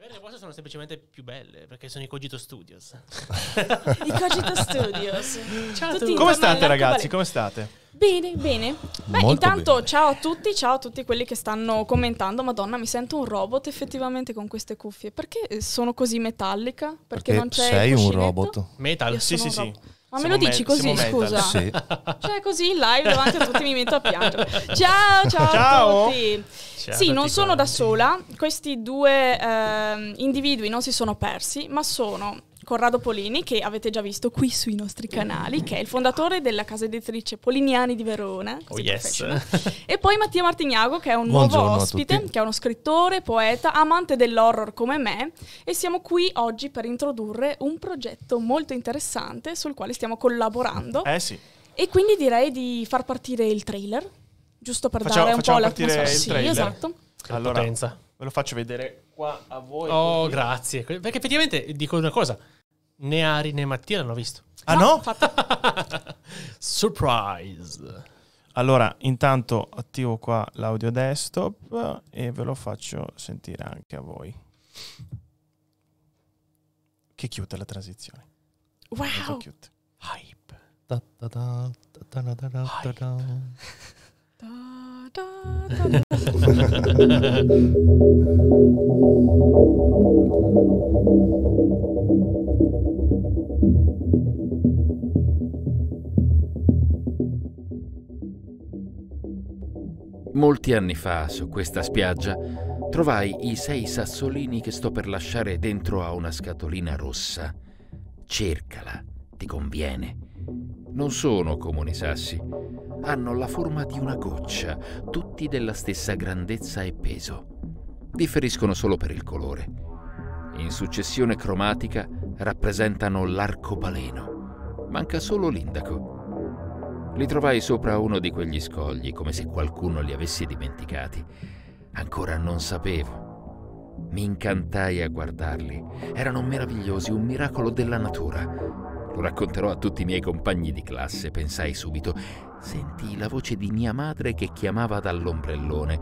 Magari le vostre sono semplicemente più belle perché sono i Cogito Studios. I Cogito Studios. Ciao a tutti. Come state ecco ragazzi? Come state? Bene, bene. Beh, Molto intanto bene. ciao a tutti, ciao a tutti quelli che stanno commentando. Madonna, mi sento un robot effettivamente con queste cuffie. Perché sono così metallica? Perché, perché non c'è sei un robot. Metal, Io sì, sì, sì. Robot. Ma me lo dici così, scusa? Sì. Cioè, così in live davanti a tutti mi metto a piangere. Ciao, ciao, ciao. a tutti. Ciao sì, a non sono quanti. da sola. Questi due eh, individui non si sono persi, ma sono Corrado Polini, che avete già visto qui sui nostri canali, che è il fondatore della casa editrice Poliniani di Verona. Oh yes. e poi Mattia Martignago, che è un Buongiorno nuovo ospite, che è uno scrittore, poeta, amante dell'horror come me. E siamo qui oggi per introdurre un progetto molto interessante sul quale stiamo collaborando. Eh sì. E quindi direi di far partire il trailer, giusto per facciamo, dare un po' l'atmosfera. Sì, esatto. Allora, Potenza. ve lo faccio vedere qua a voi. Oh, grazie. Perché effettivamente dico una cosa né Ari né Mattia l'hanno visto. Ah no? Surprise! Allora, intanto attivo qua l'audio desktop e ve lo faccio sentire anche a voi. Che chiude la transizione. Wow! Hype. Hype. da. da, Molti anni fa, su questa spiaggia, trovai i sei sassolini che sto per lasciare dentro a una scatolina rossa. Cercala, ti conviene. Non sono comuni sassi. Hanno la forma di una goccia, tutti della stessa grandezza e peso. Differiscono solo per il colore. In successione cromatica rappresentano l'arcobaleno. Manca solo l'indaco. Li trovai sopra uno di quegli scogli, come se qualcuno li avesse dimenticati. Ancora non sapevo. Mi incantai a guardarli. Erano meravigliosi, un miracolo della natura. Lo racconterò a tutti i miei compagni di classe, pensai subito. Sentii la voce di mia madre che chiamava dall'ombrellone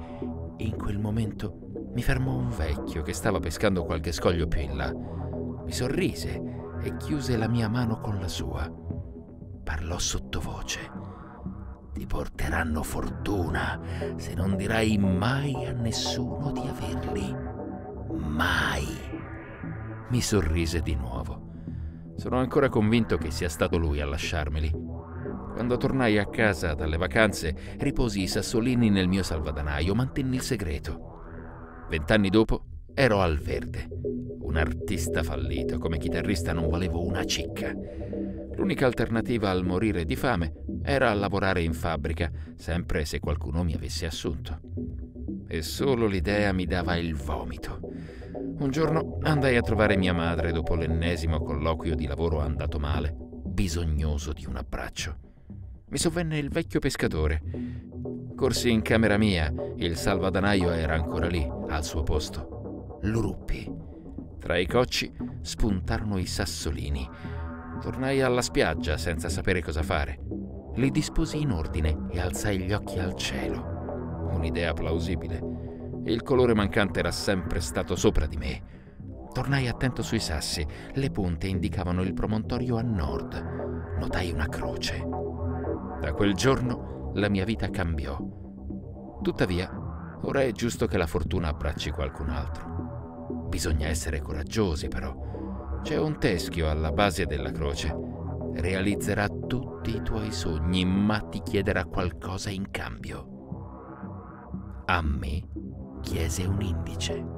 in quel momento mi fermò un vecchio che stava pescando qualche scoglio più in là. Mi sorrise e chiuse la mia mano con la sua parlò sottovoce. Ti porteranno fortuna se non dirai mai a nessuno di averli. Mai. Mi sorrise di nuovo. Sono ancora convinto che sia stato lui a lasciarmeli. Quando tornai a casa dalle vacanze, riposi i sassolini nel mio salvadanaio, mantenni il segreto. Vent'anni dopo ero al verde. Un artista fallito, come chitarrista non valevo una cicca. L'unica alternativa al morire di fame era lavorare in fabbrica, sempre se qualcuno mi avesse assunto. E solo l'idea mi dava il vomito. Un giorno andai a trovare mia madre dopo l'ennesimo colloquio di lavoro andato male, bisognoso di un abbraccio. Mi sovvenne il vecchio pescatore. Corsi in camera mia, il salvadanaio era ancora lì, al suo posto. L'uruppi. Tra i cocci spuntarono i sassolini Tornai alla spiaggia senza sapere cosa fare. Li disposi in ordine e alzai gli occhi al cielo. Un'idea plausibile. Il colore mancante era sempre stato sopra di me. Tornai attento sui sassi. Le punte indicavano il promontorio a nord. Notai una croce. Da quel giorno la mia vita cambiò. Tuttavia, ora è giusto che la fortuna abbracci qualcun altro. Bisogna essere coraggiosi, però c'è un teschio alla base della croce. Realizzerà tutti i tuoi sogni, ma ti chiederà qualcosa in cambio. A me chiese un indice.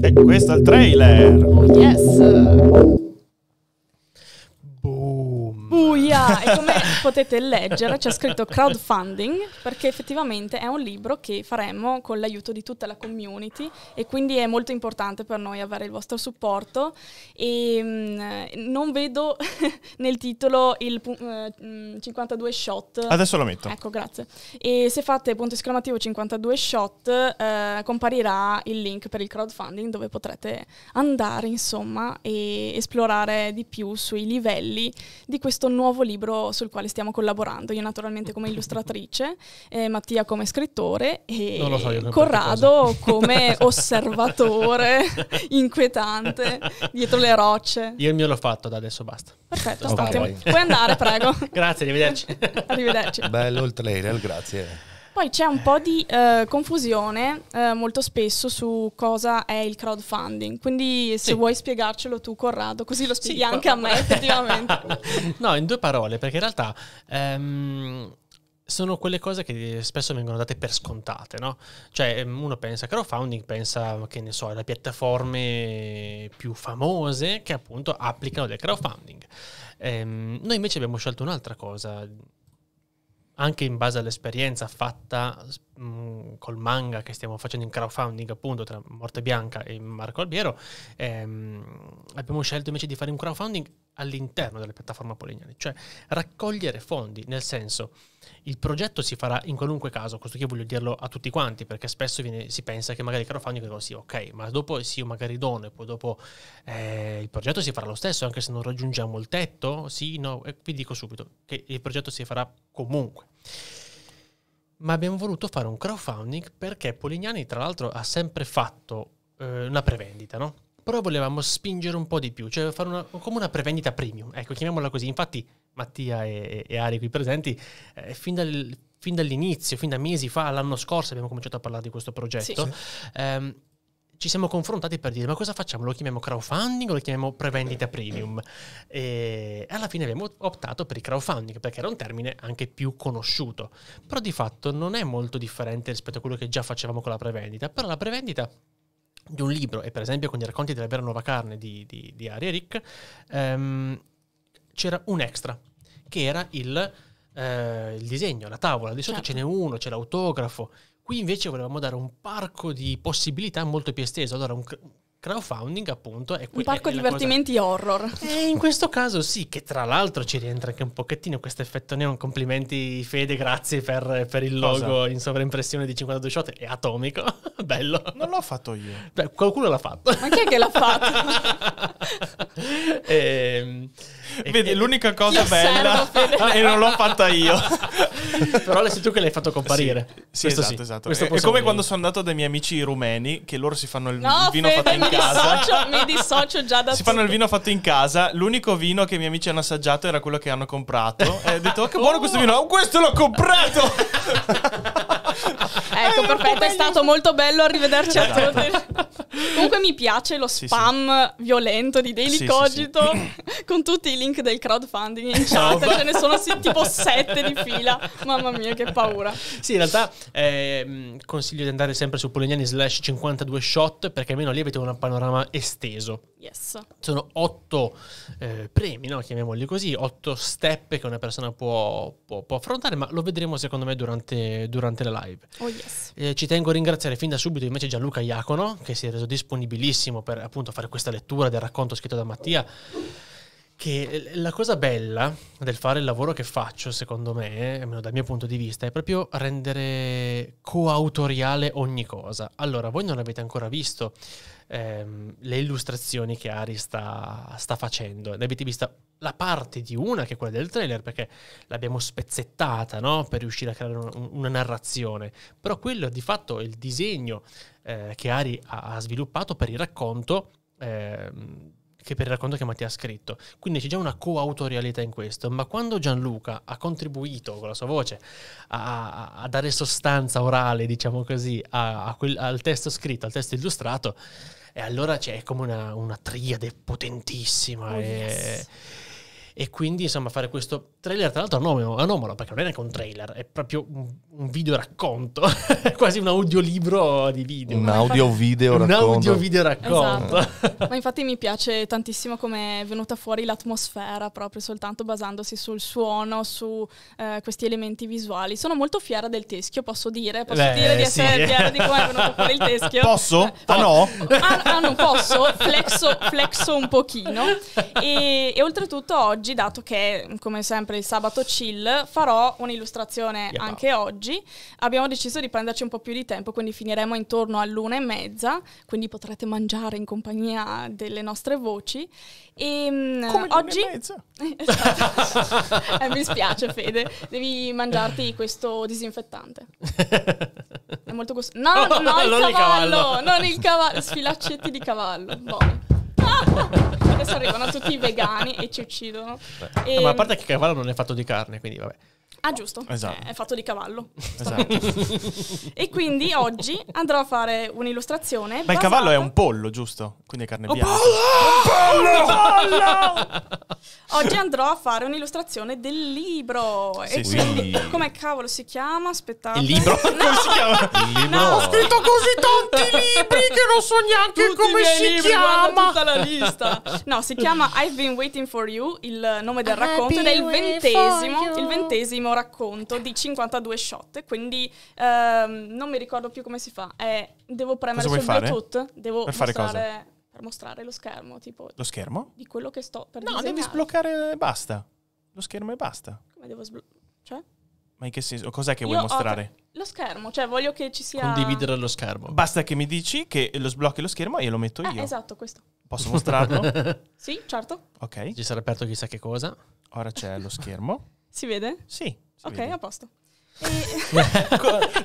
E eh, questo è il trailer! Yes! Alleluia! E come potete leggere c'è scritto crowdfunding perché effettivamente è un libro che faremo con l'aiuto di tutta la community e quindi è molto importante per noi avere il vostro supporto e mh, mm, non vedo nel titolo il mh, eh, 52 mm, shot. Adesso lo metto. Ecco, grazie. E se fate punto esclamativo 52 shot eh, comparirà il link per il crowdfunding dove potrete andare insomma e esplorare di più sui livelli di questo nuovo nuovo libro sul quale stiamo collaborando. Io naturalmente come illustratrice, eh, Mattia come scrittore e so Corrado come osservatore inquietante dietro le rocce. Io il mio l'ho fatto, da adesso basta. Perfetto, okay. puoi andare prego. grazie, arrivederci. arrivederci. Bello il trailer, grazie. Poi c'è un po' di eh, confusione eh, molto spesso su cosa è il crowdfunding, quindi se sì. vuoi spiegarcelo tu Corrado, così lo spieghi sì, anche a me effettivamente. no, in due parole, perché in realtà... Um, sono quelle cose che spesso vengono date per scontate, no? Cioè, ehm, uno pensa a crowdfunding, pensa che ne so, alle piattaforme più famose che appunto applicano del crowdfunding. Ehm, noi invece abbiamo scelto un'altra cosa anche in base all'esperienza fatta mh, col manga che stiamo facendo in crowdfunding appunto tra Morte Bianca e Marco Albiero, ehm, abbiamo scelto invece di fare un crowdfunding all'interno della piattaforma Polignani, cioè raccogliere fondi, nel senso il progetto si farà in qualunque caso, questo che voglio dirlo a tutti quanti, perché spesso viene, si pensa che magari crowdfunding è sì, ok, ma dopo sì, io magari dono e poi dopo eh, il progetto si farà lo stesso, anche se non raggiungiamo il tetto, sì, no, e vi dico subito che il progetto si farà comunque ma abbiamo voluto fare un crowdfunding perché Polignani, tra l'altro, ha sempre fatto eh, una prevendita, no? però volevamo spingere un po' di più, cioè fare una, come una prevendita premium, ecco, chiamiamola così. Infatti Mattia e, e Ari qui presenti, eh, fin, dal, fin, dall'inizio, fin da mesi fa, l'anno scorso abbiamo cominciato a parlare di questo progetto. Sì. Ehm, ci siamo confrontati per dire ma cosa facciamo? Lo chiamiamo crowdfunding o lo chiamiamo prevendita premium? E alla fine abbiamo optato per il crowdfunding perché era un termine anche più conosciuto, però di fatto non è molto differente rispetto a quello che già facevamo con la prevendita, però la prevendita di un libro, e per esempio con i racconti della vera nuova carne di, di, di Ari Rick, ehm, c'era un extra, che era il, eh, il disegno, la tavola, di sotto certo. ce n'è uno, c'è l'autografo. Qui invece volevamo dare un parco di possibilità molto più esteso, allora un, crowdfunding appunto è un parco è divertimenti cosa... horror e in questo caso sì che tra l'altro ci rientra anche un pochettino questo effetto neon complimenti Fede grazie per, per il logo cosa? in sovraimpressione di 52 shot è atomico bello non l'ho fatto io Beh, qualcuno l'ha fatto ma chi è che l'ha fatto ehm e Vedi, l'unica cosa bella e non l'ho fatta io. Però sei tu che l'hai fatto comparire. Sì, sì esatto, sì. esatto. Questo è, come vedere. quando sono andato dai miei amici rumeni, che loro si fanno il no, vino Fede, fatto in mi casa. Dissocio, mi dissocio già da Si tutto. fanno il vino fatto in casa. L'unico vino che i miei amici hanno assaggiato era quello che hanno comprato. e ho detto, oh, che buono oh. questo vino. Oh, questo l'ho comprato! ecco, perfetto, è stato molto bello, arrivederci a tutti. Comunque mi piace lo spam sì, sì. violento di Daily sì, Cogito con tutti i link del crowdfunding in chat, ce ne sono tipo sette di fila. Mamma mia, che paura. Sì, in realtà eh, consiglio di andare sempre su polignani slash 52 shot perché almeno lì avete un panorama esteso Yes. Sono otto eh, premi, no? chiamiamoli così, otto step che una persona può, può, può affrontare, ma lo vedremo secondo me durante, durante la live. Oh yes. eh, ci tengo a ringraziare fin da subito invece Gianluca Iacono, che si è reso disponibilissimo per appunto fare questa lettura del racconto scritto da Mattia che la cosa bella del fare il lavoro che faccio, secondo me, almeno dal mio punto di vista, è proprio rendere coautoriale ogni cosa. Allora, voi non l'avete ancora visto ehm, le illustrazioni che Ari sta, sta facendo. Ne avete vista la parte di una che è quella del trailer, perché l'abbiamo spezzettata no? per riuscire a creare un, una narrazione. Però quello di fatto è il disegno eh, che Ari ha, ha, sviluppato per il racconto. Ehm, che per il racconto che Mattia ha scritto. Quindi c'è già una coautorialità in questo, ma quando Gianluca ha contribuito con la sua voce a, a dare sostanza orale, diciamo così, a, quel, al testo scritto, al testo illustrato, e allora c'è come una, una triade potentissima. Oh, e, yes. e quindi, insomma, fare questo trailer tra l'altro anomalo, anomalo perché non è neanche un trailer, è proprio un, un video racconto, quasi un audiolibro di video. Un audio video racconto. Un audio video racconto. Esatto. Ma infatti mi piace tantissimo come è venuta fuori l'atmosfera proprio soltanto basandosi sul suono, su eh, questi elementi visuali. Sono molto fiera del teschio, posso dire, posso Beh, dire di sì. essere fiera di come è venuto fuori il teschio. Posso? Eh, ah no? Ah, ah, non posso, flexo, flexo un pochino. E, e oltretutto oggi, dato che come sempre per il sabato chill, farò un'illustrazione yeah. anche oggi. Abbiamo deciso di prenderci un po' più di tempo, quindi finiremo intorno all'una e mezza, quindi potrete mangiare in compagnia delle nostre voci. Ehm, e, Come oggi... esatto. eh, mi spiace Fede, devi mangiarti questo disinfettante. È molto gustoso. No, no, no, il cavallo, non il cavallo, sfilaccetti di cavallo. Boh. Adesso arrivano tutti i vegani e ci uccidono. E... Eh, no, ma a parte che cavallo non è fatto di carne, quindi vabbè. Ah, giusto. Esatto. è fatto di cavallo. Esatto. e quindi oggi andrò a fare un'illustrazione. Ma il cavallo è un pollo, giusto? Quindi è carne bianca. Oh, pollo! pollo! oggi andrò a fare un'illustrazione del libro. Sì, e sì. quindi, come cavolo si chiama? Aspettate. Il libro? No. Come si chiama? Il libro. No. Ho scritto così tanti libri che non so neanche Tutti come si libri, chiama. tutta la lista. No, si chiama I've been waiting for you, il nome del racconto, ed è il ventesimo, il ventesimo racconto di 52 shot, quindi ehm, non mi ricordo più come si fa. Eh, devo premere su Bluetooth, devo per mostrare, per mostrare lo schermo, tipo... Lo schermo? Di quello che sto per No, disegnare. devi sbloccare e basta. Lo schermo e basta. Come devo sbloccare? Cioè? Ma in che senso? Cos'è che Io vuoi mostrare? Tre... Lo schermo, cioè voglio che ci sia... Condividere lo schermo. Basta che mi dici che lo sblocchi lo schermo e lo metto eh, io. Esatto, questo. Posso mostrarlo? sì, certo. Ok. Ci sarà aperto chissà che cosa. Ora c'è lo schermo. si vede? Sì. Ok, a posto.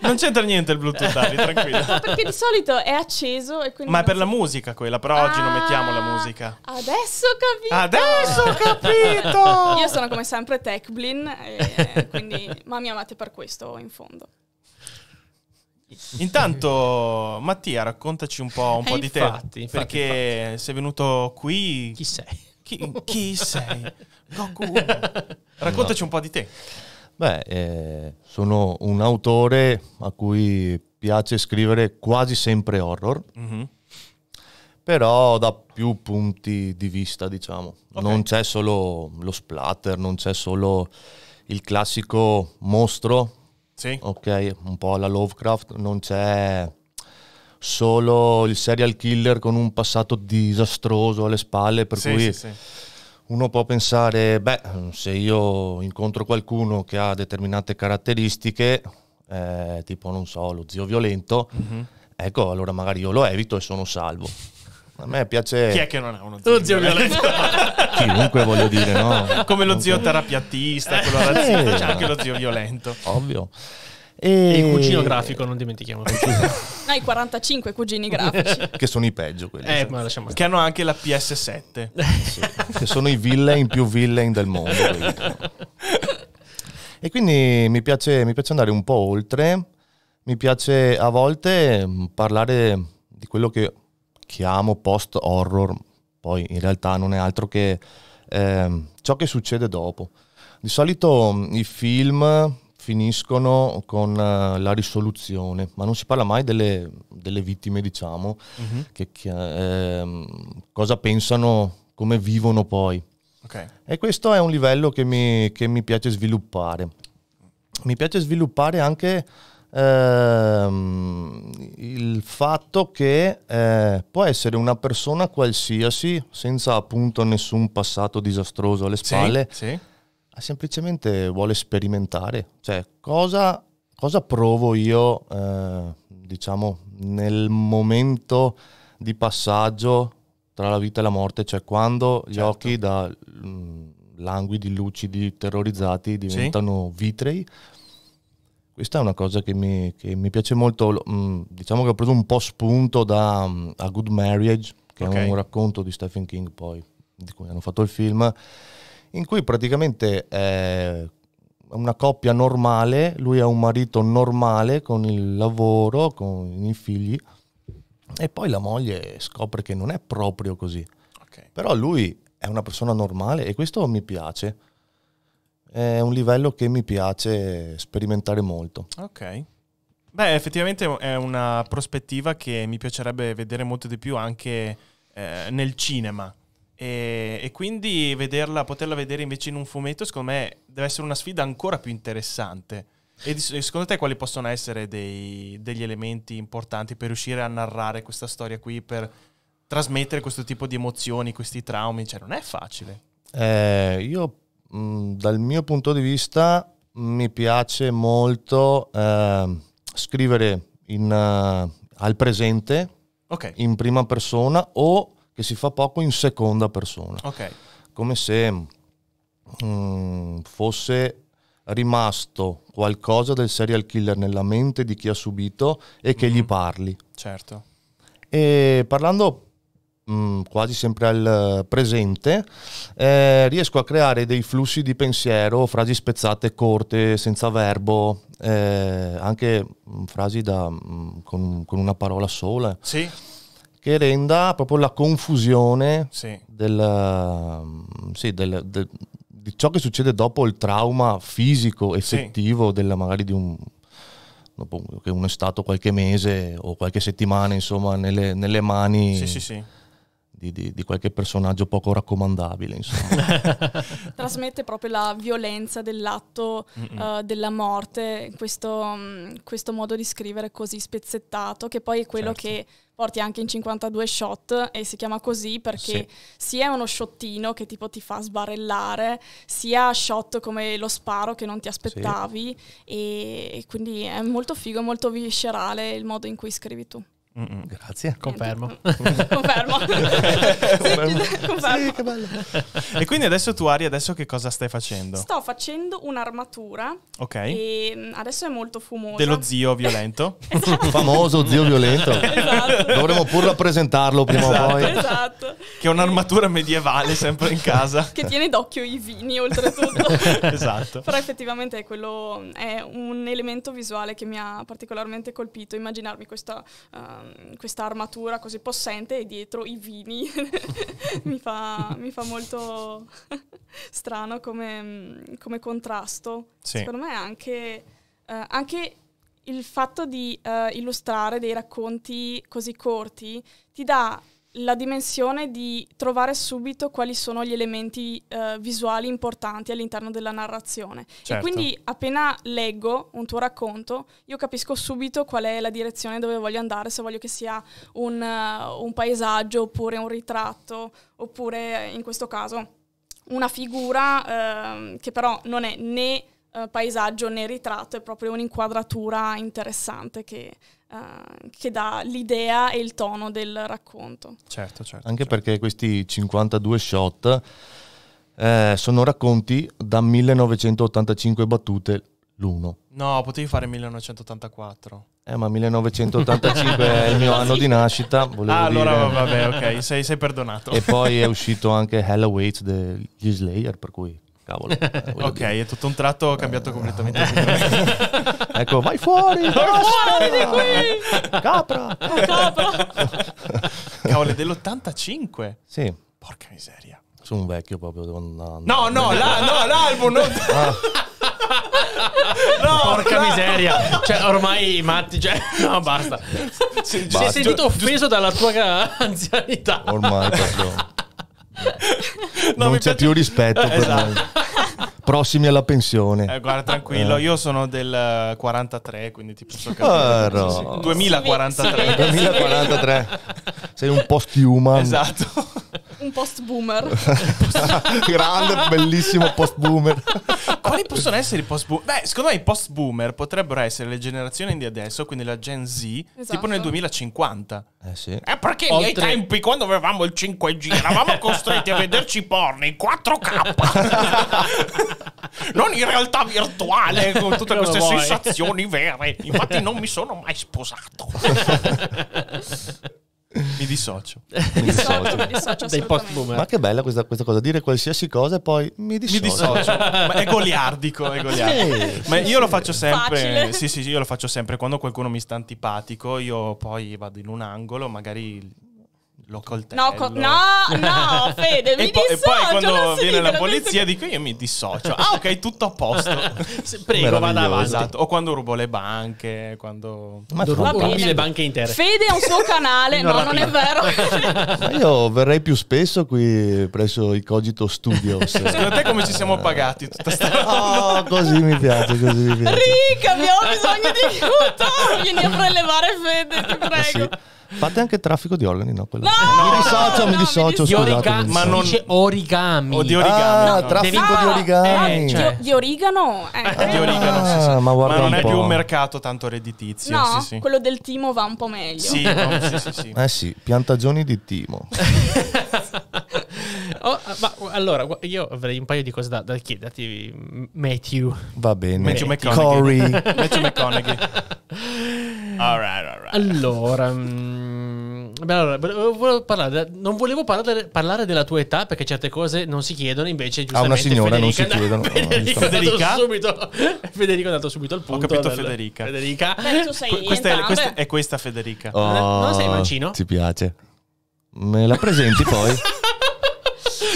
non c'entra niente il Bluetooth, Ari, tranquillo. perché di solito è acceso e quindi. Ma è per si... la musica quella, però ah, oggi non ah, mettiamo la musica. Adesso ho capito! Adesso ho capito! Io sono come sempre Techblin, quindi. Ma mi amate per questo, in fondo. Intanto, Mattia, raccontaci un po', un po infatti, eh, di te. Infatti, perché infatti. sei venuto qui. Chi sei? Chi, chi sei? Goku. Raccontaci no. un po' di te. Beh, eh, sono un autore a cui piace scrivere quasi sempre horror, mm-hmm. però da più punti di vista, diciamo. Okay. Non c'è solo lo splatter, non c'è solo il classico mostro, sì. ok, un po' alla Lovecraft, non c'è solo il serial killer con un passato disastroso alle spalle, per sì, cui... Sì, uno può pensare, beh, se io incontro qualcuno che ha determinate caratteristiche, eh, tipo, non so, lo zio violento, mm-hmm. ecco, allora magari io lo evito e sono salvo. A me piace... Chi è che non ha uno zio, lo zio violento? Chiunque voglio dire, no? Come lo Comunque... zio terapiattista, quello eh, razzista, c'è eh. anche lo zio violento. Ovvio. E... e il cugino grafico, non dimentichiamo. no, i 45 cugini grafici. che sono i peggio quelli. Eh, che hanno anche la PS7. sì, che sono i villain più villain del mondo. e quindi mi piace, mi piace andare un po' oltre. Mi piace a volte mm, parlare di quello che chiamo post horror, poi in realtà non è altro che eh, ciò che succede dopo. Di solito mm, i film finiscono con uh, la risoluzione, ma non si parla mai delle, delle vittime, diciamo, mm-hmm. che, che, eh, cosa pensano, come vivono poi. Okay. E questo è un livello che mi, che mi, piace sviluppare. Mi piace sviluppare anche ehm, il fatto che eh, può essere una persona qualsiasi, senza appunto nessun passato disastroso alle spalle, sì, sì. Eh, semplicemente vuole sperimentare, cioè cosa, cosa provo io, eh, diciamo, nel momento di passaggio tra la vita e la morte, cioè quando certo. gli occhi da mh, mm, languidi, lucidi, terrorizzati diventano sì. vitrei. Questa è una cosa che mi, che mi piace molto, mh, mm, diciamo che ho preso un po' spunto da mh, mm, A Good Marriage, che okay. è un racconto di Stephen King poi, di cui hanno fatto il film in cui praticamente è eh, una coppia normale, lui è un marito normale con il lavoro, con i figli, e poi la moglie scopre che non è proprio così. Okay. Però lui è una persona normale e questo mi piace. È un livello che mi piace sperimentare molto. Ok. Beh, effettivamente è una prospettiva che mi piacerebbe vedere molto di più anche eh, nel cinema. E, e, quindi vederla, poterla vedere invece in un fumetto, secondo me, deve essere una sfida ancora più interessante. E, secondo te quali possono essere dei, degli elementi importanti per riuscire a narrare questa storia qui, per trasmettere questo tipo di emozioni, questi traumi? Cioè, non è facile. Eh, io, mh, mm, dal mio punto di vista, mi piace molto eh, scrivere in, uh, al presente, okay. in prima persona o che si fa poco in seconda persona. Okay. Come se um, fosse rimasto qualcosa del serial killer nella mente di chi ha subito e che mm -hmm. gli mm-hmm. parli. Certo. E parlando mh, mm, quasi sempre al presente, eh, riesco a creare dei flussi di pensiero, frasi spezzate, corte, senza verbo, eh, anche mh, mm, frasi da, mh, con, con, una parola sola. Sì che renda proprio la confusione sì. Del, mm, sì, del, del, di ciò che succede dopo il trauma fisico effettivo sì. della, magari di un dopo che uno è stato qualche mese o qualche settimana insomma nelle, nelle mani di, di, di, qualche personaggio poco raccomandabile trasmette proprio la violenza dell'atto uh, della morte questo, mm, questo, modo di scrivere così spezzettato che poi è quello certo. che porti anche in 52 shot e si chiama così perché sì. sia uno shottino che tipo ti fa sbarellare, sia shot come lo sparo che non ti aspettavi sì. e quindi è molto figo, molto viscerale il modo in cui scrivi tu. Mm-mm. Grazie. Confermo. Confermo. Confermo. Confermo. Sì, che bello. E quindi adesso tu Ari, adesso che cosa stai facendo? Sto facendo un'armatura. Ok. E mm, adesso è molto fumosa. Dello zio violento. esatto. Famoso zio violento. esatto. Dovremmo pur rappresentarlo prima esatto. o poi. Esatto. Che è un'armatura medievale sempre in casa. che tiene d'occhio i vini oltretutto. esatto. Però effettivamente è quello è un elemento visuale che mi ha particolarmente colpito, immaginarmi questa... Uh, Ehm, questa armatura così possente e dietro i vini. mi, fa, mi, fa, molto strano come, mm, come contrasto. Sì. Secondo me anche, eh, anche il fatto di eh, illustrare dei racconti così corti ti dà la dimensione di trovare subito quali sono gli elementi eh, visuali importanti all'interno della narrazione. Certo. E quindi appena leggo un tuo racconto, io capisco subito qual è la direzione dove voglio andare, se voglio che sia un, uh, un paesaggio oppure un ritratto, oppure eh, in questo caso una figura uh, che però non è né uh, paesaggio né ritratto, è proprio un'inquadratura interessante che Uh, che dà l'idea e il tono del racconto. Certo, certo. Anche certo. perché questi 52 shot eh, sono racconti da 1985 battute l'uno. No, potevi fare 1984. Eh, ma 1985 è il mio anno di nascita. Ah, allora dire. vabbè, ok, sei, sei perdonato. E poi è uscito anche Hell Halloween degli Slayer, per cui cavolo. Eh, ok, dire. è tutto un tratto ho cambiato completamente. ecco, vai fuori! Vai fuori di qui! Capra! Capra! cavolo, è dell'85. Sì. Porca miseria. Sono un vecchio proprio. No, no, no, la, no l'album non... Ah. No, porca no. miseria. Cioè, ormai matti, cioè, no, basta. Si è sentito offeso dalla tua anzianità. Ormai proprio non, non c'è piace... più rispetto per esatto. noi. Prossimi alla pensione. Eh, guarda, tranquillo, eh. io sono del 43, eh, quindi ti posso capire. Ah, no. 2043. 2043. Sei un post-human. Esatto. Un post-boomer. Grande, bellissimo post-boomer. Quali possono essere i post-boomer? Beh, secondo me i post-boomer potrebbero essere le generazioni di adesso, quindi la Gen Z, esatto. tipo nel 2050. Eh sì. Eh perché Oltre... ai tempi, quando avevamo il 5G, eravamo costretti a vederci porni 4K. non in realtà virtuale, con tutte Come queste vuoi. sensazioni vere. Infatti non mi sono mai sposato. Mi dissocio. Mi dissocio. mi dissocio Dei post boomer. Ma che bella questa, questa, cosa, dire qualsiasi cosa e poi mi dissocio. Mi dissocio. Ma è goliardico, è goliardico. Sì, Ma io sì, lo faccio sempre. Sì, sì, sì, io lo faccio sempre. Quando qualcuno mi sta antipatico, io poi vado in un angolo, magari L'ho coltello. No, co- no, no, Fede, mi e dissocio. E poi quando viene la polizia dico io mi dissocio. Ah, ok, tutto a posto. Prego, vada avanti. Esatto. O quando rubo le banche, quando... Ma rubo le banche intere. Fede ha un suo canale, no, non è vero. io verrei più spesso qui presso i Cogito Studios. Secondo te come ci siamo pagati tutta questa roba? Oh, così mi piace, così mi piace. Rica, abbiamo bisogno di aiuto. Vieni a prelevare Fede, ti prego. Sì. Fate anche traffico di organi, no? Quella... No! Mi dissocio, mi dissocio, no, mi scusate. ma non dice origami. O di origami. Ah, no. traffico ah, di origami. Eh, cioè. Ah, di origano. Eh. Ah, di origano, sì, sì. Ah, ma, ma, non è più un mercato tanto redditizio. No, sì, quello del timo va un po' meglio. Sì, no, sì, sì, sì. Eh sì, piantagioni di timo. oh, ah, ma allora, io avrei un paio di cose da, da chiederti, Matthew. Va bene. Matthew McConaughey. Corey. Matthew McConaughey. all right, Allora... Mm, beh, allora, eh, volevo parlare, non volevo parlare, parlare, della tua età perché certe cose non si chiedono, invece giustamente a una signora Federica, non si chiedono. Federico, Federica? Subito, Federico è andato subito al punto. Ho capito del, Federica. Federica. Beh, tu sei questa, è, questa è questa Federica. Oh, non sei mancino? Ti piace. Me la presenti poi?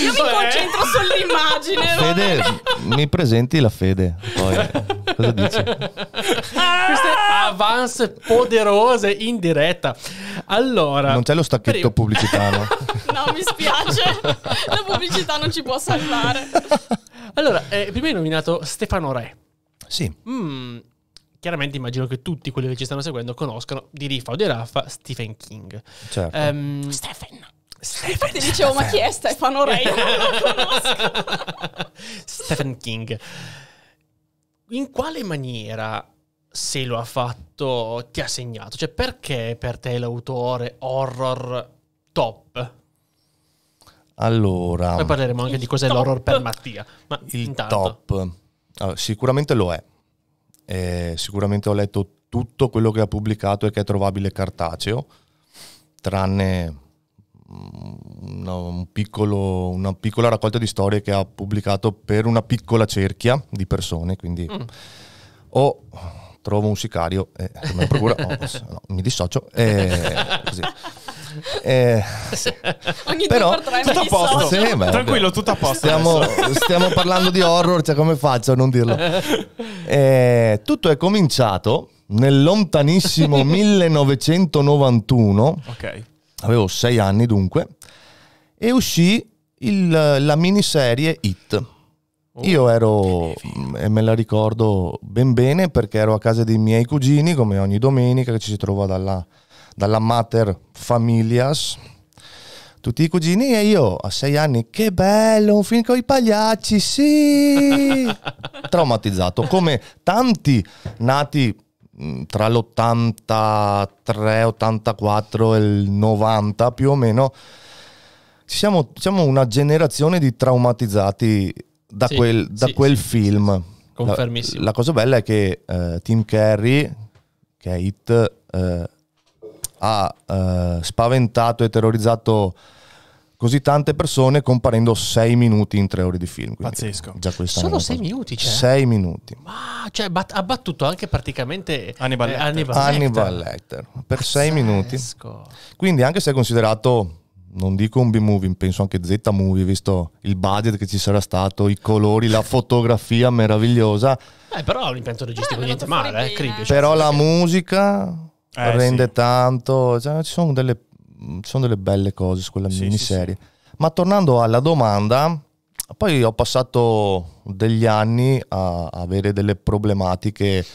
Io mi cioè? concentro sull'immagine. Fede, mi presenti la Fede. Poi, eh, cosa dici? Queste avance poderose in diretta. Allora, non c'è lo stacchetto prima. pubblicitario. no, mi spiace. La pubblicità non ci può salvare. Allora, eh, prima hai nominato Stefano Re. Sì. Mm, chiaramente immagino che tutti quelli che ci stanno seguendo conoscano di Riffa o di Raffa Stephen King. Certo. Um, Stephen. Stephen, Infatti dicevo, Stephen. ma chi è Stefano Rey? Stephen King. In quale maniera, se lo ha fatto, ti ha segnato? Cioè, perché per te è l'autore horror top? Allora... Poi parleremo anche di cos'è top. l'horror per Mattia. Ma il intanto... top. Allora, sicuramente lo è. Eh, sicuramente ho letto tutto quello che ha pubblicato e che è trovabile cartaceo, tranne una, un piccolo, una piccola raccolta di storie che ha pubblicato per una piccola cerchia di persone, quindi mm. o trovo un sicario e come procura, no, no, mi dissocio e così. Eh, sì. Ogni però tutto a posto, sì, beh, tranquillo, tutto a posto. Stiamo, stiamo, parlando di horror, cioè come faccio a non dirlo? Eh, tutto è cominciato nel lontanissimo 1991 okay avevo sei anni dunque, e uscì il, la miniserie It. Oh, Io ero, e me la ricordo ben bene perché ero a casa dei miei cugini come ogni domenica che ci si trova dalla, dalla Mater Familias, tutti i cugini e io a sei anni, che bello, un film con i pagliacci, sì! Traumatizzato, come tanti nati Mm, tra l'83, 84 e il 90 più o meno, siamo, siamo una generazione di traumatizzati da sì, quel, da sì, quel sì. film. Confermissimo. La, la, cosa bella è che uh, Tim Carrey, che è Hit, uh, eh, ha uh, spaventato e terrorizzato così tante persone comparendo 6 minuti in 3 ore di film. Pazzesco. Già Solo 6 minuti, cioè? 6 minuti. Ma cioè, bat- ha battuto anche praticamente eh, Hannibal Lecter. Eh, Hannibal, Hannibal Lecter. per 6 minuti. Quindi anche se è considerato non dico un B-movie, penso anche Z-movie, visto il budget che ci sarà stato, i colori, la fotografia meravigliosa. Eh, però l'impianto registico eh, niente male, eh, cribio, cioè, Però la musica eh, rende sì. tanto, cioè, ci sono delle Mm, sono delle belle cose su quella sì, miniserie. Sì, sì. Ma tornando alla domanda, poi ho passato degli anni a avere delle problematiche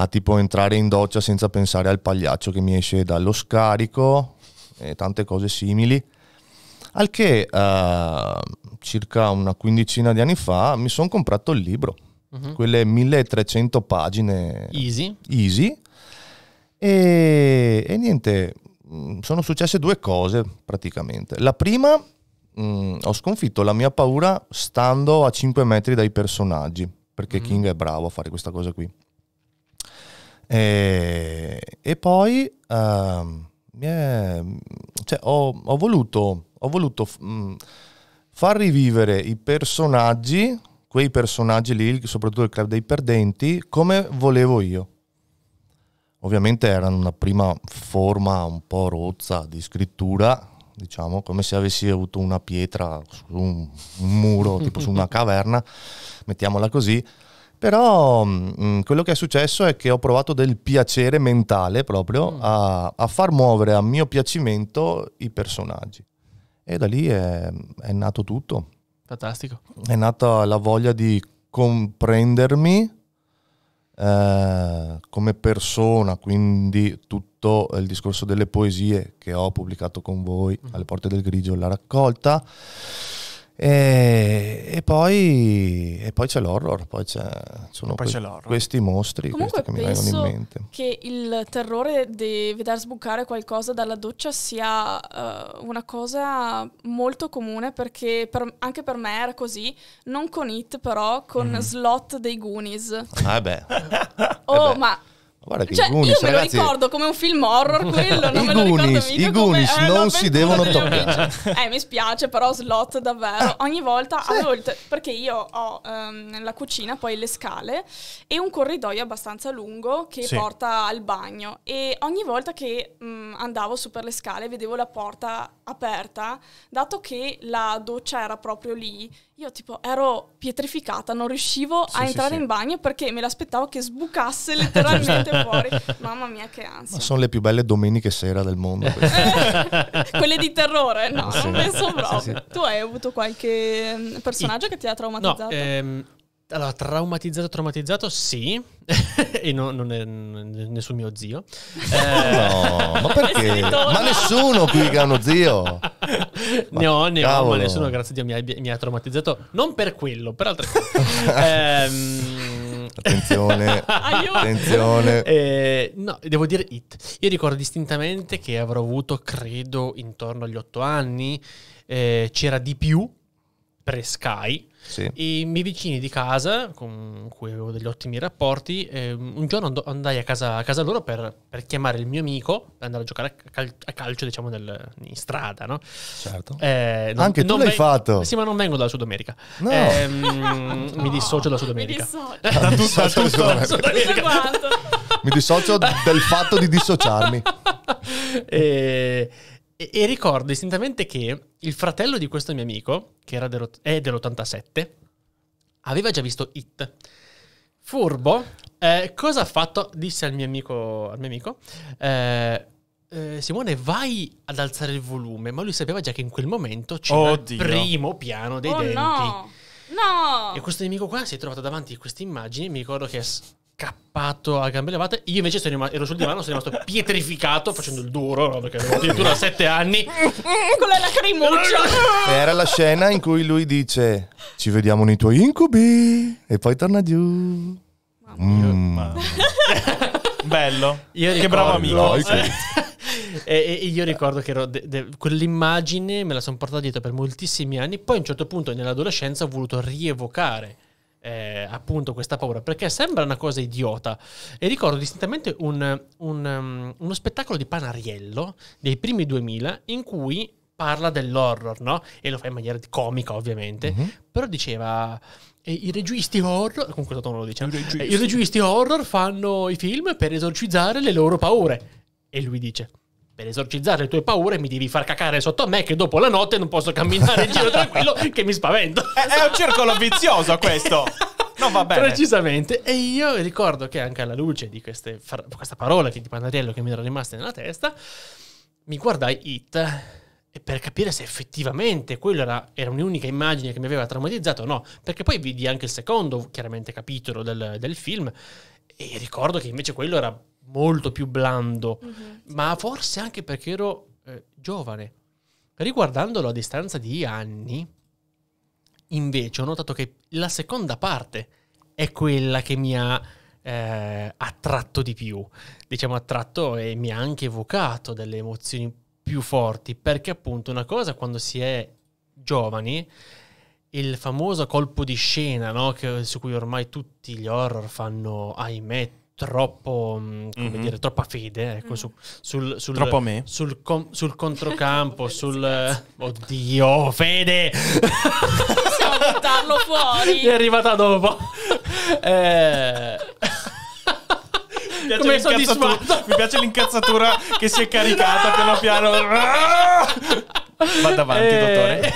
a tipo entrare in doccia senza pensare al pagliaccio che mi esce dallo scarico e tante cose simili. Al che eh, circa una quindicina di anni fa mi sono comprato il libro, uh-huh. quelle 1300 pagine easy, easy. E, e, niente, Mm, sono successe due cose praticamente. La prima, mh, mm, ho sconfitto la mia paura stando a 5 metri dai personaggi, perché mm. King è bravo a fare questa cosa qui. E, e poi uh, è, cioè, ho, ho, voluto, ho voluto mh, mm, far rivivere i personaggi, quei personaggi lì, soprattutto il club dei perdenti, come volevo io. Ovviamente era una prima forma un po' rozza di scrittura, diciamo, come se avessi avuto una pietra su un, un muro, tipo su una caverna, mettiamola così. Però mh, mm, quello che è successo è che ho provato del piacere mentale proprio mm. a, a, far muovere a mio piacimento i personaggi. E da lì è, è nato tutto. Fantastico. È nata la voglia di comprendermi eh, come persona, quindi tutto il discorso delle poesie che ho pubblicato con voi mm-hmm. alle porte del grigio, la raccolta. E, e, poi, e, poi, c'è l'horror, poi, c'è, poi que- c'è l'horror. questi mostri questi che mi vengono in mente. Che il terrore di veder sbucare qualcosa dalla doccia sia uh, una cosa molto comune perché per, anche per me era così, non con It però, con mm. slot dei Goonies. Ah beh. oh, eh beh. ma Guarda che cioè, i Goonies, io me ragazzi... lo ricordo come un film horror quello, non I me Goonies, I Goonies come, eh, non si devono toccare. eh, mi spiace, però slot davvero. Eh. Ogni volta, sì. avevo, perché io ho um, ehm, nella cucina poi le scale e un corridoio abbastanza lungo che sì. porta al bagno e ogni volta che mh, mm, andavo su per le scale vedevo la porta aperta, dato che la doccia era proprio lì, io tipo ero pietrificata, non riuscivo sì, a entrare sì, in bagno perché me l'aspettavo che sbucasse letteralmente fuori. Mamma mia che ansia. Ma sono le più belle domeniche sera del mondo. Quelle di terrore, no, non penso proprio. Tu hai avuto qualche mm, personaggio che ti ha traumatizzato? No, ehm allora, traumatizzato, traumatizzato, sì. e no, non è nessun mio zio. Eh... No, ma perché? ma nessuno qui che ha uno zio. ne ho, ne ho, ma nessuno, grazie a Dio, mi ha, mi ha traumatizzato. Non per quello, per altre cose. ehm... Attenzione, attenzione. Eh, no, devo dire it. Io ricordo distintamente che avrò avuto, credo, intorno agli otto anni. Eh, c'era di più pre-Sky. Sì. I miei vicini di casa, con cui avevo degli ottimi rapporti, eh, un giorno andai a casa, a casa loro per, per, chiamare il mio amico per andare a giocare a, cal- a calcio, diciamo, nel, in strada, no? Certo. Eh, non, Anche non tu l'hai veng- fatto. Sì, ma non vengo dalla Sud America. No. Eh, no. Mi dissocio dalla Sud America. Mi dissocio. da tutto, Mi dissocio del fatto di dissociarmi. e e, e, ricordo distintamente che il fratello di questo mio amico, che dello, è dell'87, aveva già visto It. Furbo, eh, cosa ha fatto? Disse al mio amico, al mio amico eh, eh Simone, vai ad alzare il volume, ma lui sapeva già che in quel momento c'era Oddio. il primo piano dei oh, denti. No. No! E questo nemico qua si è trovato davanti a queste immagini. Mi ricordo che scappato a gambe levate. Io invece rimasto, ero sul divano, sono rimasto pietrificato facendo il duro, no, perché avevo addirittura sette anni. Con la lacrimuccia. Era la scena in cui lui dice ci vediamo nei tuoi incubi e poi torna giù. Mamma. Mm. Bello. Io che bravo amico. Eh. E, e, io ricordo che de, de, quell'immagine me la sono portata dietro per moltissimi anni. Poi a un certo punto nell'adolescenza ho voluto rievocare eh, appunto questa paura, perché sembra una cosa idiota. E ricordo distintamente un, un, um, uno spettacolo di Panariello dei primi 2000 in cui parla dell'horror, no? E lo fa in maniera comica, ovviamente, mm-hmm. però diceva... I registi horror, con questo tono lo dice, I registi. I registi horror fanno i film per esorcizzare le loro paure. E lui dice: per esorcizzare le tue paure mi devi far cacare sotto a me che dopo la notte non posso camminare in giro tranquillo che mi spavento. È, è un circolo vizioso questo. No, va bene. Precisamente. E io ricordo che anche alla luce di queste, questa parola di Pandariello che mi era rimasta nella testa, mi guardai It per capire se effettivamente quella era, era, un'unica immagine che mi aveva traumatizzato o no, perché poi vidi anche il secondo, chiaramente, capitolo del, del, film e ricordo che invece quello era molto più blando, mm-hmm. ma forse anche perché ero eh, giovane. Riguardandolo a distanza di anni, invece ho notato che la seconda parte è quella che mi ha eh, attratto di più, diciamo attratto e mi ha anche evocato delle emozioni più forti, perché appunto una cosa quando si è giovani, il famoso colpo di scena no? che, su cui ormai tutti gli horror fanno, ahimè, troppo, mm, come mm-hmm. dire, troppa fede, ecco, mm. su, sul, sul, troppo me. sul, com, sul controcampo, sul... Eh, oddio, fede! Possiamo buttarlo fuori! È arrivata dopo. eh... Mi piace, Come mi piace l'incazzatura che si è caricata piano piano. vado avanti, dottore. Eh.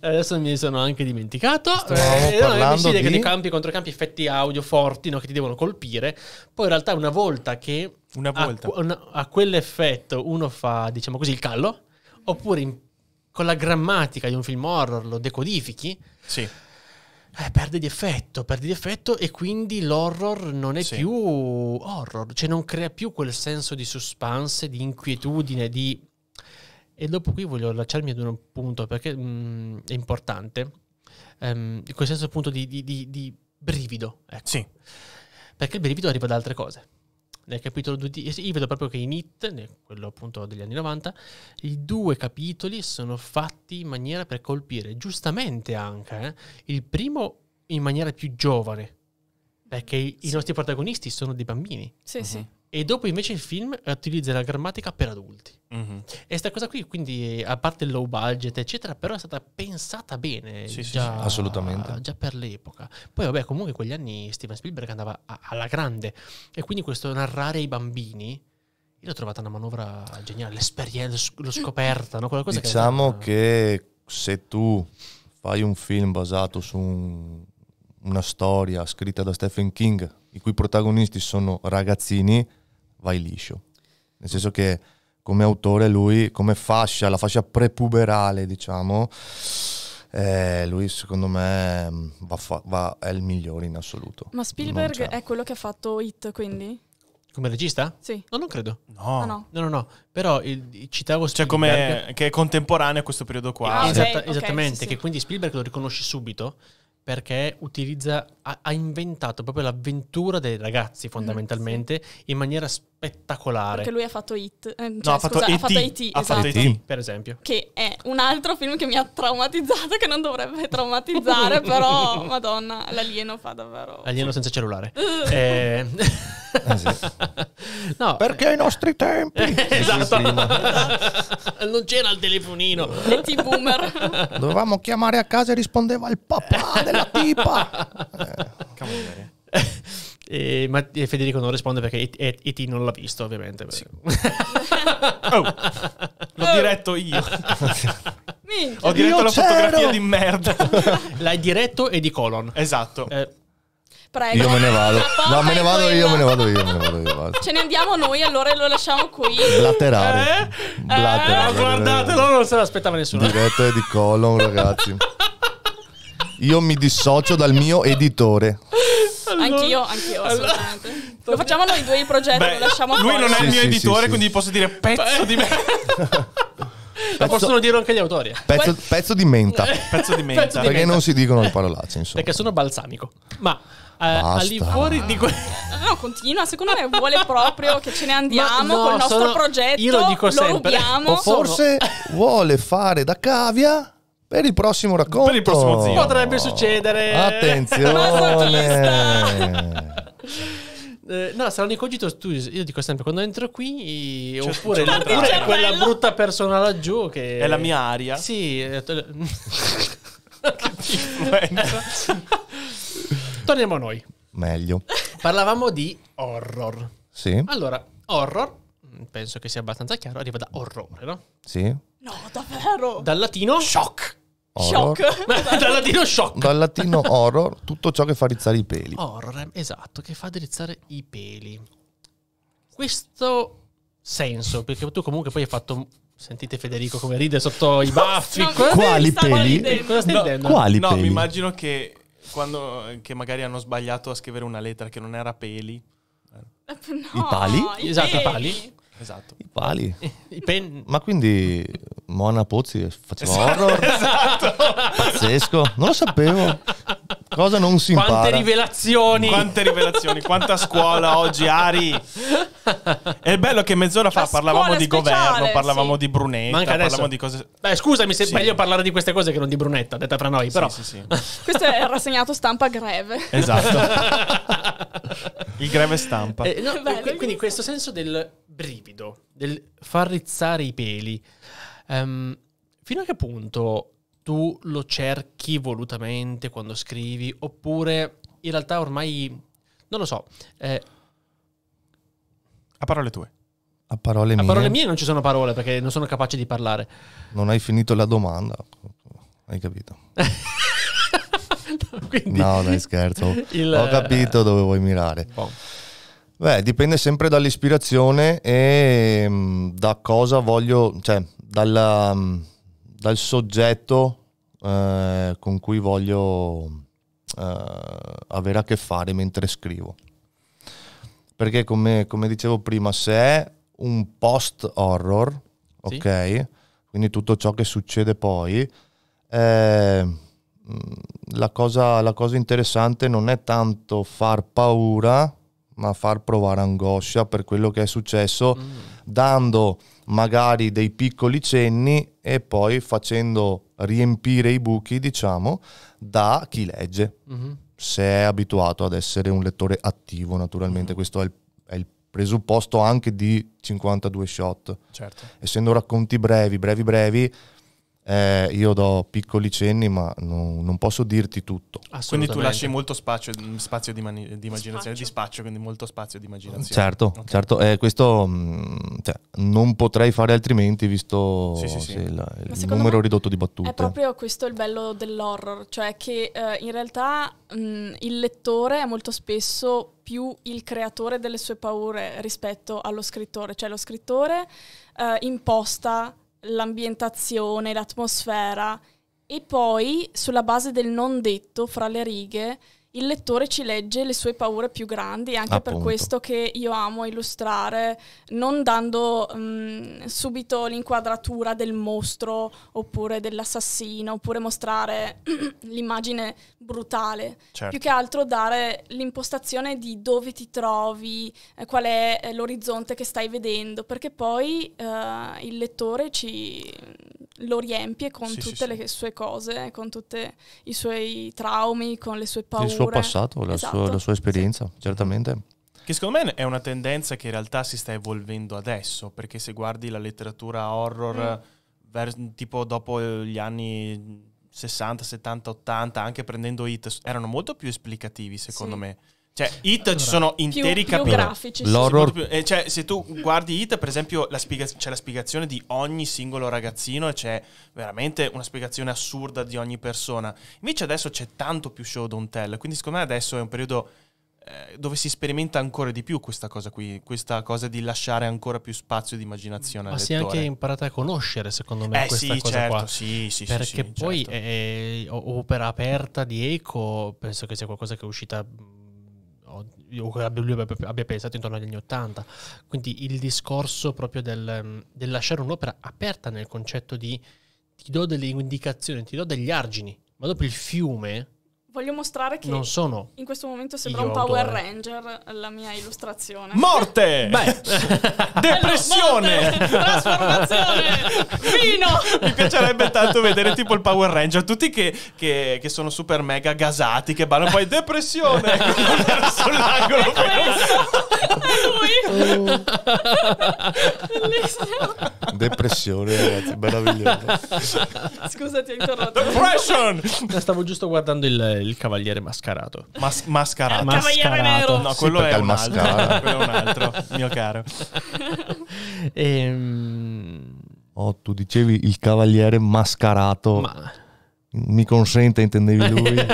Adesso mi sono anche dimenticato. Stiamo eh, parlando no, di... di campi contro campi, effetti audio forti no, che ti devono colpire. Poi in realtà una volta che una volta. A, una, a quell'effetto uno fa, diciamo così, il callo, oppure in, con la grammatica di un film horror lo decodifichi. Sì. Eh, perde di effetto, perde di effetto e quindi l'horror non è sì. più horror, cioè non crea più quel senso di suspense, di inquietudine, di e dopo qui voglio allacciarmi ad un punto perché mh, mm, è importante, um, quel senso appunto di, di, di, di brivido. Ecco. Sì. Perché il brivido arriva da altre cose. Nel capitolo 2 di... Io vedo proprio che in It, quello appunto degli anni 90, i due capitoli sono fatti in maniera per colpire, giustamente anche, eh, il primo in maniera più giovane, perché sì. i nostri protagonisti sono dei bambini. Sì, uh-huh. sì. E dopo invece il film utilizza la grammatica per adulti. Mm-hmm. E questa cosa qui, quindi, a parte il low budget, eccetera, però è stata pensata bene sì, già, sì, sì, assolutamente. già per l'epoca. Poi, vabbè, comunque quegli anni Steven Spielberg andava a- alla grande. E quindi questo narrare i bambini. Io l'ho trovata una manovra geniale, l'esperienza, l'ho scoperta, no? Quella diciamo che, che, se tu fai un film basato su un, una storia scritta da Stephen King, i cui protagonisti sono ragazzini, vai liscio. Nel senso che come autore lui, come fascia, la fascia prepuberale diciamo, eh, lui secondo me mm, va, va, è il migliore in assoluto. Ma Spielberg è quello che ha fatto Hit quindi? Come regista? Sì. No, non credo. No, ah, no, no. no, no. Però il, citavo Spielberg. Cioè, come che è contemporaneo a questo periodo qua. Ah, Esatta, okay, esattamente, sì, sì. che quindi Spielberg lo riconosce subito perché utilizza, ha, ha, inventato proprio l'avventura dei ragazzi mm, fondamentalmente mm, sì. in maniera spettacolare. Perché lui ha fatto It, eh, no, cioè, ha, fatto scusa, ha fatto IT, ha fatto IT, esatto. per esempio. Che è un altro film che mi ha traumatizzato, che non dovrebbe traumatizzare, però madonna, l'alieno fa davvero... L'alieno senza cellulare. eh... Ah, no, perché ai nostri tempi esatto non c'era il telefonino le t-boomer dovevamo chiamare a casa e rispondeva il papà della la pipa! E, ma Federico non risponde perché E.T. non l'ha visto, ovviamente. Sì. oh, l'ho oh. diretto io. Ho diretto io la c'ero. fotografia di merda. L'hai diretto e di Colon. Esatto. Eh. Prego. Io me ne vado. No, me ne vado io, me ne vado io, me ne vado io. Vado. Ce ne andiamo noi, allora lo lasciamo qui. Laterale. Eh? eh? Blaterare. Eh, ah, guardatelo, non se l'aspettava nessuno. Diretto e di Colon, ragazzi. Io mi dissocio dal mio editore. Allora, anch'io, anch'io. Allora, lo facciamo noi due il progetto, Beh, lo lasciamo Lui fuori. non è il mio sì, editore, sì, quindi sì. posso dire pezzo di me. Lo possono dire anche gli autori. Pezzo, pezzo di menta. Eh, pezzo di menta. Perché di menta. non si dicono le parolacce, insomma. Perché sono balsamico. Ma eh, all'infuori di que- ah, No, continua. Secondo me vuole proprio che ce ne andiamo no, col nostro sono, progetto. Io lo dico lo sempre. Rubiamo. O forse vuole fare da cavia per il prossimo racconto. Per il prossimo zio. Potrebbe succedere. Attenzione. Eh, no, sarà un incogito studios. Io dico sempre quando entro qui, cioè, oppure, cioè, oppure cioè, quella brutta persona laggiù che... È la mia aria. Sì. Eh, Torniamo a noi. Meglio. Parlavamo di horror. Sì. Allora, horror, penso che sia abbastanza chiaro, arriva da orrore, no? Sì. No, davvero? Dal latino... Shock horror. Shock. Dal esatto. latino shock. Dal latino horror, tutto ciò che fa rizzare i peli. Horror, esatto, che fa rizzare i peli. Questo senso, perché tu comunque poi hai fatto... Sentite Federico come ride sotto i baffi. No, Quali peli? Cosa stai no, dicendo? Quali no, peli? No, mi immagino che, quando, che magari hanno sbagliato a scrivere una lettera che non era peli. Eh, eh. No, I pali? I esatto, peli. pali. Esatto. I pali. I, pen... Ma quindi Mona Pozzi faceva esatto, horror? Esatto. Pazzesco, non lo sapevo. Cosa non si Quante rivelazioni. Quante rivelazioni, quanta scuola oggi, Ari. È bello che mezz'ora fa parlavamo di speciale, governo, parlavamo sì. di Brunetta, Manca adesso. parlavamo di cose... Beh, scusami se è sì. meglio parlare di queste cose che non di Brunetta, detta fra noi, però... Sì, sì, Questo è il rassegnato stampa greve. Esatto. Il greve stampa. Eh, no, Beh, quindi questo senso del brivido, del far rizzare i peli. Um, fino a che punto tu lo cerchi volutamente quando scrivi, oppure in realtà ormai, non lo so. Eh, a parole tue. A parole mie. A parole mie non ci sono parole perché non sono capace di parlare. Non hai finito la domanda, hai capito? Quindi, no, dai scherzo. Il... Ho capito dove vuoi mirare. Bon. Beh, dipende sempre dall'ispirazione e mm, da cosa voglio, cioè dalla, mm, dal soggetto eh, con cui voglio eh, avere a che fare mentre scrivo. Perché come, come dicevo prima, se è un post horror, sì. ok, quindi tutto ciò che succede poi, eh, mm, la, cosa, la cosa interessante non è tanto far paura, ma far provare angoscia per quello che è successo, mm. dando magari dei piccoli cenni e poi facendo riempire i buchi, diciamo, da chi legge, mm-hmm. se è abituato ad essere un lettore attivo, naturalmente, mm. questo è il, è il presupposto anche di 52 shot. Certo. Essendo racconti brevi, brevi, brevi, eh, io do piccoli cenni, ma no, non posso dirti tutto. Quindi tu lasci molto spazio, mm, spazio di, mani, di, immaginazione, spaccio. di spaccio, quindi molto spazio di immaginazione. Certo, okay. certo. Eh, questo mm, cioè, non potrei fare altrimenti, visto sì, sì, sì. il, il numero ridotto di battute. È proprio questo il bello dell'horror, cioè che eh, in realtà mh, mm, il lettore è molto spesso più il creatore delle sue paure rispetto allo scrittore, cioè lo scrittore eh, imposta l'ambientazione, l'atmosfera e poi sulla base del non detto fra le righe il lettore ci legge le sue paure più grandi, anche Appunto. per questo che io amo illustrare, non dando mh, subito l'inquadratura del mostro oppure dell'assassino, oppure mostrare l'immagine brutale, certo. più che altro dare l'impostazione di dove ti trovi, eh, qual è eh, l'orizzonte che stai vedendo, perché poi eh, il lettore ci, lo riempie con sì, tutte sì, le sì. sue cose, con tutti i suoi traumi, con le sue paure suo passato, la, esatto. sua, la sua, esperienza, sì. certamente. Che secondo me è una tendenza che in realtà si sta evolvendo adesso, perché se guardi la letteratura horror, mm. vers- tipo dopo gli anni 60, 70, 80, anche prendendo hit, erano molto più esplicativi secondo sì. me. Cioè, It allora, ci sono interi più, capitoli. Più grafici, L'horror. Più, eh, cioè, se tu guardi It, per esempio, spiega- c'è la spiegazione di ogni singolo ragazzino e c'è veramente una spiegazione assurda di ogni persona. Invece adesso c'è tanto più show don't tell, quindi secondo me adesso è un periodo eh, dove si sperimenta ancora di più questa cosa qui, questa cosa di lasciare ancora più spazio di immaginazione. Ma si è anche imparata a conoscere, secondo me, eh, questa sì, cosa certo, qua. Sì, sì, Perché sì, sì, poi certo. eh, Opera aperta di Eco, penso che sia qualcosa che è uscita o che abbia, lui abbia pensato intorno agli anni Ottanta. Quindi il discorso proprio del, mm, del lasciare un'opera aperta nel concetto di ti do delle indicazioni, ti do degli argini, ma dopo il fiume Voglio mostrare che non sono in questo momento sembra un Power autore. Ranger la mia illustrazione. Morte! Beh. Depressione! Morte, trasformazione! Vino! Mi piacerebbe tanto vedere tipo il Power Ranger, tutti che, che, che sono super mega gasati, che ballano poi depressione! sull'angolo. È lui. Oh. Bellissimo. Depressione, ragazzi, meraviglioso. Scusa, ti ho interrotto. Depression! Stavo giusto guardando il, il Cavaliere Mascarato. Mas- mascarato. Cavaliere Nero. No, quello, sì, è, un altro, quello è un altro, mio caro. Ehm... Oh, tu dicevi il Cavaliere Mascarato. Ma... Mi consente, intendevi lui? Mi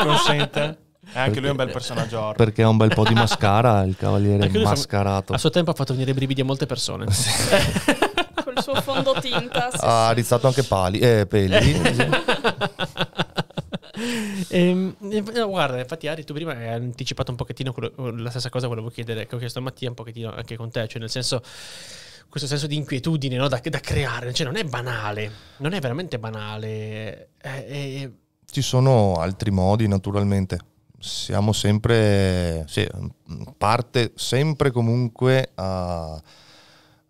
consente? Eh, anche lui è un bel personaggio horror. Perché ha un bel po' di mascara, il cavaliere mascarato. a suo tempo ha fatto venire brividi a molte persone. Sì. Col suo fondotinta. Sì, ha rizzato anche pali, eh, peli. Ehm, eh, guarda, infatti, Ari, tu prima hai anticipato un pochettino quello, eh, la stessa cosa volevo chiedere, che ho chiesto a Mattia un pochettino anche con te, cioè nel senso questo senso di inquietudine no, da, da, creare, cioè non è banale, non è veramente banale. È, eh, è... Eh, Ci sono altri modi, naturalmente siamo sempre, sì, parte sempre comunque a...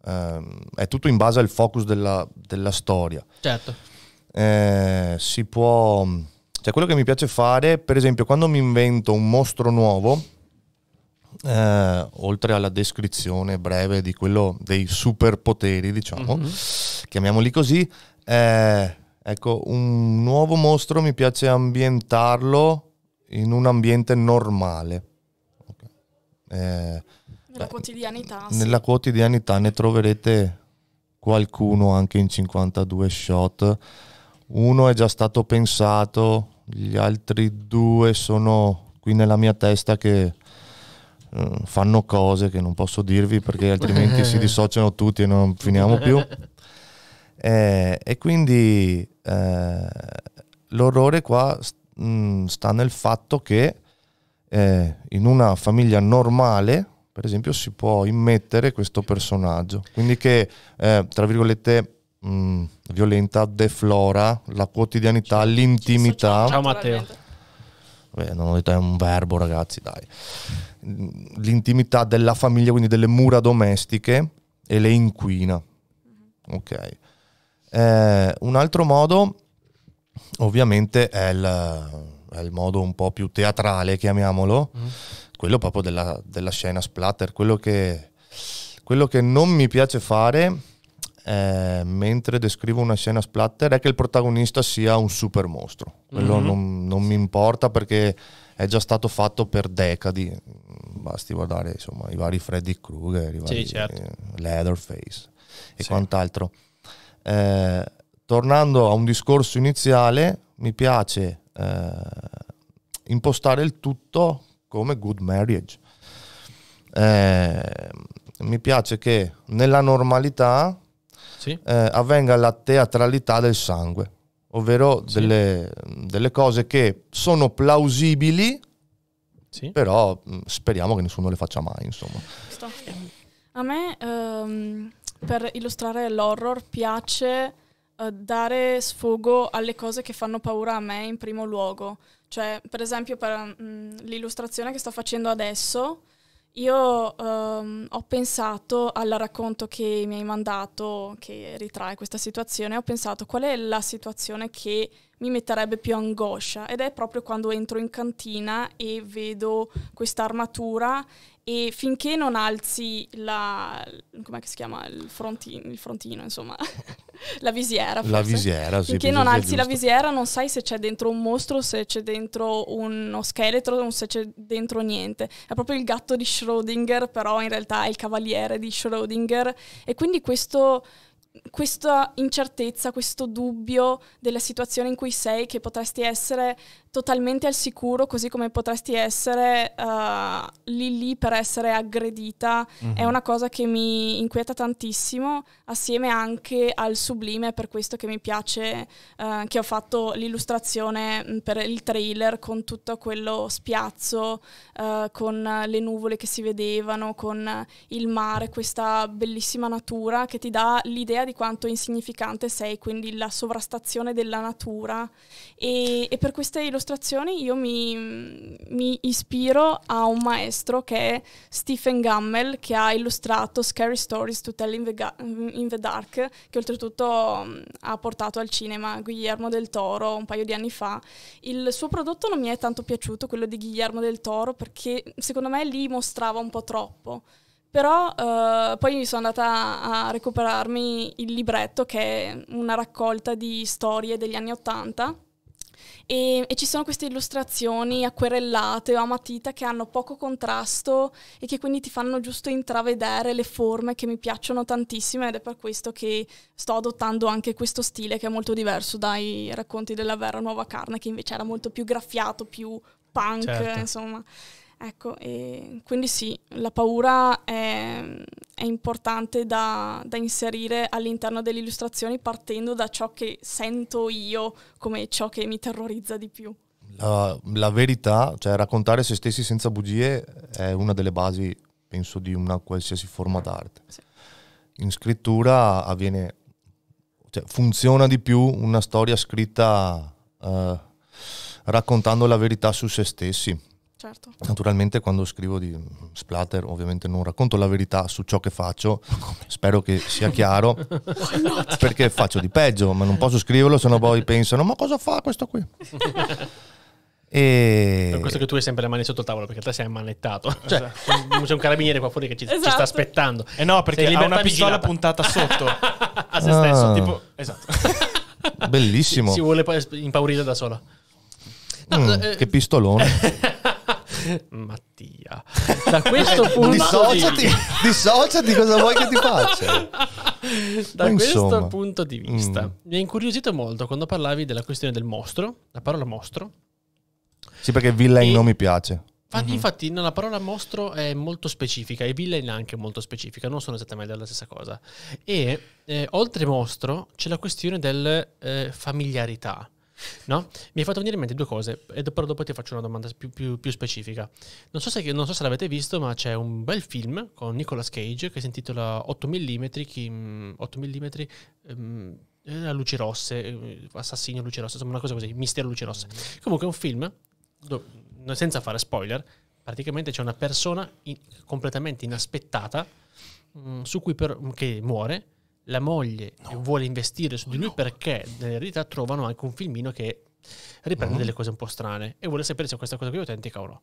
Uh, è tutto in base al focus della, della storia. Certo. Eh, si può... Cioè quello che mi piace fare, per esempio, quando mi invento un mostro nuovo, eh, oltre alla descrizione breve di quello dei superpoteri, diciamo, mm-hmm. chiamiamoli così, eh, ecco, un nuovo mostro mi piace ambientarlo in un ambiente normale. Okay. Eh, nella beh, quotidianità. Nella quotidianità ne troverete qualcuno anche in 52 shot. Uno è già stato pensato, gli altri due sono qui nella mia testa che eh, fanno cose che non posso dirvi perché altrimenti si dissociano tutti e non finiamo più. Eh, e quindi eh, l'orrore qua st- mh, mm, sta nel fatto che eh, in una famiglia normale, per esempio, si può immettere questo personaggio. Quindi che, eh, tra virgolette, mh, mm, violenta deflora la quotidianità, l'intimità. Ciao Matteo. Beh, non ho detto è un verbo, ragazzi, dai. L'intimità della famiglia, quindi delle mura domestiche, e le inquina. Mm-hmm. Ok. Eh, un altro modo ovviamente è il, è il, modo un po' più teatrale, chiamiamolo, mm. quello proprio della, della, scena splatter, quello che, quello che non mi piace fare eh, mentre descrivo una scena splatter è che il protagonista sia un super mostro, quello mm-hmm. non, non mi importa perché è già stato fatto per decadi. Basti guardare insomma, i vari Freddy Krueger, i vari sì, certo. Leatherface e sì. quant'altro. Eh, tornando a un discorso iniziale, mi piace eh, impostare il tutto come good marriage. Eh, mi piace che nella normalità sì. eh, avvenga la teatralità del sangue, ovvero sì. delle, delle, cose che sono plausibili, sì. però mm, speriamo che nessuno le faccia mai. Insomma. A me, um, per illustrare l'horror, piace eh, dare sfogo alle cose che fanno paura a me in primo luogo. Cioè, per esempio, per mh, mm, l'illustrazione che sto facendo adesso, io um, ho pensato al racconto che mi hai mandato, che ritrae questa situazione, ho pensato qual è la situazione che mi metterebbe più angoscia ed è proprio quando entro in cantina e vedo questa armatura e finché non alzi la, chiama, il, frontino, il frontino, insomma, la visiera. Forse. La visiera, sì. Finché non alzi la visiera non sai se c'è dentro un mostro, se c'è dentro uno scheletro, se c'è dentro niente. È proprio il gatto di Schrödinger, però in realtà è il cavaliere di Schrödinger. E quindi questo, questa incertezza, questo dubbio della situazione in cui sei, che potresti essere totalmente al sicuro così come potresti essere uh, lì lì per essere aggredita mm-hmm. è mhm. una cosa che mi inquieta tantissimo assieme anche al sublime per questo che mi piace uh, che ho fatto l'illustrazione mm, per il trailer con tutto quello spiazzo uh, con le nuvole che si vedevano con il mare questa bellissima natura che ti dà l'idea di quanto insignificante sei quindi la sovrastazione della natura e, e per queste illustrazioni illustrazioni io mi, mi, ispiro a un maestro che è Stephen Gammel che ha illustrato Scary Stories to Tell in the, Ga- in the Dark che oltretutto mm, ha portato al cinema Guillermo del Toro un paio di anni fa. Il suo prodotto non mi è tanto piaciuto, quello di Guillermo del Toro, perché secondo me lì mostrava un po' troppo però eh, poi sono andata a recuperarmi il libretto che è una raccolta di storie degli anni Ottanta e, e, ci sono queste illustrazioni acquerellate o a matita che hanno poco contrasto e che quindi ti fanno giusto intravedere le forme che mi piacciono tantissime ed è per questo che sto adottando anche questo stile che è molto diverso dai racconti della vera nuova carne che invece era molto più graffiato, più punk, certo. insomma. Ecco, quindi sì, la paura è, è importante da, da, inserire all'interno delle illustrazioni partendo da ciò che sento io come ciò che mi terrorizza di più. La, la verità, cioè raccontare se stessi senza bugie, è una delle basi, penso, di una qualsiasi forma d'arte. Sì. In scrittura avviene, cioè, funziona di più una storia scritta eh, raccontando la verità su se stessi Certo. Naturalmente quando scrivo di splatter ovviamente non racconto la verità su ciò che faccio, spero che sia chiaro, perché faccio di peggio, ma non posso scriverlo se no poi pensano ma cosa fa questo qui? E... Per questo che tu hai sempre le mani sotto il tavolo, perché te sei ammanettato. Cioè, cioè c'è un carabiniere qua fuori che ci, esatto. ci sta esatto. aspettando. E eh no, perché ha una pistola vigilata. puntata sotto a se ah. stesso. Tipo, esatto. Bellissimo. Si, si vuole impaurire da sola. Mm, no, mm, eh, che pistolone. Mattia, da questo punto di vista... Dissociati, cosa vuoi che ti faccia? Da Ma questo punto di vista, mm. mi ha incuriosito molto quando parlavi della questione del mostro, la parola mostro. Sì, perché villain e... non mi piace. Infatti, mm-hmm. infatti no, la parola mostro è molto specifica e villain è anche molto specifica, non sono esattamente la stessa cosa. E eh, oltre mostro c'è la questione del eh, familiarità. No? Mi hai fatto venire in mente due cose, però dopo ti faccio una domanda più, più, più specifica. Non so, se, non so, se, l'avete visto, ma c'è un bel film con Nicolas Cage che si intitola 8 mm, 8 mm um, luci rosse, eh, assassino luci rosse, insomma una cosa così, mistero luci rosse. Comunque è un film, dove, senza fare spoiler, praticamente c'è una persona in, completamente inaspettata mh, mm, per, che muore la moglie no. vuole investire su di lui no. perché nell'eredità trovano anche un filmino che riprende mm-hmm. delle cose un po' strane e vuole sapere se questa cosa qui è autentica o no.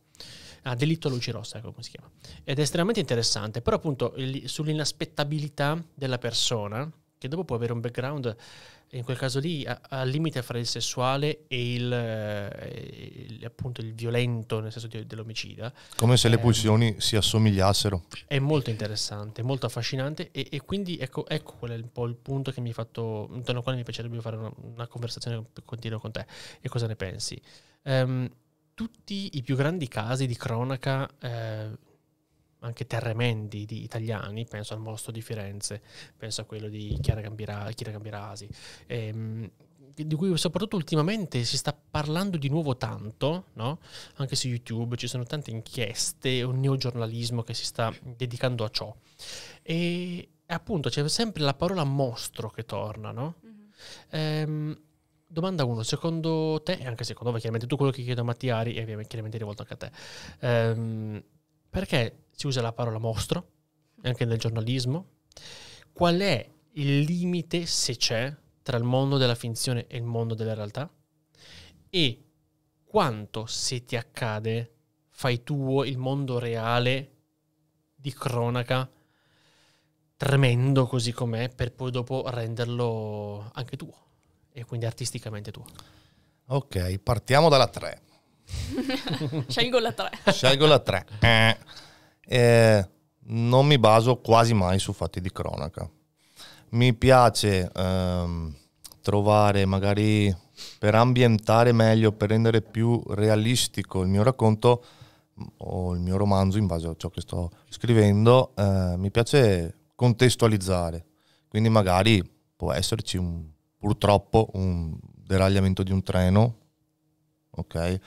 Ah, delitto a luci rossa, ecco come si chiama. Ed è estremamente interessante, però appunto il, sull'inaspettabilità della persona, che dopo può avere un background in quel caso lì al limite fra il sessuale e il, eh, il, appunto il violento nel senso di, dell'omicida come se le ehm, pulsioni si assomigliassero è molto interessante molto affascinante e, e quindi ecco, ecco quello è un po' il punto che mi ha fatto intorno al quale mi piacerebbe fare una, una conversazione continua con te e cosa ne pensi um, tutti i più grandi casi di cronaca eh, anche terremendi di italiani, penso al mostro di Firenze, penso a quello di Chiara, Gambira, Chiara Gambirasi, ehm, di cui soprattutto ultimamente si sta parlando di nuovo tanto, no? anche su YouTube ci sono tante inchieste, un neogiornalismo che si sta dedicando a ciò. E appunto c'è sempre la parola mostro che torna, no? Mm-hmm. Ehm, domanda 1, secondo te, e anche secondo me chiaramente tu quello che chiedo a Mattiari è chiaramente rivolto anche a te, ehm, perché si usa la parola mostro, anche nel giornalismo? Qual è il limite, se c'è, tra il mondo della finzione e il mondo della realtà? E quanto, se ti accade, fai tuo il mondo reale di cronaca tremendo così com'è per poi dopo renderlo anche tuo e quindi artisticamente tuo. Ok, partiamo dalla 3. Scelgo la 3. Scelgo la 3. Eh. Eh, non mi baso quasi mai su fatti di cronaca. Mi piace ehm, trovare magari per ambientare meglio, per rendere più realistico il mio racconto mm, o il mio romanzo in base a ciò che sto scrivendo, eh, mi piace contestualizzare. Quindi magari può esserci un, purtroppo un deragliamento di un treno, ok?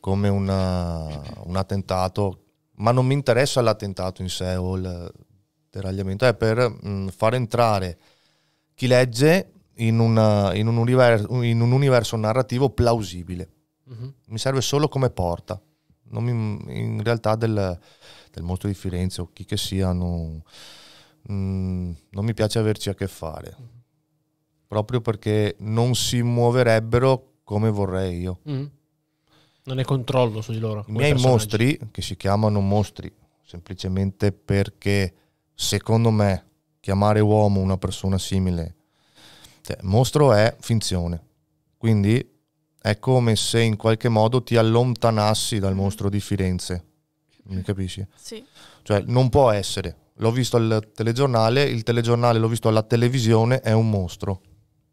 come una, un attentato, ma non mi interessa l'attentato in sé o il deragliamento, è per mh, mm, far entrare chi legge in, una, in, un, universo, in un, universo, narrativo plausibile. Uh-huh. Mi serve solo come porta. Mi, in realtà del, del, mostro di Firenze o chi che sia non, mh, mm, non mi piace averci a che fare. Uh-huh. Proprio perché non si muoverebbero come vorrei io. Uh-huh non è controllo su di loro. I miei mostri, che si chiamano mostri semplicemente perché secondo me chiamare uomo una persona simile, cioè, mostro è finzione. Quindi è come se in qualche modo ti allontanassi dal mm. mostro di Firenze. Mi capisci? Sì. Cioè non può essere. L'ho visto al telegiornale, il telegiornale l'ho visto alla televisione, è un mostro.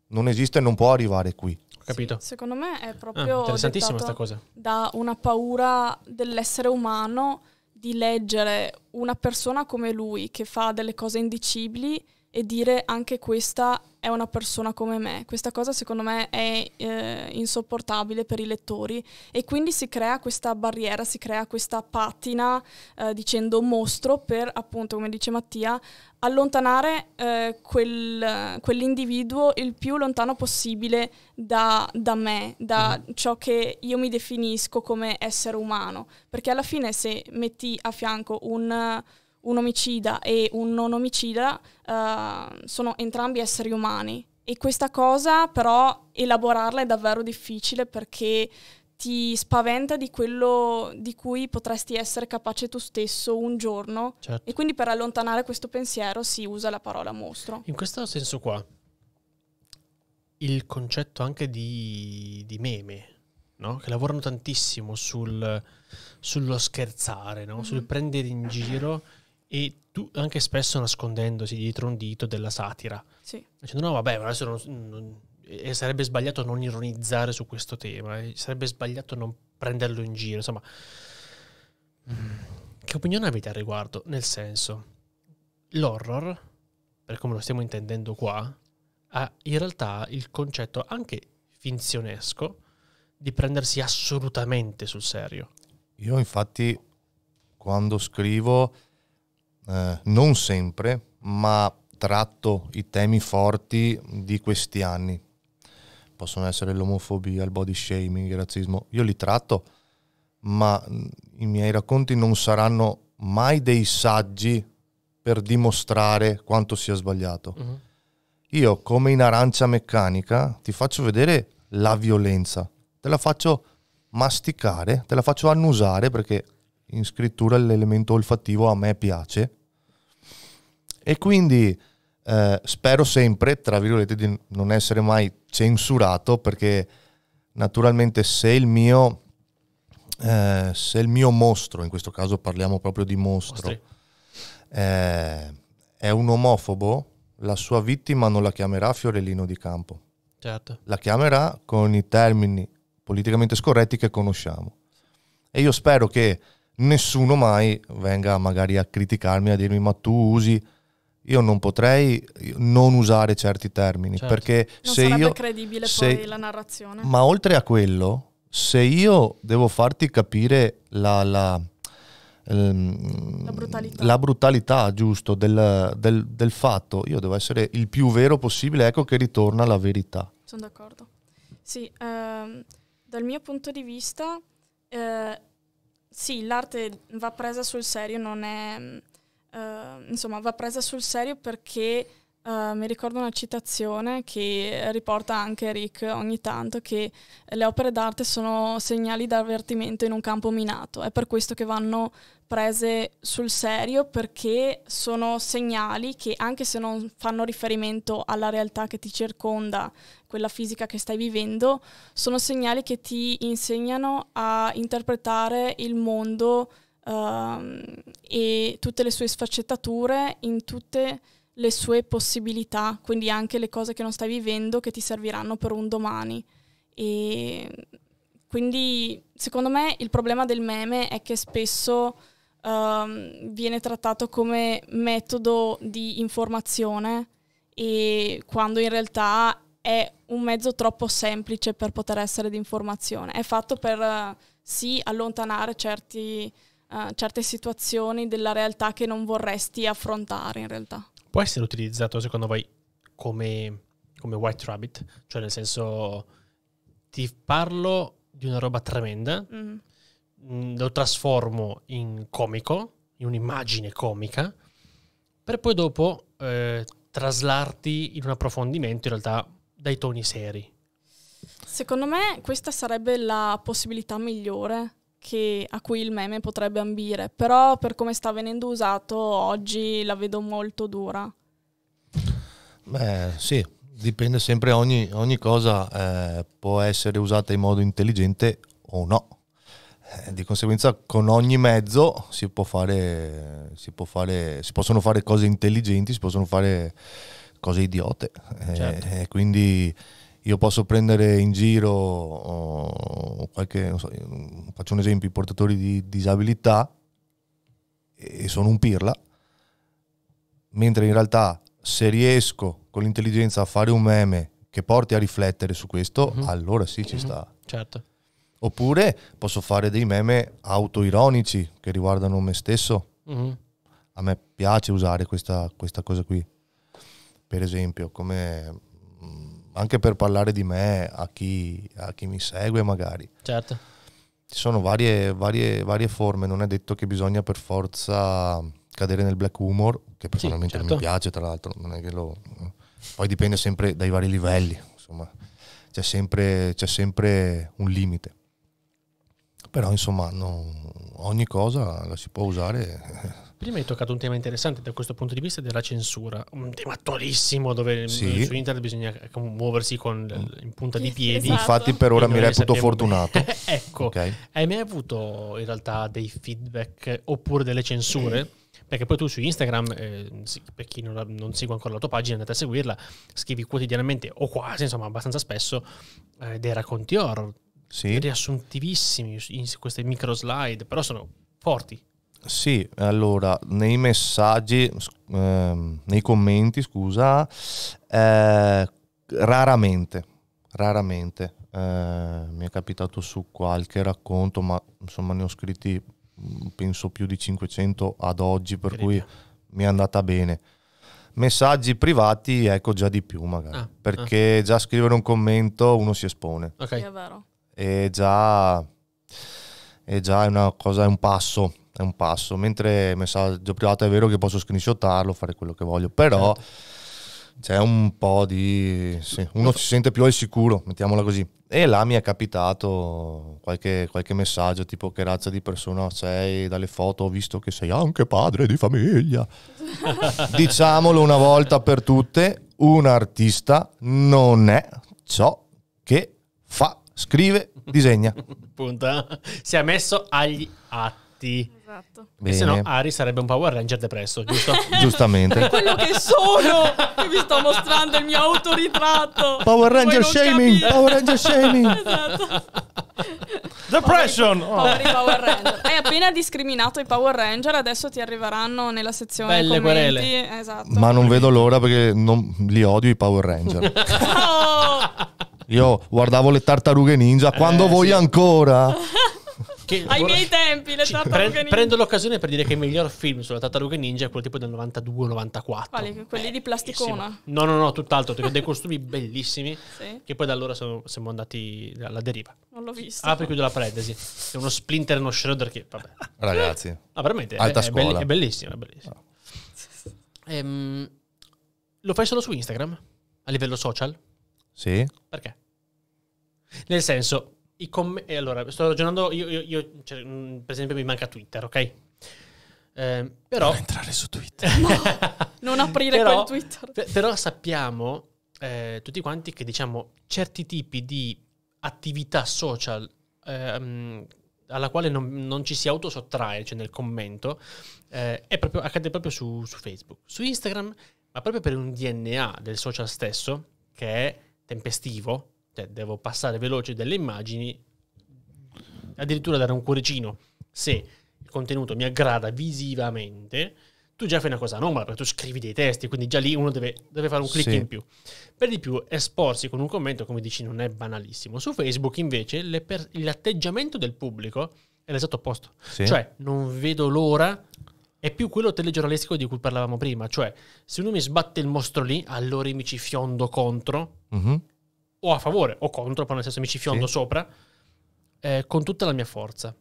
Non esiste, non può arrivare qui capito? Sì, secondo me è ah, proprio... Ah, interessantissima questa cosa. Da una paura dell'essere umano di leggere una persona come lui che fa delle cose indicibili e dire anche questa è una persona come me. Questa cosa secondo me è eh, insopportabile per i lettori e quindi si crea questa barriera, si crea questa patina eh, dicendo mostro per appunto, come dice Mattia, allontanare eh, quel, quell'individuo il più lontano possibile da, da me, da mm. ciò che io mi definisco come essere umano. Perché alla fine se metti a fianco un un omicida e un non omicida uh, sono entrambi esseri umani e questa cosa però elaborarla è davvero difficile perché ti spaventa di quello di cui potresti essere capace tu stesso un giorno certo. e quindi per allontanare questo pensiero si usa la parola mostro. In questo senso qua, il concetto anche di, di meme, no? che lavorano tantissimo sul, sullo scherzare, no? mm-hmm. sul prendere in giro e tu anche spesso nascondendosi dietro un dito della satira. Sì. Dicendo no vabbè, adesso non, non, e sarebbe sbagliato non ironizzare su questo tema, sarebbe sbagliato non prenderlo in giro, insomma. Mm. Che opinione avete al riguardo? Nel senso, l'horror, per come lo stiamo intendendo qua, ha in realtà il concetto anche finzionesco di prendersi assolutamente sul serio. Io infatti quando scrivo eh, non sempre, ma tratto i temi forti di questi anni. Possono essere l'omofobia, il body shaming, il razzismo. Io li tratto, ma mm, i miei racconti non saranno mai dei saggi per dimostrare quanto sia sbagliato. Uh-huh. Io, come in arancia meccanica, ti faccio vedere la violenza, te la faccio masticare, te la faccio annusare perché in scrittura l'elemento olfattivo a me piace e quindi eh, spero sempre, tra virgolette, di non essere mai censurato perché naturalmente se il mio, eh, se il mio mostro, in questo caso parliamo proprio di mostro, eh, è un omofobo, la sua vittima non la chiamerà fiorellino di campo. Certo. La chiamerà con i termini politicamente scorretti che conosciamo. E io spero che nessuno mai venga magari a criticarmi, a dirmi ma tu usi io non potrei non usare certi termini certo. perché non se io credibile se, poi la narrazione. Ma oltre a quello, se io devo farti capire la, la, ehm, la, brutalità. la brutalità. giusto, del, del, del, fatto, io devo essere il più vero possibile, ecco che ritorna la verità. Sono d'accordo. Sì, ehm, dal mio punto di vista, eh, sì, l'arte va presa sul serio, non è... Uh, insomma, va presa sul serio perché uh, mi ricordo una citazione che riporta anche Rick ogni tanto, che le opere d'arte sono segnali d'avvertimento in un campo minato. È per questo che vanno prese sul serio perché sono segnali che anche se non fanno riferimento alla realtà che ti circonda quella fisica che stai vivendo, sono segnali che ti insegnano a interpretare il mondo um, e tutte le sue sfaccettature in tutte le sue possibilità, quindi anche le cose che non stai vivendo che ti serviranno per un domani. E quindi secondo me il problema del meme è che spesso um, viene trattato come metodo di informazione e quando in realtà è un mezzo troppo semplice per poter essere di informazione, è fatto per eh, sì allontanare certi, uh, certe situazioni della realtà che non vorresti affrontare in realtà. Può essere utilizzato secondo voi come, come White Rabbit? Cioè nel senso ti parlo di una roba tremenda, mm-hmm. mm. lo trasformo in comico, in un'immagine comica, per poi dopo eh, traslarti in un approfondimento in realtà dai toni seri? Secondo me questa sarebbe la possibilità migliore che, a cui il meme potrebbe ambire, però per come sta venendo usato oggi la vedo molto dura. Beh, sì, dipende sempre, ogni, ogni cosa eh, può essere usata in modo intelligente o no. Eh, di conseguenza con ogni mezzo si, può fare, si, può fare, si possono fare cose intelligenti, si possono fare cose idiote. Eh, certo. E, eh, e quindi io posso prendere in giro oh, qualche, so, faccio un esempio, i portatori di disabilità e sono un pirla, mentre in realtà se riesco con l'intelligenza a fare un meme che porti a riflettere su questo, mm-hmm. allora sì ci mm-hmm. sta. Certo. Oppure posso fare dei meme autoironici che riguardano me stesso. Mm-hmm. A me piace usare questa, questa cosa qui per esempio, come, mm, anche per parlare di me a chi, a chi mi segue magari. Certo. Ci sono varie, varie, varie, forme, non è detto che bisogna per forza cadere nel black humor, che personalmente sì, certo. non mi certo. piace tra l'altro, non è che lo... Poi dipende sempre dai vari livelli, insomma, c'è sempre, c'è sempre un limite però insomma no, ogni cosa la si può usare eh, Prima hai toccato un tema interessante da questo punto di vista della censura, un tema attualissimo dove sì. su internet bisogna muoversi con, mm. in punta di piedi. Esatto. Infatti per ora mi reputo sappiamo. fortunato. ecco, okay. hai mai avuto in realtà dei feedback oppure delle censure? Mm. Perché poi tu su Instagram, eh, per chi non, non, segue ancora la tua pagina, andate a seguirla, scrivi quotidianamente o quasi, insomma abbastanza spesso, eh, dei racconti horror. Sì. Riassuntivissimi in queste micro slide, però sono forti. Sì, allora, nei messaggi, eh, nei commenti, scusa, eh, raramente, raramente. Eh, mi è capitato su qualche racconto, ma insomma ne ho scritti mm, penso più di 500 ad oggi, per Credia. cui mi è andata bene. Messaggi privati, ecco già di più magari, ah, perché ah. già scrivere un commento uno si espone. Ok. È vero. E già, è già una cosa, è un passo è un passo, mentre messaggio privato è vero che posso screenshotarlo, fare quello che voglio, però certo. c'è un po' di... Sì, uno si sente più al sicuro, mettiamola così. E là mi è capitato qualche, qualche messaggio tipo che razza di persona sei, dalle foto ho visto che sei anche padre di famiglia. Diciamolo una volta per tutte, un artista non è ciò che fa, scrive, disegna. Punta. Si è messo agli atti. Esatto. Bene. se no, Ari sarebbe un Power Ranger depresso, giusto? Giustamente. quello che sono! Che vi sto mostrando il mio autoritratto. Power Ranger shaming! Capire. Power Ranger shaming! esatto. Depression! Poveri, oh. Power Ranger. Hai appena discriminato i Power Ranger, adesso ti arriveranno nella sezione Belle commenti. Querele. Esatto. Ma non vedo l'ora perché non, li odio i Power Ranger. oh. Io guardavo le tartarughe ninja, eh, quando sì. voglio ancora. Che, Ai miei tempi, le tartarughe pre- ninja. Prendo l'occasione per dire che il miglior film sulla tartarughe ninja è quello tipo del 92-94. Quali? Quelli di plasticona? No, no, no, tutt'altro. Perché dei costumi bellissimi. Sì. Che poi da allora sono, siamo andati alla deriva. Non l'ho visto. Apri ah, chiudo la parentesi. È uno splinter, uno Shredder che, vabbè. Ragazzi. Ah, veramente. Alta è, scuola. È, bellissimo, è bellissimo. No. Ehm, lo fai solo su Instagram? A livello social? Sì. Perché? Nel senso, com- e allora, sto ragionando, io, io, io cioè, mm, per esempio mi manca Twitter, ok? Eh, però... Non entrare su Twitter. no, non aprire però, quel Twitter. Per, però sappiamo eh, tutti quanti che diciamo certi tipi di attività social ehm, alla quale non, non, ci si autosottrae, cioè nel commento, eh, proprio, accade proprio su, su, Facebook. Su Instagram, ma proprio per un DNA del social stesso, che è tempestivo, cioè, devo passare veloce delle immagini, addirittura dare un cuoricino se il contenuto mi aggrada visivamente, tu già fai una cosa anomala perché tu scrivi dei testi, quindi già lì uno deve, deve fare un clic sì. in più. Per di più, esporsi con un commento, come dici, non è banalissimo. Su Facebook, invece, per- l'atteggiamento del pubblico è l'esatto opposto. Sì. Cioè, non vedo l'ora. È più quello telegiornalistico di cui parlavamo prima, cioè se uno mi sbatte il mostro lì, allora mi ci fiondo contro, uh-huh o a favore o contro, però nel senso mi ci fiondo sì. sopra, eh, con tutta la mia forza.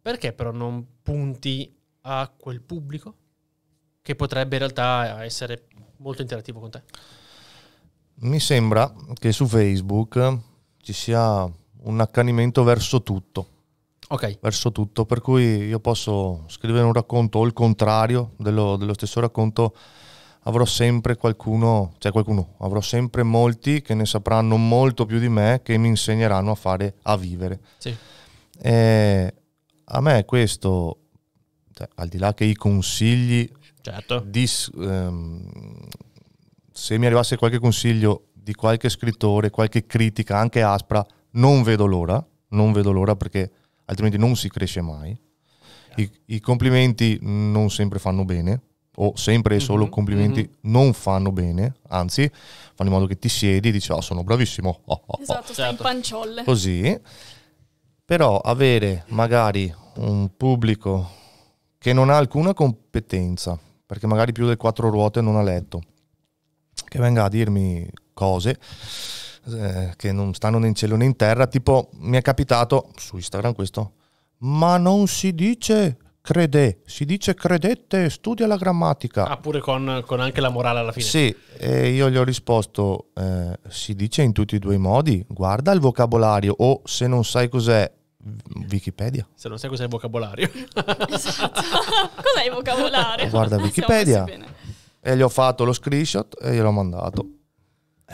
Perché però non punti a quel pubblico che potrebbe in realtà essere molto interattivo con te? Mi sembra che su Facebook ci sia un accanimento verso tutto. Okay. Verso tutto, per cui io posso scrivere un racconto o il contrario dello, dello stesso racconto avrò sempre qualcuno, cioè qualcuno, avrò sempre molti che ne sapranno molto più di me, che mi insegneranno a fare, a vivere. Sì. E eh, a me questo, cioè, al di là che i consigli, certo. di, ehm, se mi arrivasse qualche consiglio di qualche scrittore, qualche critica, anche aspra, non vedo l'ora, non vedo l'ora perché altrimenti non si cresce mai. I, I, complimenti non sempre fanno bene, o sempre e solo mm-hmm, complimenti mm-hmm. non fanno bene, anzi fanno in modo che ti siedi e dici oh sono bravissimo. Oh, oh, oh. stai certo. in panciolle. Così, però avere magari un pubblico che non ha alcuna competenza, perché magari più del quattro ruote non ha letto, che venga a dirmi cose eh, che non stanno né in cielo né in terra, tipo mi è capitato su Instagram questo, ma non si dice crede, si dice credette, studia la grammatica. Ah, pure con, con anche la morale alla fine. Sì, e io gli ho risposto, eh, si dice in tutti e due i modi, guarda il vocabolario o se non sai cos'è, Wikipedia. Se non sai cos'è il vocabolario. esatto. Cos'è il vocabolario? Guarda Wikipedia. E gli ho fatto lo screenshot e gliel'ho mandato.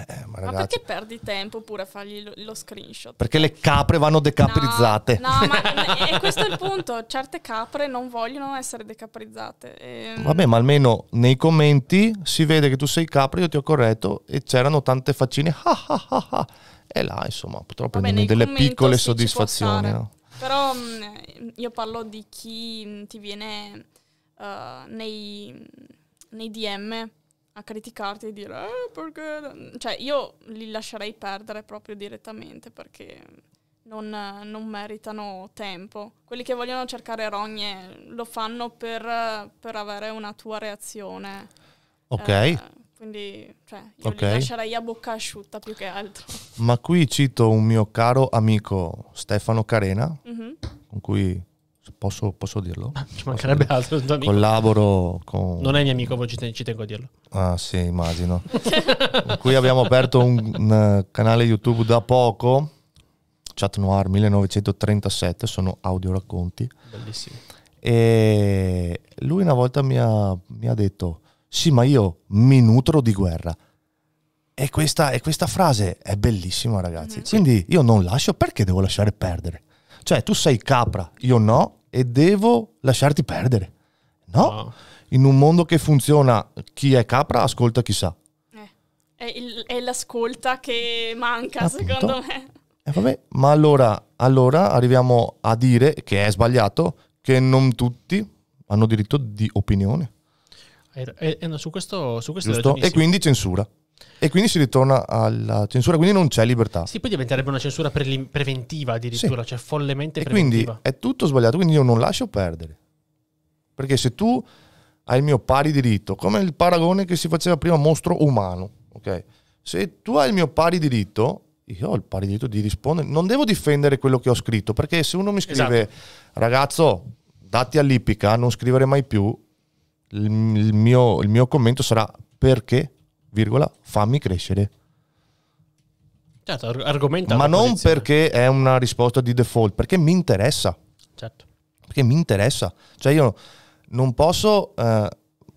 Eh, ma, ma, perché perdi tempo pure a fargli lo, lo screenshot? Perché le capre vanno decaprizzate. No, no ma e questo è il punto. Certe capre non vogliono essere decaprizzate. E... Ehm. Vabbè, ma almeno nei commenti si vede che tu sei capre, io ti ho corretto e c'erano tante faccine. Ah, ah, ah, e là, insomma, purtroppo Vabbè, delle piccole sì, soddisfazioni. No? Però mh, mm, io parlo di chi ti viene uh, nei, nei DM a criticarti e dire eh, perché... Cioè io li lascerei perdere proprio direttamente perché non, non, meritano tempo. Quelli che vogliono cercare rogne lo fanno per, per avere una tua reazione. Ok. Eh, quindi cioè, io okay. li lascerei a bocca asciutta più che altro. Ma qui cito un mio caro amico Stefano Carena, mm-hmm. con cui Posso, posso, dirlo? Ci mancherebbe posso altro. Dirlo. Collaboro con. Non è mio amico, ci, ten- ci tengo a dirlo. Ah, sì, immagino. qui abbiamo aperto un, un, eh, canale YouTube da poco, Chat Noir 1937, sono audio racconti. Bellissimo. E lui una volta mi ha, mi ha detto: Sì, ma io mi nutro di guerra. E questa, e questa frase è bellissima, ragazzi. Mm-hmm. Quindi io non lascio perché devo lasciare perdere. Cioè, tu sei capra, io no, e devo lasciarti perdere. No. Wow. In un mondo che funziona, chi è capra ascolta chissà. Eh, è, il, è l'ascolta che manca, Appunto. secondo me. Eh, vabbè, ma allora, allora arriviamo a dire che è sbagliato, che non tutti hanno diritto di opinione. E, eh, e, eh, eh, no, su questo, su questo E quindi censura. E quindi si ritorna alla censura, quindi non c'è libertà. Sì, poi diventerebbe una censura pre- preventiva addirittura, sì. cioè follemente preventiva. E quindi è tutto sbagliato, quindi io non lascio perdere. Perché se tu hai il mio pari diritto, come il paragone che si faceva prima mostro umano, ok? Se tu hai il mio pari diritto, io ho il pari diritto di rispondere, non devo difendere quello che ho scritto, perché se uno mi scrive esatto. ragazzo, dati all'ipica, non scrivere mai più, il mio, il mio commento sarà perché? virgola, fammi crescere. Certo, argomenta. Ma non posizione. perché è una risposta di default, perché mi interessa. Certo. Perché mi interessa. Cioè io non posso, eh,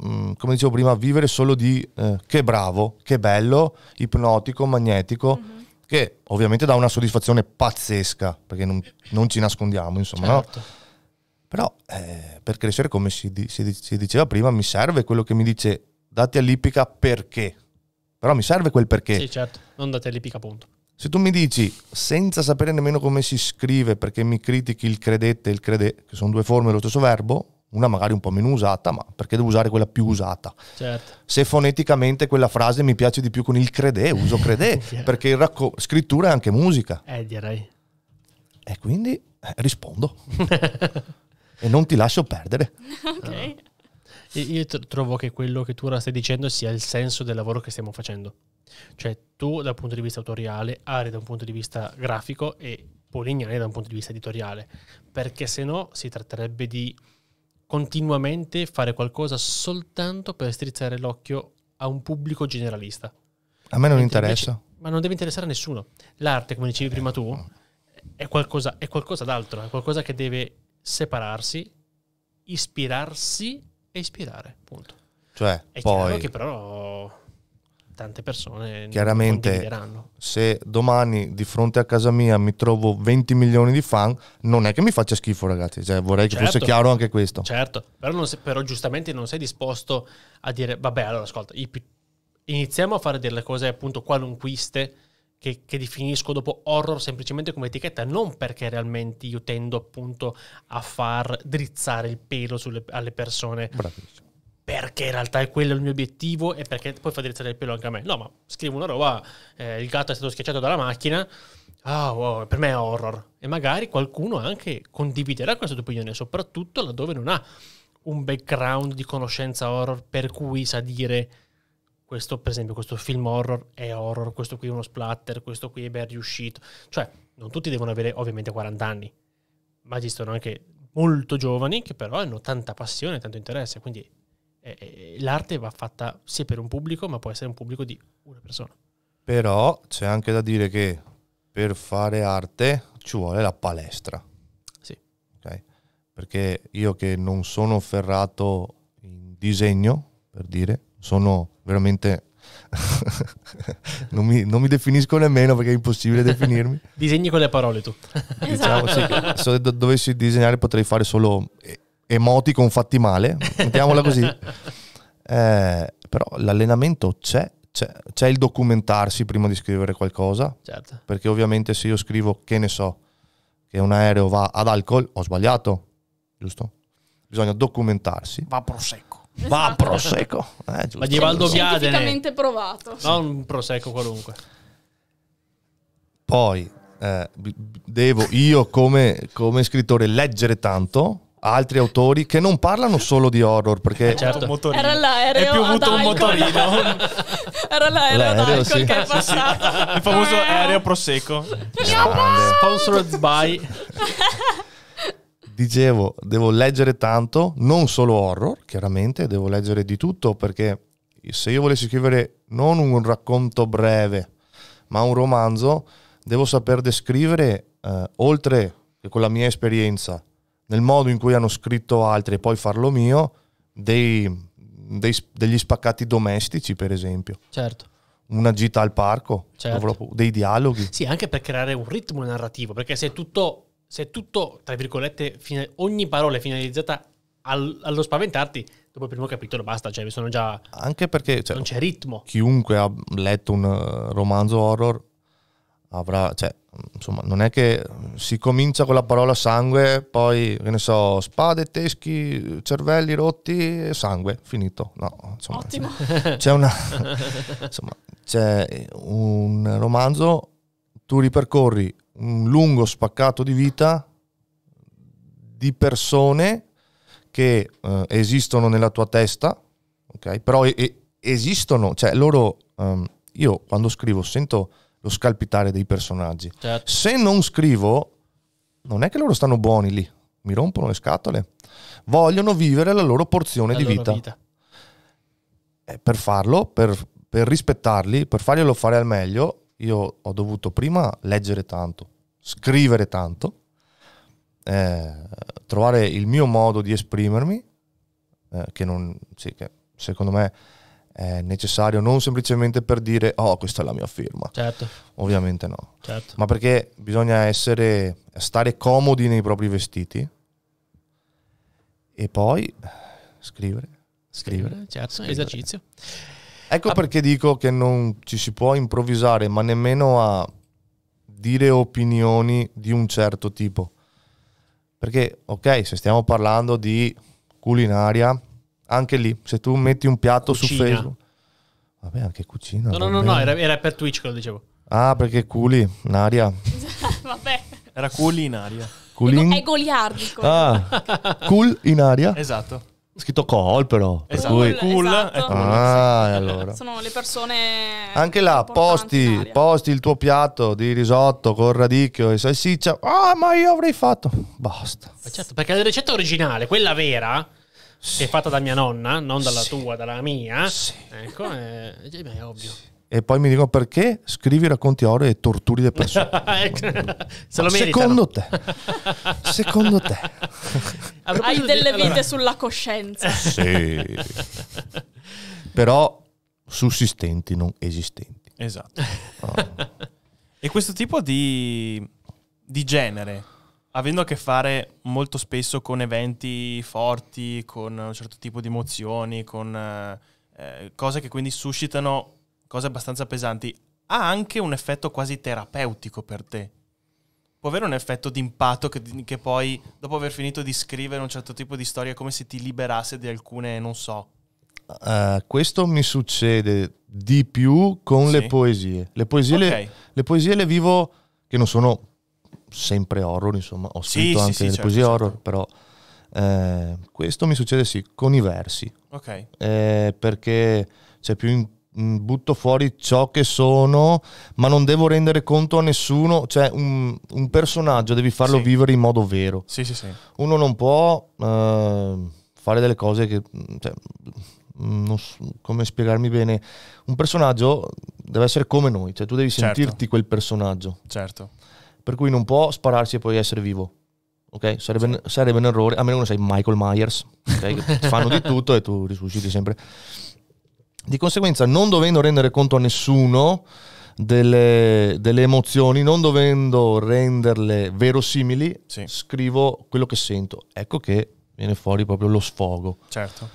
mm, come dicevo prima, vivere solo di eh, che bravo, che bello, ipnotico, magnetico. Mm-hmm che ovviamente dà una soddisfazione pazzesca, perché non, non ci nascondiamo, insomma. Certo. No? Però eh, per crescere, come si, si, si, diceva prima, mi serve quello che mi dice dati all'ippica perché. Però mi serve quel perché. Sì, certo, non dati all'ippica, punto. Se tu mi dici, senza sapere nemmeno come si scrive, perché mi critichi il credette e il crede, che sono due forme dello stesso verbo, una magari un po' meno usata, ma perché devo usare quella più usata? Certo. Se foneticamente quella frase mi piace di più con il crede, uso crede, perché racco- scrittura è anche musica. Eh, direi. E quindi eh, rispondo. e non ti lascio perdere. ok. Ah. Io trovo che quello che tu ora stai dicendo sia il senso del lavoro che stiamo facendo. Cioè tu dal punto di vista autoriale, Ari da un punto di vista grafico e Polignani da un punto di vista editoriale, perché se no si tratterebbe di continuamente fare qualcosa soltanto per strizzare l'occhio a un pubblico generalista. A me non Mentre interessa. Invece, ma non deve interessare a nessuno. L'arte, come dicevi prima tu, è qualcosa, è qualcosa d'altro, è qualcosa che deve separarsi, ispirarsi e ispirare, punto. Cioè, è poi, che però tante persone chiaramente se domani di fronte a casa mia mi trovo 20 milioni di fan non è che mi faccia schifo ragazzi cioè, vorrei certo, che fosse certo. chiaro anche questo certo però, sei, però, giustamente non sei disposto a dire vabbè allora ascolta iniziamo a fare delle cose appunto qualunquiste che, che, definisco dopo horror semplicemente come etichetta, non perché realmente io tendo appunto a far drizzare il pelo sulle, alle persone. Bravissimo. Perché in realtà è quello il mio obiettivo e perché poi fa drizzare il pelo anche a me. No, ma scrivo una roba, eh, il gatto è stato schiacciato dalla macchina, oh, wow, per me è horror. E magari qualcuno anche condividerà questa tua opinione, soprattutto laddove non ha un background di conoscenza horror per cui sa dire questo per esempio, questo film horror è horror, questo qui è uno splatter, questo qui è ben riuscito. Cioè, non tutti devono avere ovviamente 40 anni, ma esistono anche molto giovani che però hanno tanta passione, tanto interesse, quindi eh, eh, l'arte va fatta sia per un pubblico, ma può essere un pubblico di una persona. Però c'è anche da dire che per fare arte ci vuole la palestra. Sì. Okay? Perché io che non sono ferrato in disegno, per dire, sono veramente non, mi, non, mi, definisco nemmeno perché è impossibile definirmi. Disegni con le parole tu. Esatto. diciamo, esatto. se, dovessi disegnare potrei fare solo emoti con fatti male, mettiamola così. Eh, però l'allenamento c'è, c'è, c'è, il documentarsi prima di scrivere qualcosa, certo. perché ovviamente se io scrivo che ne so, che un aereo va ad alcol, ho sbagliato, giusto? Bisogna documentarsi. Va prosecco. Va prosecco. Eh, giusto, Ma gli valdo Scientificamente provato. Non un prosecco qualunque. Poi eh, devo io come, come scrittore leggere tanto altri autori che non parlano solo di horror perché eh certo. era l'aereo è piovuto un motorino era l'aereo, l'aereo sì. che è passato sì, sì. il famoso aereo prosecco sponsored by dicevo, devo leggere tanto, non solo horror, chiaramente, devo leggere di tutto perché se io volessi scrivere non un racconto breve, ma un romanzo, devo saper descrivere, eh, oltre che con la mia esperienza, nel modo in cui hanno scritto altri e poi farlo mio, dei, dei, degli spaccati domestici, per esempio. Certo una gita al parco, certo. dei dialoghi. Sì, anche per creare un ritmo narrativo, perché se è tutto se tutto, tra virgolette, fine, ogni parola è finalizzata al, allo spaventarti, dopo il primo capitolo basta, cioè mi sono già... Anche perché... Cioè, non c'è ritmo. Chiunque ha letto un eh, romanzo horror avrà... Cioè, insomma, non è che si comincia con la parola sangue, poi, che ne so, spade, teschi, cervelli rotti sangue, finito. No, insomma... Ottimo. C'è una... insomma, c'è un romanzo, tu ripercorri un lungo spaccato di vita di persone che eh, esistono nella tua testa, ok? Però e- esistono, cioè loro, um, io quando scrivo sento lo scalpitare dei personaggi. Certo. Se non scrivo, non è che loro stanno buoni lì, mi rompono le scatole. Vogliono vivere la loro porzione la di loro vita. vita. Eh, per farlo, per, per rispettarli, per farglielo fare al meglio, io ho dovuto prima leggere tanto, scrivere tanto, eh, trovare il mio modo di esprimermi, eh, che, non, sì, che secondo me è necessario non semplicemente per dire oh questa è la mia firma, certo. ovviamente no, certo. ma perché bisogna essere, stare comodi nei propri vestiti e poi scrivere. Scrivere, scrivere certo, scrivere. esercizio. Ecco ah. perché dico che non ci si può improvvisare, ma nemmeno a dire opinioni di un certo tipo. Perché, ok, se stiamo parlando di culinaria, anche lì, se tu metti un piatto cucina. su Facebook... Vabbè, anche cucina. No, no, no, no era, era, per Twitch che lo dicevo. Ah, perché culi, Naria. vabbè. Era culi in aria. Culin... È goliardico. Ah, cool in aria. Esatto. Scritto Col però. Esatto. Cui... Cool, eh, esatto. Ah, sì. Eh, allora. Sono le persone... Anche là, posti, posti il tuo piatto di risotto con radicchio e salsiccia. Ah, ma io avrei fatto. Basta. Ma certo, perché la ricetta originale, quella vera, sì. che è fatta da mia nonna, non dalla sì. tua, dalla mia, sì. ecco, è, eh, è ovvio e poi mi dicono perché scrivi racconti oro e torturi le persone. Eh, se secondo te, secondo te. Hai delle vite allora. sulla coscienza. Sì. Però sussistenti, non esistenti. Esatto. Oh. E questo tipo di, di genere, avendo a che fare molto spesso con eventi forti, con un certo tipo di emozioni, con eh, eh cose che quindi suscitano cose abbastanza pesanti, ha anche un effetto quasi terapeutico per te. Può avere un effetto di impatto che, che poi, dopo aver finito di scrivere un certo tipo di storia, è come se ti liberasse di alcune, non so, Uh, questo mi succede di più con sì. le poesie. Le poesie, okay. le, le poesie, le, vivo, che non sono sempre horror, insomma, ho scritto sì, anche sì, le certo, poesie certo. horror, però eh, questo mi succede sì, con i versi. Ok. Eh, perché c'è più Mm, butto fuori ciò che sono, ma non devo rendere conto a nessuno, cioè un, un personaggio devi farlo sì. vivere in modo vero. Sì, sì, Uno non può uh, fare delle cose che... Mm, cioè, mm, non so come spiegarmi bene, un personaggio deve essere come noi, cioè tu devi certo. sentirti certo. quel personaggio. Certo. Per cui non può spararsi e poi essere vivo. Okay? Sarebbe, sarebbe, un errore, a meno che non sei Michael Myers, okay? fanno di tutto e tu risusciti sempre. Di conseguenza, non dovendo rendere conto a nessuno delle, delle emozioni, non dovendo renderle verosimili, sì. scrivo quello che sento. Ecco che viene fuori proprio lo sfogo. Certo.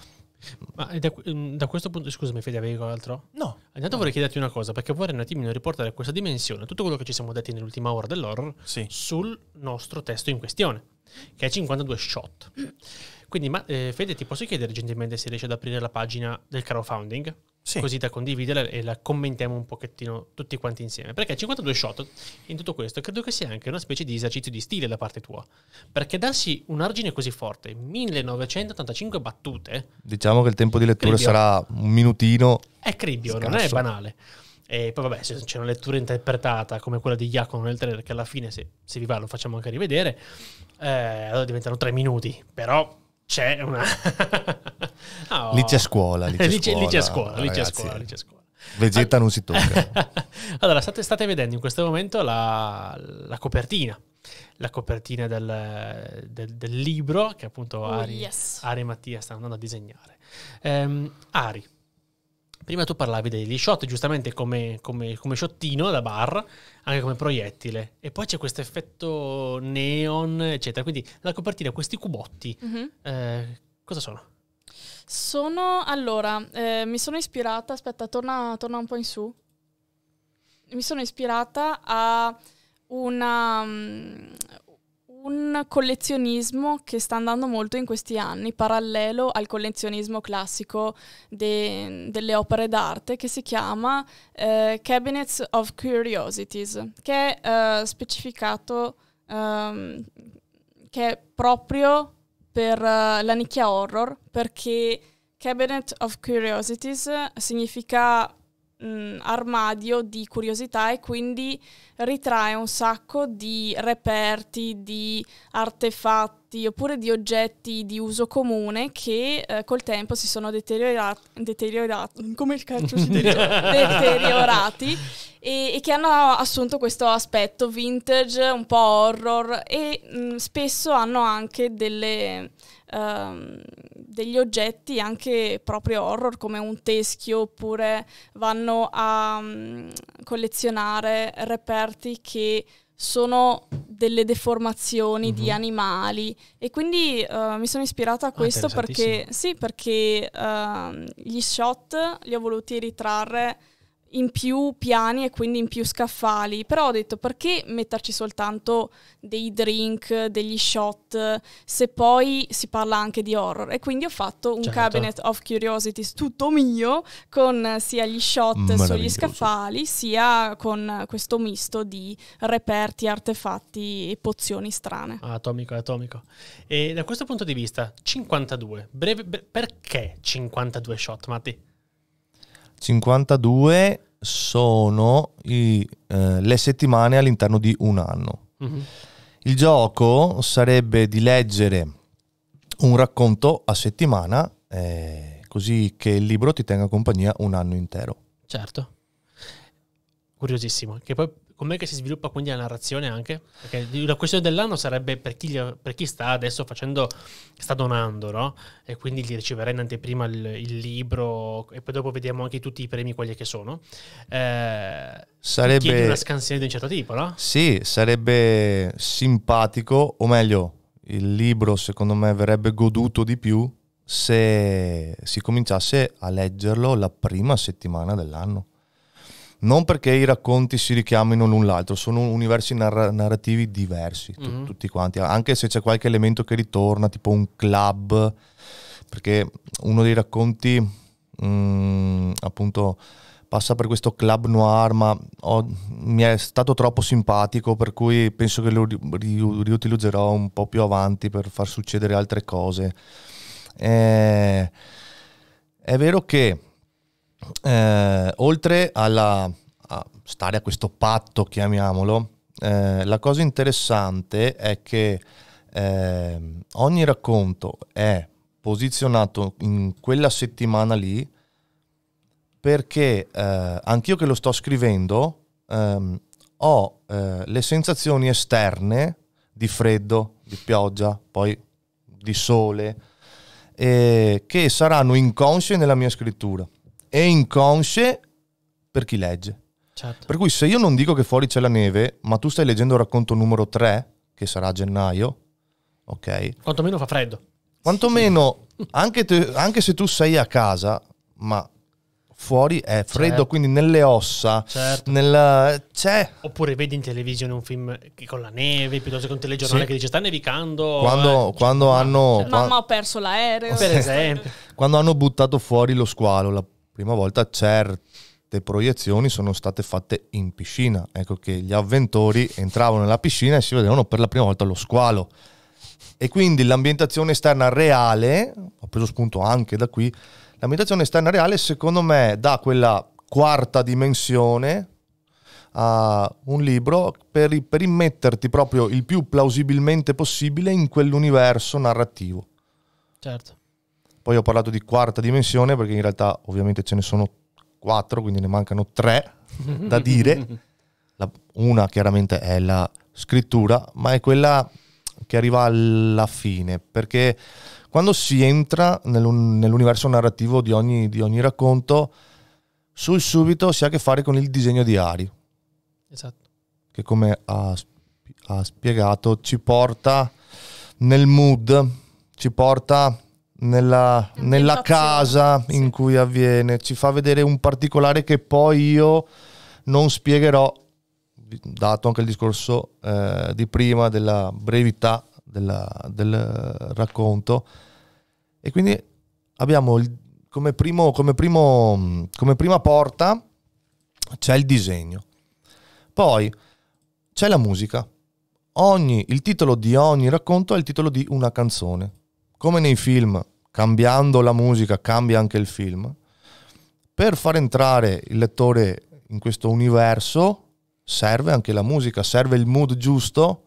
Ma da, mm, da, questo punto, scusami Fede, avevi altro? No. Intanto vorrei chiederti una cosa, perché vorrei un attimino riportare questa dimensione, tutto quello che ci siamo detti nell'ultima ora dell'horror, sì. sul nostro testo in questione, che è 52 shot. Quindi, ma, eh, Fede, ti posso chiedere gentilmente se riesci ad aprire la pagina del crowdfunding? Sì. Così da condividere e la commentiamo un pochettino tutti quanti insieme. Perché 52 shot in tutto questo credo che sia anche una specie di esercizio di stile da parte tua. Perché darsi un argine così forte, 1985 battute. Diciamo che il tempo di lettura cribbio. sarà un minutino. È cribbio, scarso. non è banale. E poi vabbè, se c'è una lettura interpretata come quella di Iacono nel trailer, che alla fine, se, se vi va, lo facciamo anche rivedere, eh, allora diventano tre minuti. Però c'è una... Ah, oh. Lì c'è scuola, lì c'è lì scuola, lì c'è scuola, lì c'è scuola, Vegeta non si tocca. allora, state, state, vedendo in questo momento la, la copertina. La copertina del, del, del libro che appunto oh, Ari, yes. Ari, e Mattia stanno andando a disegnare. Um, Ari, Prima tu parlavi degli shot, giustamente come, come, come shottino da bar, anche come proiettile. E poi c'è questo effetto neon, eccetera. Quindi la copertina, questi cubotti, mm-hmm. eh, cosa sono? Sono, allora, eh, mi sono ispirata, aspetta, torna, torna un po' in su. Mi sono ispirata a una, mm, un collezionismo che sta andando molto in questi anni, parallelo al collezionismo classico de, delle opere d'arte, che si chiama eh, Cabinets of Curiosities, che è eh, specificato um, che è proprio per uh, la nicchia horror, perché Cabinet of Curiosities significa mh, mm, armadio di curiosità e quindi ritrae un sacco di reperti, di artefatti oppure di oggetti di uso comune che eh, col tempo si sono deteriorati, deteriorati come il cazzo si dice, deteriorati e, e, che hanno assunto questo aspetto vintage, un po' horror e mh, mm, spesso hanno anche delle ehm, degli oggetti anche proprio horror come un teschio oppure vanno a um, collezionare reperti che sono delle deformazioni mm-hmm. di mhm. animali e quindi uh, mi sono ispirata a ah, questo ah, perché, sì, perché uh, gli shot li ho voluti ritrarre in più piani e quindi in più scaffali, però ho detto perché metterci soltanto dei drink, degli shot, se poi si parla anche di horror. E quindi ho fatto un certo. cabinet of curiosities tutto mio, con sia gli shot sugli scaffali, sia con questo misto di reperti, artefatti e pozioni strane. Atomico, atomico. E da questo punto di vista, 52, breve, breve, perché 52 shot, Matti? 52 sono i, eh, le settimane all'interno di un anno. Mm-hmm. Il gioco sarebbe di leggere un racconto a settimana, eh, così che il libro ti tenga compagnia un anno intero. Certo. Curiosissimo, che poi com'è che si sviluppa quindi la narrazione anche? Perché la questione dell'anno sarebbe per chi, per chi sta adesso facendo, sta donando, no? E quindi gli riceverà in anteprima il, il, libro e poi dopo vediamo anche tutti i premi quelli che sono. Eh, sarebbe una scansione di un certo tipo, no? Sì, sarebbe simpatico, o meglio, il libro secondo me verrebbe goduto di più se si cominciasse a leggerlo la prima settimana dell'anno non perché i racconti si richiamino l'un l'altro, sono universi narra- narrativi diversi, t- mm-hmm. tutti quanti, anche se c'è qualche elemento che ritorna, tipo un club, perché uno dei racconti mh, mm, appunto passa per questo club noir, ma ho, mi è stato troppo simpatico, per cui penso che lo ri- ri- riutilizzerò un po' più avanti per far succedere altre cose. Eh, è vero che eh, oltre alla, a stare a questo patto, chiamiamolo, eh, la cosa interessante è che eh, ogni racconto è posizionato in quella settimana lì perché eh, anch'io che lo sto scrivendo ehm, ho eh, le sensazioni esterne di freddo, di pioggia, poi di sole, eh, che saranno inconsce nella mia scrittura e inconsce per chi legge. Certo. Per cui se io non dico che fuori c'è la neve, ma tu stai leggendo il racconto numero 3, che sarà a gennaio, ok? Quantomeno fa freddo. Quantomeno, sì. anche, te, anche se tu sei a casa, ma fuori è freddo, certo. quindi nelle ossa certo. nella... c'è. Oppure vedi in televisione un film con la neve piuttosto che un telegiornale sì. che dice sta nevicando. Quando, eh, quando hanno. Mamma, quando... ho perso l'aereo. Per esempio. quando hanno buttato fuori lo squalo, la prima volta certe proiezioni sono state fatte in piscina. Ecco che gli avventori entravano nella piscina e si vedevano per la prima volta lo squalo. E quindi l'ambientazione esterna reale, ho preso spunto anche da qui, l'ambientazione esterna reale secondo me dà quella quarta dimensione a un libro per, per immetterti proprio il più plausibilmente possibile in quell'universo narrativo. Certo. Poi ho parlato di quarta dimensione perché in realtà ovviamente ce ne sono quattro, quindi ne mancano tre da dire. La, una chiaramente è la scrittura, ma è quella che arriva alla fine, perché quando si entra nell'un, nell'universo narrativo di ogni, di ogni racconto, sul subito si ha a che fare con il disegno di Ari. Esatto. Che come ha, ha spiegato ci porta nel mood, ci porta nella, nella casa sì. in cui avviene, ci fa vedere un particolare che poi io non spiegherò, dato anche il discorso eh, di prima della brevità della, del racconto. E quindi abbiamo il, come, primo, come, primo, come prima porta c'è il disegno. Poi c'è la musica. Ogni, il titolo di ogni racconto è il titolo di una canzone come nei film, cambiando la musica cambia anche il film, per far entrare il lettore in questo universo serve anche la musica, serve il mood giusto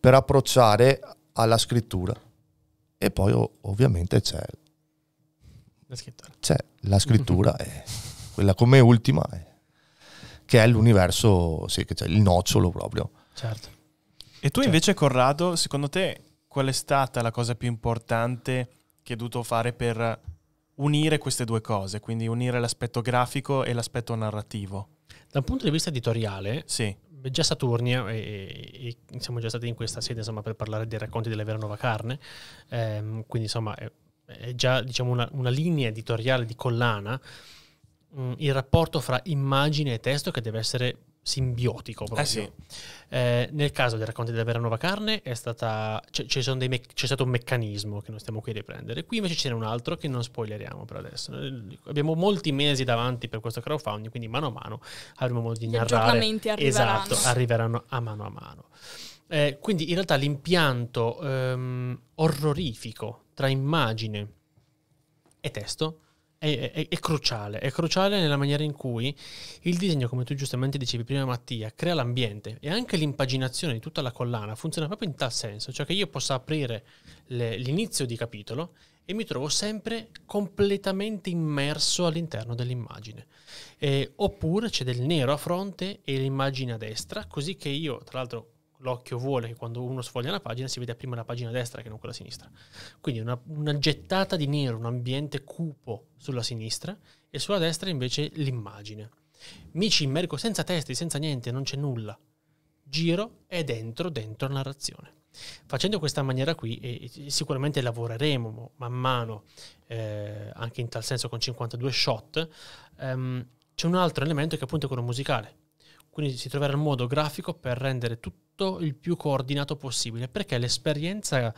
per approcciare alla scrittura. E poi ovviamente c'è la scrittura. C'è la scrittura, è quella come ultima, è, che è l'universo, sì, che c'è il nocciolo proprio. Certo. E tu cioè invece, Corrado, secondo te qual è stata la cosa più importante che hai dovuto fare per unire queste due cose, quindi unire l'aspetto grafico e l'aspetto narrativo? Dal punto di vista editoriale, sì. già Saturnia, e, e, siamo già stati in questa sede insomma, per parlare dei racconti della vera nuova carne, ehm, quindi insomma è, è già diciamo, una, una, linea editoriale di collana, mh, mm, il rapporto fra immagine e testo che deve essere simbiotico proprio. Eh sì. eh, nel caso dei racconti della vera nuova carne stata, c- c- me- c'è, stato un meccanismo che non stiamo qui a riprendere. Qui invece ce n'è un altro che non spoileriamo per adesso. Abbiamo molti mesi davanti per questo crowdfunding, quindi mano a mano avremo modo di Gli narrare. Arriveranno. Esatto, arriveranno a mano a mano. Eh, quindi in realtà l'impianto ehm, orrorifico tra immagine e testo è, è, è, cruciale, è cruciale nella maniera in cui il disegno, come tu giustamente dicevi prima Mattia, crea l'ambiente e anche l'impaginazione di tutta la collana funziona proprio in tal senso, cioè che io possa aprire le, l'inizio di capitolo e mi trovo sempre completamente immerso all'interno dell'immagine. Eh, oppure c'è del nero a fronte e l'immagine a destra, così che io, tra l'altro l'occhio vuole che quando uno sfoglia una pagina si veda prima la pagina destra che non quella sinistra. Quindi una, una gettata di nero, un ambiente cupo sulla sinistra e sulla destra invece l'immagine. Mi ci immergo senza testi, senza niente, non c'è nulla. Giro e dentro, dentro la narrazione. Facendo questa maniera qui, e sicuramente lavoreremo man mano, eh, anche in tal senso con 52 shot, ehm, c'è un altro elemento che appunto è quello musicale quindi si troverà il modo grafico per rendere tutto il più coordinato possibile, perché l'esperienza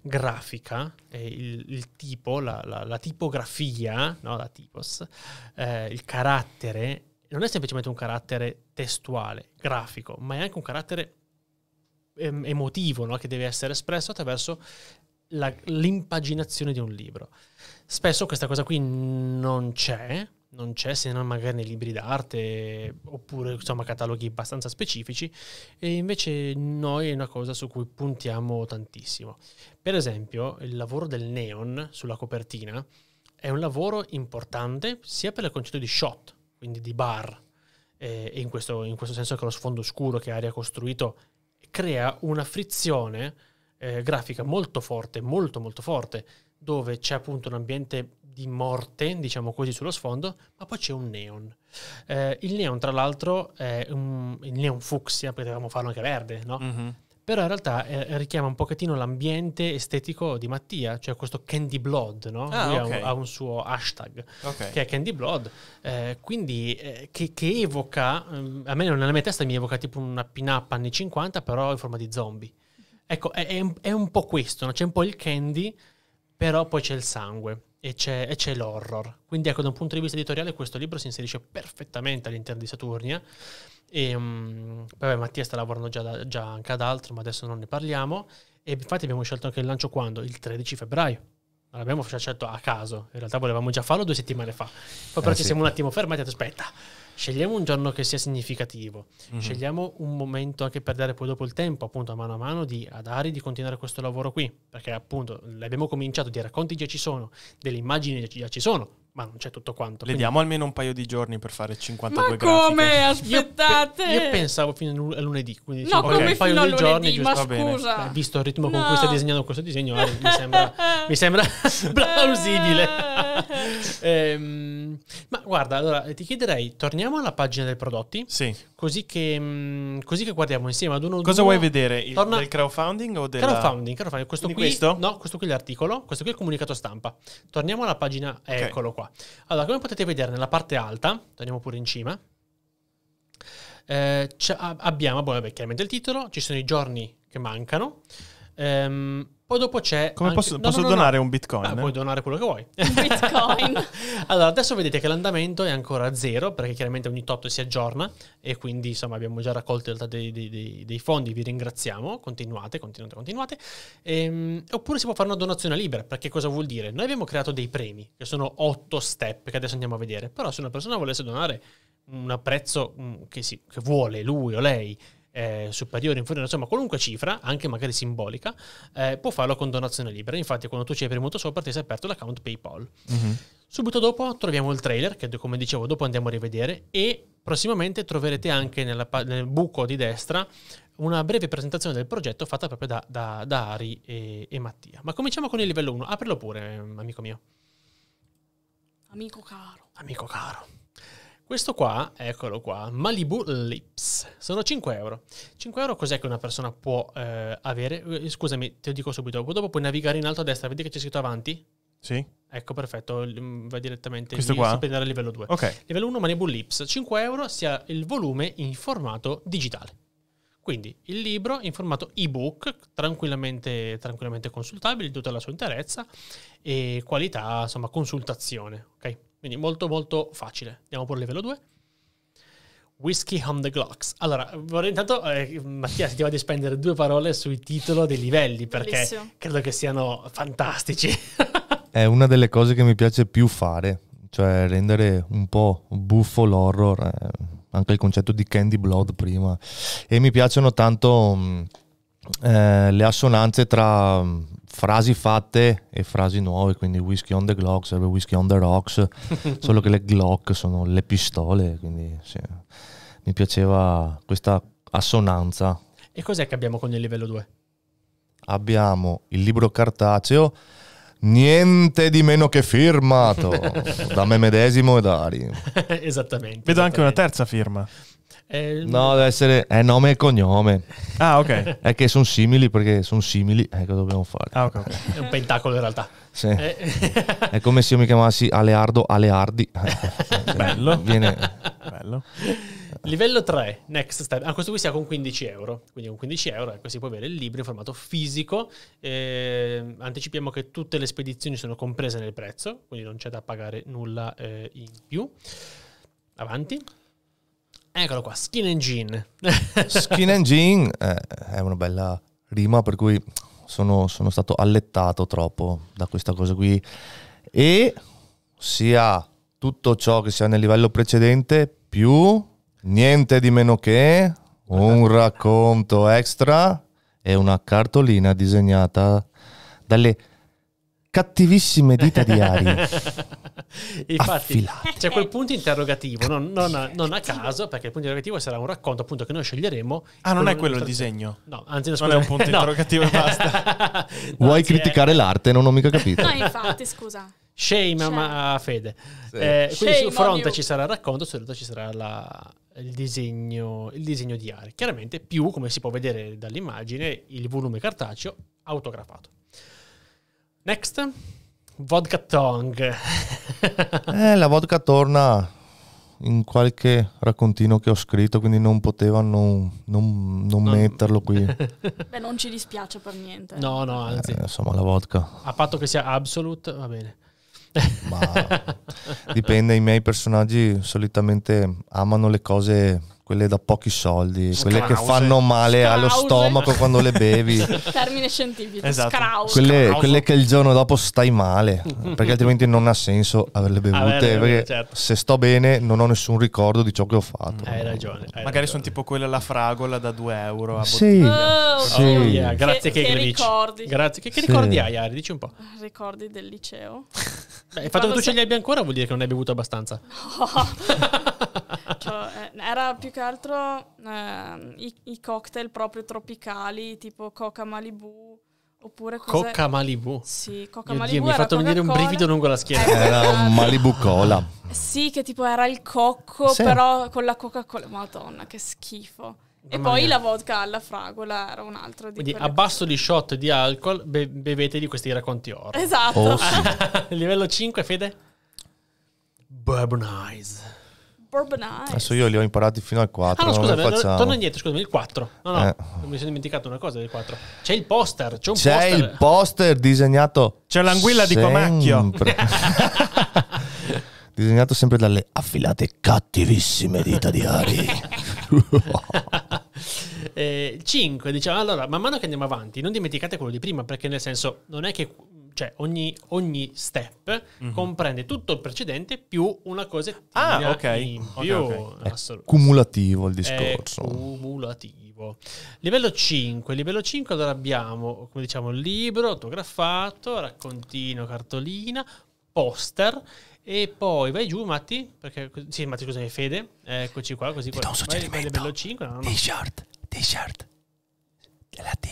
grafica, il, il, tipo, la, la, la tipografia, no, la tipos, eh, il carattere, non è semplicemente un carattere testuale, grafico, ma è anche un carattere em, emotivo no, che deve essere espresso attraverso la, l'impaginazione di un libro. Spesso questa cosa qui non c'è, non c'è se non magari nei libri d'arte oppure insomma cataloghi abbastanza specifici e invece noi è una cosa su cui puntiamo tantissimo. Per esempio il lavoro del neon sulla copertina è un lavoro importante sia per il concetto di shot, quindi di bar, e in questo, in questo senso che lo sfondo scuro che Aria ha costruito crea una frizione eh, grafica molto forte, molto molto forte, dove c'è appunto un ambiente di morte, diciamo così, sullo sfondo, ma poi c'è un neon. Eh, il neon, tra l'altro, è un, il neon fucsia, potevamo farlo anche verde, no? Mm-hmm. Però in realtà eh, richiama un pochettino l'ambiente estetico di Mattia, cioè questo Candy Blood, no? Ah, Lui okay. ha, un, ha, un, suo hashtag okay. che è Candy Blood, eh, quindi eh, che, che, evoca, ehm, almeno nella mia testa mi evoca tipo una pin-up anni 50, però in forma di zombie. Ecco, è, è, un, è un po' questo, no? c'è un po' il candy, però poi c'è il sangue e c'è, e c'è, l'horror. Quindi ecco, da un punto di vista editoriale questo libro si inserisce perfettamente all'interno di Saturnia. E, um, vabbè, Mattia sta lavorando già, da, già, anche ad altro, ma adesso non ne parliamo. E infatti abbiamo scelto anche il lancio quando? Il 13 febbraio. Non l'abbiamo scelto a caso, in realtà volevamo già farlo due settimane fa. Poi però eh, ci sì. siamo un attimo fermati e aspetta, Scegliamo un giorno che sia significativo, mm-hmm. scegliamo un momento anche per dare poi dopo il tempo, appunto a mano a mano, di, ad Ari di continuare questo lavoro qui, perché appunto l'abbiamo cominciato, dei racconti già ci sono, delle immagini già ci sono, ma non c'è tutto quanto. Le quindi... diamo almeno un paio di giorni per fare 52 grafiche. Ma come? Grafiche. Aspettate! Io, io, pensavo fino a lunedì, quindi no, okay. Diciamo come un paio di giorni, lunedì, ma scusa. Beh, visto il ritmo no. con cui stai disegnando questo disegno, eh, mi sembra, mi sembra plausibile. ehm, ma guarda, allora ti chiederei, torniamo alla pagina dei prodotti. Sì. Così che, mm, così che, guardiamo insieme ad uno. Cosa duo, vuoi vedere? Il torna... del crowdfunding o del. Crowdfunding, crowdfunding. Questo qui, questo? No, questo qui è l'articolo, questo qui è il comunicato stampa. Torniamo alla pagina, eh, okay. eccolo qua. Allora, come potete vedere nella parte alta, torniamo pure in cima, eh, abbiamo, boh, vabbè, chiaramente il titolo, ci sono i giorni che mancano, ehm, poi dopo c'è. Come anche... posso, no, posso no, no, donare un bitcoin? Ah, eh? Puoi donare quello che vuoi. Bitcoin. allora, adesso vedete che l'andamento è ancora a zero, perché chiaramente ogni tot si aggiorna. E quindi, insomma, abbiamo già raccolto dei, dei, dei, dei fondi. Vi ringraziamo. Continuate, continuate, continuate. Ehm, oppure si può fare una donazione libera. Perché cosa vuol dire? Noi abbiamo creato dei premi, che sono otto step, che adesso andiamo a vedere. Però, se una persona volesse donare un prezzo mm, che, si, che vuole lui o lei eh, superiore, inferiore, insomma qualunque cifra, anche magari simbolica, eh, può farlo con donazione libera. Infatti quando tu ci hai premuto sopra ti sei aperto l'account PayPal. Mm-hmm. Subito dopo troviamo il trailer, che come dicevo dopo andiamo a rivedere, e prossimamente troverete anche nella, nel buco di destra una breve presentazione del progetto fatta proprio da, da, da Ari e, e, Mattia. Ma cominciamo con il livello 1. Aprilo pure, amico mio. Amico caro. Amico caro. Questo qua, eccolo qua, Malibu Lips, sono 5 euro. 5 euro cos'è che una persona può eh, avere? Eh, scusami, te lo dico subito, dopo puoi navigare in alto a destra, vedi che c'è scritto avanti? Sì. Ecco, perfetto, mm, va direttamente Questo lì, qua? si prende al livello 2. Ok. Livello 1 Malibu Lips, 5 euro sia il volume in formato digitale. Quindi il libro in formato ebook, tranquillamente, tranquillamente consultabile, tutta la sua interezza e qualità, insomma, consultazione, ok? Quindi molto molto facile. Andiamo pure al livello 2. Whiskey on the Glocks. Allora, vorrei intanto, eh, Mattia, se ti va di spendere due parole sui titoli dei livelli, perché Bellissimo. credo che siano fantastici. È una delle cose che mi piace più fare, cioè rendere un po' buffo l'horror, eh, anche il concetto di Candy Blood prima. E mi piacciono tanto... Mh, mm, eh, le assonanze tra mm, frasi fatte e frasi nuove, quindi whisky on the Glock serve whisky on the rocks, solo che le Glock sono le pistole, quindi sì, mi piaceva questa assonanza. E cos'è che abbiamo con il livello 2? Abbiamo il libro cartaceo, niente di meno che firmato da me medesimo e da Ari. esattamente. Vedo esattamente. anche una terza firma. Eh, no, deve essere è eh, nome e cognome. Ah, ok. È che sono simili perché sono simili, ecco dobbiamo fare. Ah, okay, okay. È un pentacolo in realtà. Sì. Eh. È come se io mi chiamassi Aleardo Aleardi. Bello. Viene... Bello. Livello 3, next step. Ah, questo qui sia con 15 euro. Quindi con 15 euro ecco, si può avere il libro in formato fisico. Eh, anticipiamo che tutte le spedizioni sono comprese nel prezzo, quindi non c'è da pagare nulla eh, in più. Avanti. Eccolo qua, Skin and Jean. Skin and Jean eh, è una bella rima per cui sono, sono stato allettato troppo da questa cosa qui. E sia tutto ciò che sia nel livello precedente più niente di meno che un racconto extra e una cartolina disegnata dalle cattivissime dita di Ari. Infatti c'è quel punto interrogativo, non, non, a, non, a, caso, perché il punto interrogativo sarà un racconto appunto che noi sceglieremo. Ah, non è quello il disegno? No, anzi, scusa. Non è un punto interrogativo e basta. no, Vuoi criticare è... l'arte? Non ho mica capito. No, infatti, scusa. Shame Shame. ma fede. Sì. Eh, quindi su fronte ci sarà il racconto, su realtà ci sarà la, il, disegno, il disegno di Ari. Chiaramente più, come si può vedere dall'immagine, il volume cartaceo autografato. Next. Vodka Tongue. eh, la vodka torna in qualche raccontino che ho scritto, quindi non poteva non, non, non metterlo qui. Beh, non ci dispiace per niente. No, no, anzi. Eh, insomma, la vodka. A patto che sia absolute, va bene. Ma dipende, i miei personaggi solitamente amano le cose quelle da pochi soldi, scrause. quelle che fanno male scrause. allo stomaco quando le bevi. Termine scientifico, esatto. Quelle, quelle, che il giorno dopo stai male, perché altrimenti non ha senso averle bevute, Averle, perché certo. se sto bene non ho nessun ricordo di ciò che ho fatto. Hai ragione. Hai Magari ragione. sono tipo quelle alla fragola da 2 euro. A sì, oh, sì. Oh, yeah. grazie che, che, che ricordi. Grazie. Che, che sì. hai, Ari? Dici un po'. Ah, ricordi del liceo. Beh, il fatto che tu sei... ce li abbia ancora vuol dire che non hai bevuto abbastanza. No. cioè, eh, era più che che altro eh, i, i, cocktail proprio tropicali, tipo coca Malibu. Oppure cos'è? Coca Malibu? Sì, Coca Malibu. Dio, mi ha fatto venire un brivido lungo la schiena. Era un Malibu Cola. Sì, che tipo era il cocco, sì. però con la Coca-Cola. Madonna, che schifo. E poi mia. la vodka alla fragola era un altro. Di Quindi a cose. di shot di alcol be- di questi racconti oro. Esatto. Oh, sì. Livello 5, Fede? Bourbonize. Bourbonize. Adesso io li ho imparati fino al 4. Ah, no, scusami, allora, torno indietro, scusami, il 4. No, no, eh. mi sono dimenticato una cosa del 4. C'è il poster, c'è un c'è poster. C'è il poster disegnato C'è l'anguilla sempre. di Comacchio. disegnato sempre dalle affilate cattivissime dita di Ari. eh, 5 diciamo allora man mano che andiamo avanti non dimenticate quello di prima perché nel senso non è che cioè ogni, ogni step mm-hmm. comprende tutto il precedente più una cosa ah, okay. in più. Okay, okay. È cumulativo il discorso. È cumulativo. Livello 5. Livello 5 allora abbiamo, come diciamo, libro autografato, raccontino, cartolina, poster e poi vai giù, Matti. Perché, sì, Matti, scusami, Fede. Eccoci qua, così. Ti qua. do un suggerimento. Vai, livello 5. No, no. T-shirt, t-shirt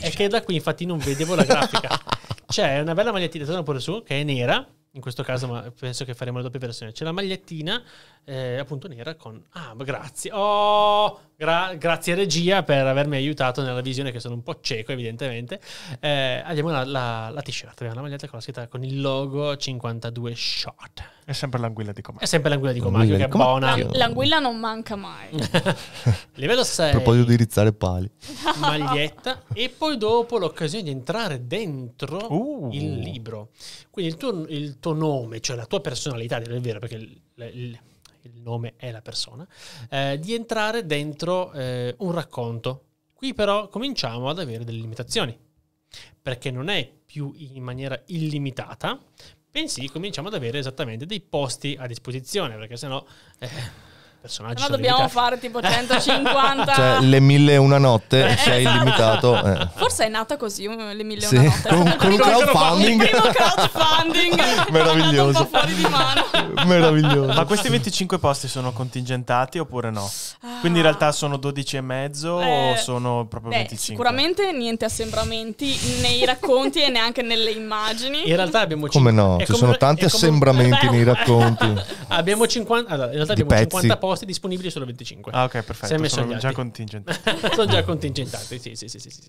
è che da qui infatti non vedevo la grafica. C'è una bella magliettina, torna pure su, che è nera, in questo caso, ma penso che faremo la doppia versione. C'è la magliettina, eh, appunto nera, con... Ah, grazie. Oh, gra- grazie regia per avermi aiutato nella visione, che sono un po' cieco evidentemente. Eh, abbiamo la, la, la t-shirt, abbiamo la maglietta con la scritta con il logo 52 Shot. È sempre l'anguilla di Comacchio. È sempre l'anguilla di Comacchio, l'anguilla che è buona. L'anguilla non manca mai. Livello 6. A proposito di rizzare pali. Maglietta. e poi dopo l'occasione di entrare dentro uh. il libro. Quindi il tuo, il tuo, nome, cioè la tua personalità, non è vero perché il, il, il nome è la persona, eh, di entrare dentro eh, un racconto. Qui però cominciamo ad avere delle limitazioni perché non è più in maniera illimitata, bensì cominciamo ad avere esattamente dei posti a disposizione, perché sennò... Eh, personaggi no, dobbiamo limitati. fare tipo 150 cioè, cioè le mille e una notte eh, sei esatto. limitato eh. forse è nata così le mille e sì. una notte con, con crowdfunding il primo crowdfunding meraviglioso un po fuori di mano meraviglioso ma questi 25 posti sono contingentati oppure no? Ah. quindi in realtà sono 12 e mezzo eh, o sono proprio beh, 25? sicuramente niente assembramenti nei racconti e neanche nelle immagini in realtà abbiamo 50 come no? È ci come, sono tanti assembramenti come... Eh, nei racconti abbiamo 50 allora, in realtà di abbiamo pezzi. 50 posti posti disponibili solo 25. Ah, ok, perfetto. Sono sognati. già contingentati. sono già contingentati, sì, sì, sì. sì, sì.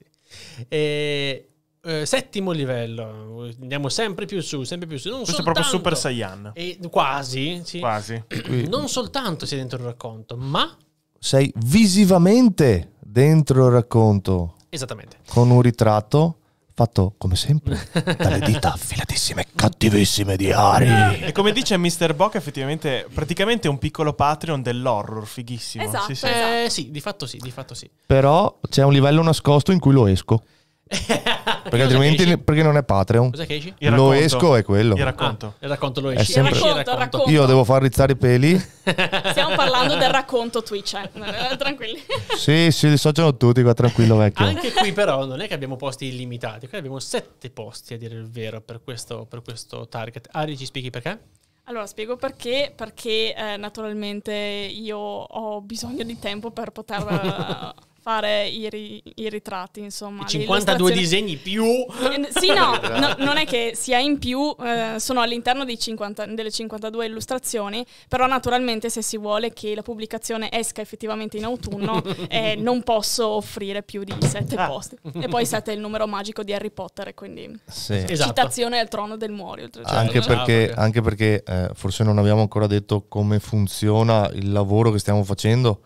E, eh, settimo livello, andiamo sempre più su, sempre più su. Non Questo soltanto, è proprio Super Saiyan. E, quasi, sì. Quasi. non soltanto sei dentro il racconto, ma... Sei visivamente dentro il racconto. Esattamente. Con un ritratto fatto come sempre dalle dita affilatissime cattivissime di Ari. E come dice Mr. Bock, effettivamente, praticamente è un piccolo Patreon dell'horror, fighissimo. Esatto, sì, sì. Esatto. Eh, sì, di fatto sì, di fatto sì. Però c'è un livello nascosto in cui lo esco perché altrimenti perché non è Patreon. Cos'è che esci? lo racconto. esco è quello. Il racconto. Ah, il racconto lo esci. sempre... Racconto, racconto. Racconto. Io devo far rizzare i peli. Stiamo parlando del racconto Twitch, eh. tranquilli. sì, sì, li sociano tutti qua, tranquillo vecchio. Anche qui però non è che abbiamo posti illimitati, qui abbiamo sette posti a dire il vero per questo, per questo target. Ari ci spieghi perché? Allora, spiego perché, perché eh, naturalmente io ho bisogno di tempo per poter fare i, ri- i ritratti, insomma. 52 disegni più. Eh, sì, no, no, non è che sia in più, eh, sono all'interno 50, delle 52 illustrazioni, però naturalmente se si vuole che la pubblicazione esca effettivamente in autunno, eh, non posso offrire più di 7 ah. posti. E poi 7 è il numero magico di Harry Potter, quindi sì. esatto. citazione al trono del Muorio. Anche esatto. ah, perché, anche perché eh, forse non abbiamo ancora detto come funziona il lavoro che stiamo facendo.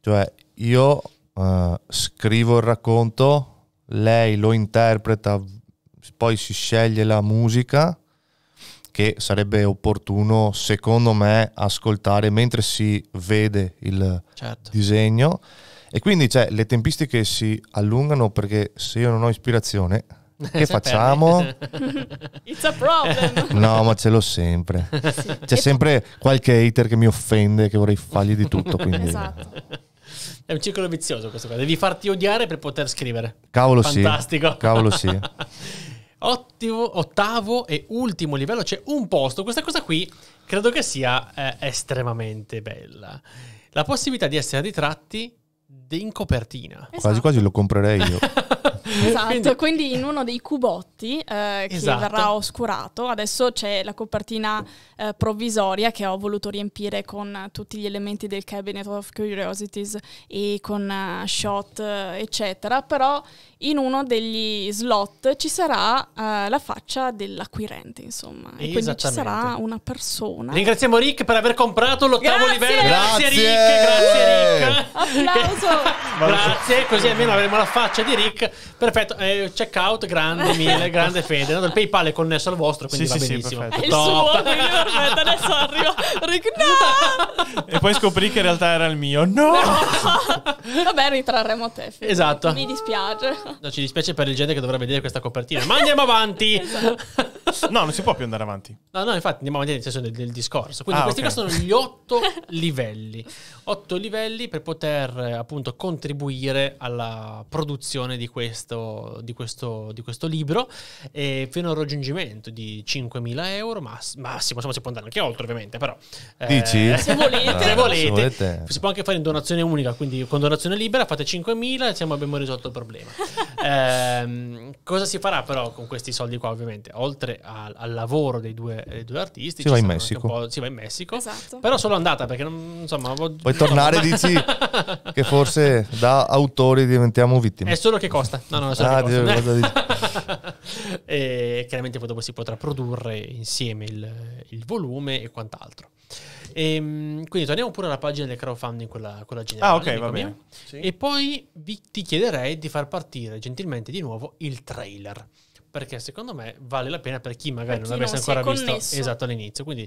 Cioè, io uh, scrivo il racconto, lei lo interpreta, poi si sceglie la musica che sarebbe opportuno secondo me ascoltare mentre si vede il certo. disegno e quindi cioè, le tempistiche si allungano perché se io non ho ispirazione che facciamo? It's a problem. No, ma ce l'ho sempre. Sì. C'è sempre qualche hater che mi offende, che vorrei fargli di tutto. Quindi... Esatto. È un circolo vizioso questo qua. Devi farti odiare per poter scrivere. Cavolo Fantastico. sì. Cavolo sì. Ottimo, ottavo e ultimo livello, c'è un posto. Questa cosa qui credo che sia eh, estremamente bella. La possibilità di essere ritratti in copertina. Esatto. Quasi quasi lo comprerei io. Esatto, quindi... quindi... in uno dei cubotti eh, che esatto. verrà oscurato, adesso c'è la copertina eh, provvisoria che ho voluto riempire con tutti gli elementi del Cabinet of Curiosities e con uh, shot, eh, eccetera, però in uno degli slot ci sarà uh, la faccia dell'acquirente, insomma, e quindi ci sarà una persona. Ringraziamo Rick per aver comprato l'ottavo grazie! livello. Grazie, grazie Rick, grazie Rick. Applauso. grazie, così almeno avremo la faccia di Rick Perfetto, eh, out grande mille, grande fede. No, il PayPal è connesso al vostro, quindi sì, va sì, benissimo. Sì, perfetto. il suo, perfetto, adesso arrivo. Ric, no! E poi scoprì che in realtà era il mio. No! no! Vabbè, ritrarremo te. Fede. Esatto. Mi dispiace. No, ci dispiace per il gente che dovrebbe vedere questa copertina, ma andiamo avanti. Esatto. no, non si può più andare avanti. No, no, infatti andiamo avanti nel senso del, del discorso. Quindi ah, questi okay. qua sono gli otto livelli. Otto livelli per poter appunto contribuire alla produzione di questo, di questo, di questo libro e fino al raggiungimento di 5.000 euro mass- massimo, insomma si può andare anche oltre ovviamente, però... Eh, Dici? se, volete, se, volete, se volete. Si può anche fare in donazione unica, quindi con donazione libera fate 5.000 e siamo, abbiamo risolto il problema. eh, cosa si farà però con questi soldi qua ovviamente? Oltre al, al lavoro dei due, dei eh, due, artisti. Si va in Messico. Si va in Messico. Esatto. Però solo andata perché non, insomma... Puoi tornare e dici che forse da autori diventiamo vittime. È solo che costa. No, no, è solo ah, che costa. Cosa e chiaramente poi dopo si potrà produrre insieme il, il volume e quant'altro. E, ehm, quindi torniamo pure alla pagina del crowdfunding, quella, quella ah, generale. Ah, ok, va bene. Sì. E poi vi, ti chiederei di far partire gentilmente di nuovo il trailer perché secondo me vale la pena per chi magari per chi non l'avesse non ancora visto esatto all'inizio. Quindi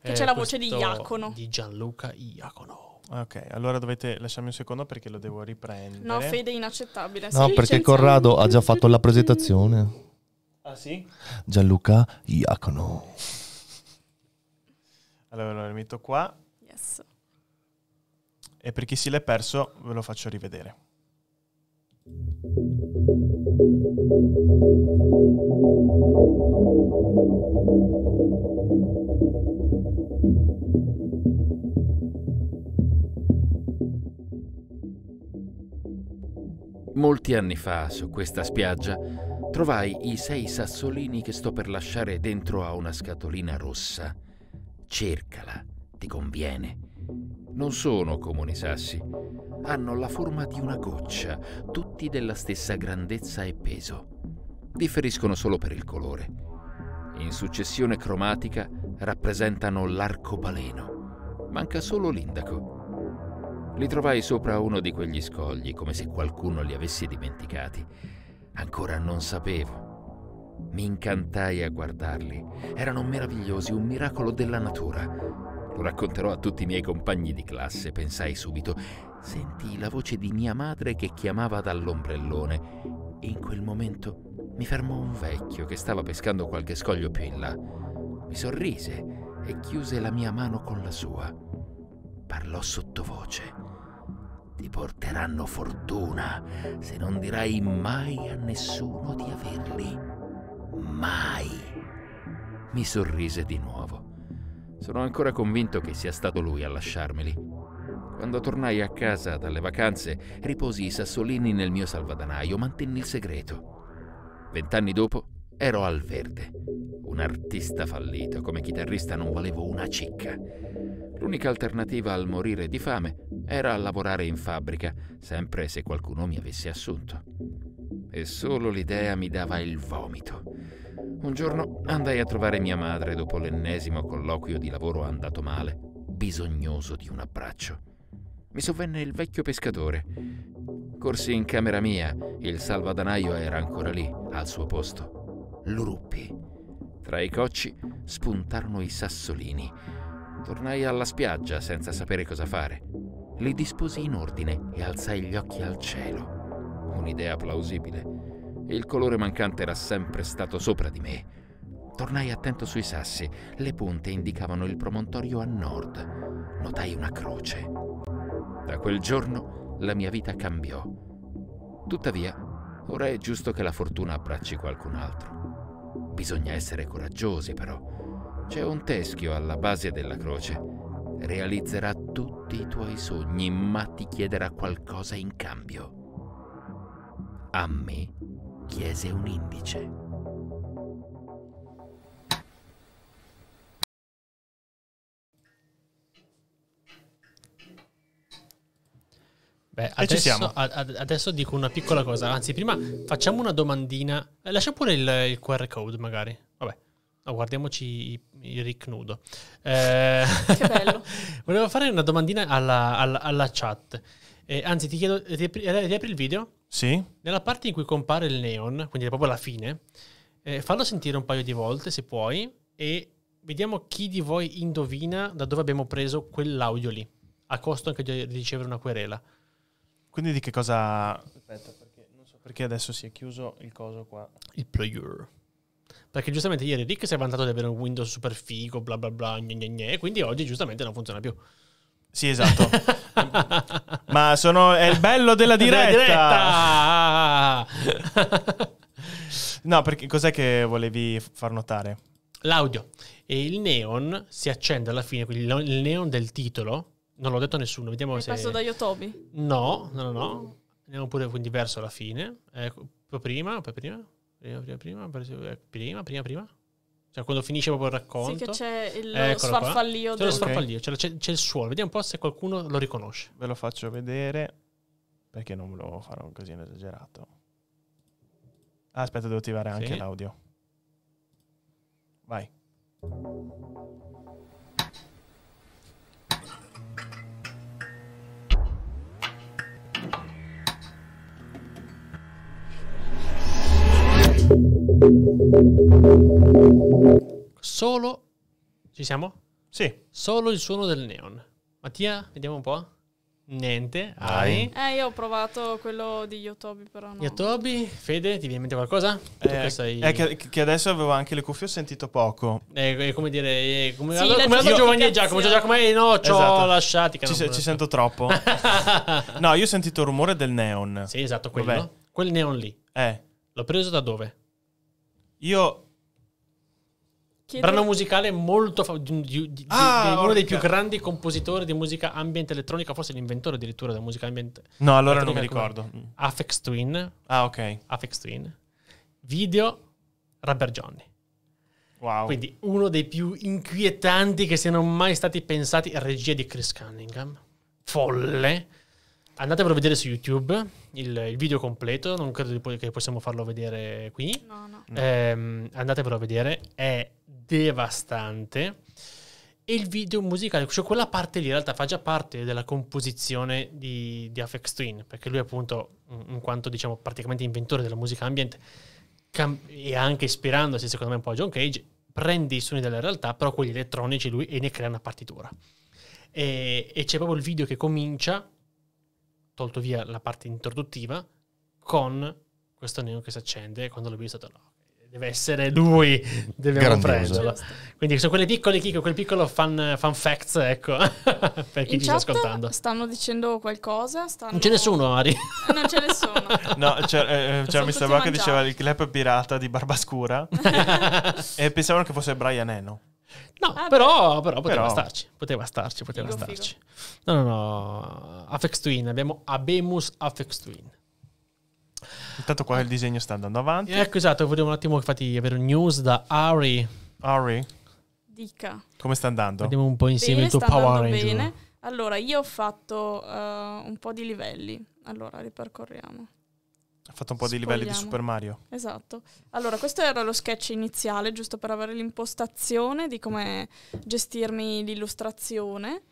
che eh, c'è la voce di Iacono. Di Gianluca Iacono. Ok, allora dovete lasciarmi un secondo perché lo devo riprendere. No, Fede inaccettabile. No, perché Corrado ha già fatto la presentazione. Ah sì? Gianluca Iacono. Allora lo metto qua. Yes. E per chi si l'è perso ve lo faccio rivedere. Molti anni fa, su questa spiaggia, trovai i sei sassolini che sto per lasciare dentro a una scatolina rossa. Cercala, ti conviene. Non sono comuni sassi. Hanno la forma di una goccia, tutti della stessa grandezza e peso differiscono solo per il colore. In successione cromatica rappresentano l'arcobaleno. Manca solo l'indaco. Li trovai sopra uno di quegli scogli, come se qualcuno li avesse dimenticati. Ancora non sapevo. Mi incantai a guardarli. Erano meravigliosi, un miracolo della natura. Lo racconterò a tutti i miei compagni di classe, pensai subito. Sentii la voce di mia madre che chiamava dall'ombrellone e in quel momento mi fermò un vecchio che stava pescando qualche scoglio più in là. Mi sorrise e chiuse la mia mano con la sua. Parlò sottovoce. Ti porteranno fortuna se non dirai mai a nessuno di averli. Mai. Mi sorrise di nuovo. Sono ancora convinto che sia stato lui a lasciarmeli. Quando tornai a casa dalle vacanze, riposi i sassolini nel mio salvadanaio, mantenni il segreto. Vent'anni dopo ero al verde. Un artista fallito, come chitarrista non volevo una cicca. L'unica alternativa al morire di fame era lavorare in fabbrica, sempre se qualcuno mi avesse assunto. E solo l'idea mi dava il vomito. Un giorno andai a trovare mia madre dopo l'ennesimo colloquio di lavoro andato male, bisognoso di un abbraccio mi sovvenne il vecchio pescatore. Corsi in camera mia, il salvadanaio era ancora lì, al suo posto. Lo ruppi. Tra i cocci spuntarono i sassolini. Tornai alla spiaggia senza sapere cosa fare. Li disposi in ordine e alzai gli occhi al cielo. Un'idea plausibile. Il colore mancante era sempre stato sopra di me. Tornai attento sui sassi. Le punte indicavano il promontorio a nord. Notai una croce. Da quel giorno la mia vita cambiò. Tuttavia, ora è giusto che la fortuna abbracci qualcun altro. Bisogna essere coraggiosi, però. C'è un teschio alla base della croce. Realizzerà tutti i tuoi sogni, ma ti chiederà qualcosa in cambio. A me chiese un indice. Beh, adesso, ad, adesso, dico una piccola cosa, anzi prima facciamo una domandina, eh, lascia pure il, il QR code magari, vabbè, no, guardiamoci il Rick nudo. Eh, che bello. volevo fare una domandina alla, alla, alla chat, eh, anzi ti chiedo, riapri, eh, riapri, il video? Sì. Nella parte in cui compare il neon, quindi proprio alla fine, eh, fallo sentire un paio di volte se puoi e vediamo chi di voi indovina da dove abbiamo preso quell'audio lì, a costo anche di ricevere una querela. Quindi di che cosa... Aspetta, perché non so perché adesso si è chiuso il coso qua. Il player. Perché giustamente ieri Rick si è vantato di avere un Windows super figo, bla bla bla, gne, gne, gne, quindi oggi giustamente non funziona più. Sì, esatto. Ma sono, è il bello della diretta. diretta! no, perché cos'è che volevi far notare? L'audio. E il neon si accende alla fine, quindi il neon del titolo non l'ho detto a nessuno, vediamo Hai se... Questo da Yotobi? No, no, no, no. Andiamo pure un diverso alla fine. Ecco, prima, poi prima, prima, prima, prima, eh, prima, prima, prima. Cioè quando finisce proprio il racconto. Sì che c'è il Eccolo sfarfallio. Qua. C'è lo sfarfallio, c'è, c'è il suolo. Vediamo un po' se qualcuno lo riconosce. Ve lo faccio vedere perché non ve lo farò un casino esagerato. Ah, aspetta, devo attivare anche sì. l'audio. Vai. Solo... Ci siamo? Sì. Solo il suono del neon. Mattia, vediamo un po'. Niente, hai. Eh, io ho provato quello di Yotobi, però no. Yotobi, Fede, ti viene in mente qualcosa? Eh, sei... eh che, che, adesso avevo anche le cuffie, ho sentito poco. Eh, come dire, come, sì, allora, come Giovanni e Giacomo, cioè Giacomo, eh, no, ci esatto. lasciati. Ci, se, ci sento troppo. no, io ho sentito il rumore del neon. Sì, esatto, quello. Vabbè. Quel neon lì. Eh. L'ho preso da dove? Io Chiede... Brano musicale molto fa- di, di, di, ah, di uno dei più grandi compositori di musica ambiente elettronica, forse l'inventore addirittura della musica ambient. No, allora non mi ricordo. Afex Twin. Ah, ok. Afex Twin. Video Rubber Johnny. Wow. Quindi uno dei più inquietanti che siano mai stati pensati regia di Chris Cunningham. Folle. Andatevelo a vedere su YouTube il, il video completo, non credo po- che possiamo farlo vedere qui. No, no. Ehm, andatevelo a vedere, è devastante. E il video musicale, cioè quella parte lì in realtà fa già parte della composizione di, di Afex Twin, perché lui appunto, in quanto diciamo praticamente inventore della musica ambient, cam- e anche ispirandosi secondo me un po' a John Cage, prende i suoni della realtà, però quelli elettronici lui, e ne crea una partitura. E, e c'è proprio il video che comincia tolto via la parte introduttiva con questo neo che si accende quando l'ho visto ho detto no, deve essere lui, dobbiamo prenderlo. Quindi sono quelle piccole chicche, quel piccolo fun, fun facts, ecco, per chi In ci sta ascoltando. stanno dicendo qualcosa? Stanno... Non c'è nessuno, Ari. non c'è nessuno. no, c'era, eh, c'era Mr. Brock che diceva il clap pirata di Barbascura e, e pensavano che fosse Brian Eno. No, ah, però, però, poteva però. starci, poteva starci, poteva figo, starci. Figo. No, no, no, Afex Twin, abbiamo Abemus Afex Twin. Intanto qua il disegno sta andando avanti. Ecco, esatto, volevo un attimo infatti avere news da Ari. Ari? Dica. Come sta andando? Vediamo un po' insieme bene, il tuo power ranger. Bene. Allora, io ho fatto uh, un po' di livelli. Allora, ripercorriamo fatto un po' Spogliamo. di livelli di Super Mario. Esatto. Allora, questo era lo sketch iniziale, giusto per avere l'impostazione di come gestirmi l'illustrazione.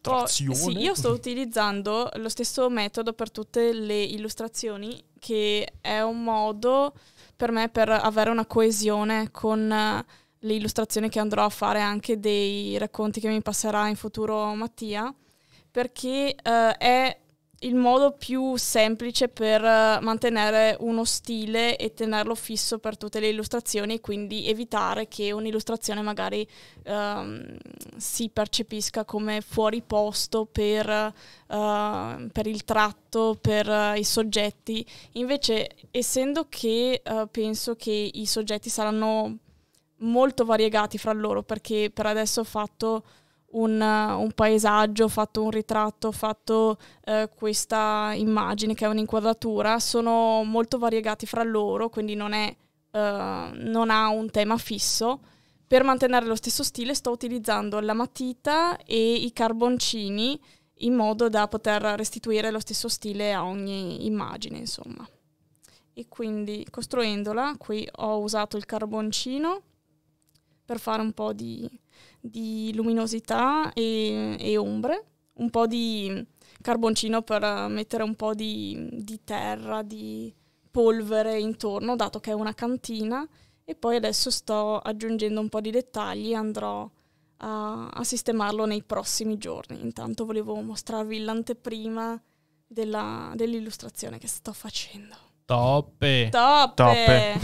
Però, sì, io sto utilizzando lo stesso metodo per tutte le illustrazioni, che è un modo per me per avere una coesione con eh, le illustrazioni che andrò a fare anche dei racconti che mi passerà in futuro Mattia, perché eh, è il modo più semplice per eh, mantenere uno stile e tenerlo fisso per tutte le illustrazioni e quindi evitare che un'illustrazione magari um, si percepisca come fuori posto per, uh, per il tratto, per uh, i soggetti. Invece, essendo che uh, penso che i soggetti saranno molto variegati fra loro, perché per adesso ho fatto un, un paesaggio, ho fatto un ritratto, ho fatto eh, questa immagine che è un'inquadratura, sono molto variegati fra loro, quindi non, è, eh, non ha un tema fisso. Per mantenere lo stesso stile sto utilizzando la matita e i carboncini in modo da poter restituire lo stesso stile a ogni immagine, insomma. E quindi costruendola, qui ho usato il carboncino per fare un po' di di luminosità e, e, ombre, un po' di carboncino per mettere un po' di, di terra, di polvere intorno, dato che è una cantina. E poi adesso sto aggiungendo un po' di dettagli e andrò a, a, sistemarlo nei prossimi giorni. Intanto volevo mostrarvi l'anteprima della, dell'illustrazione che sto facendo. Toppe. Toppe. Toppe.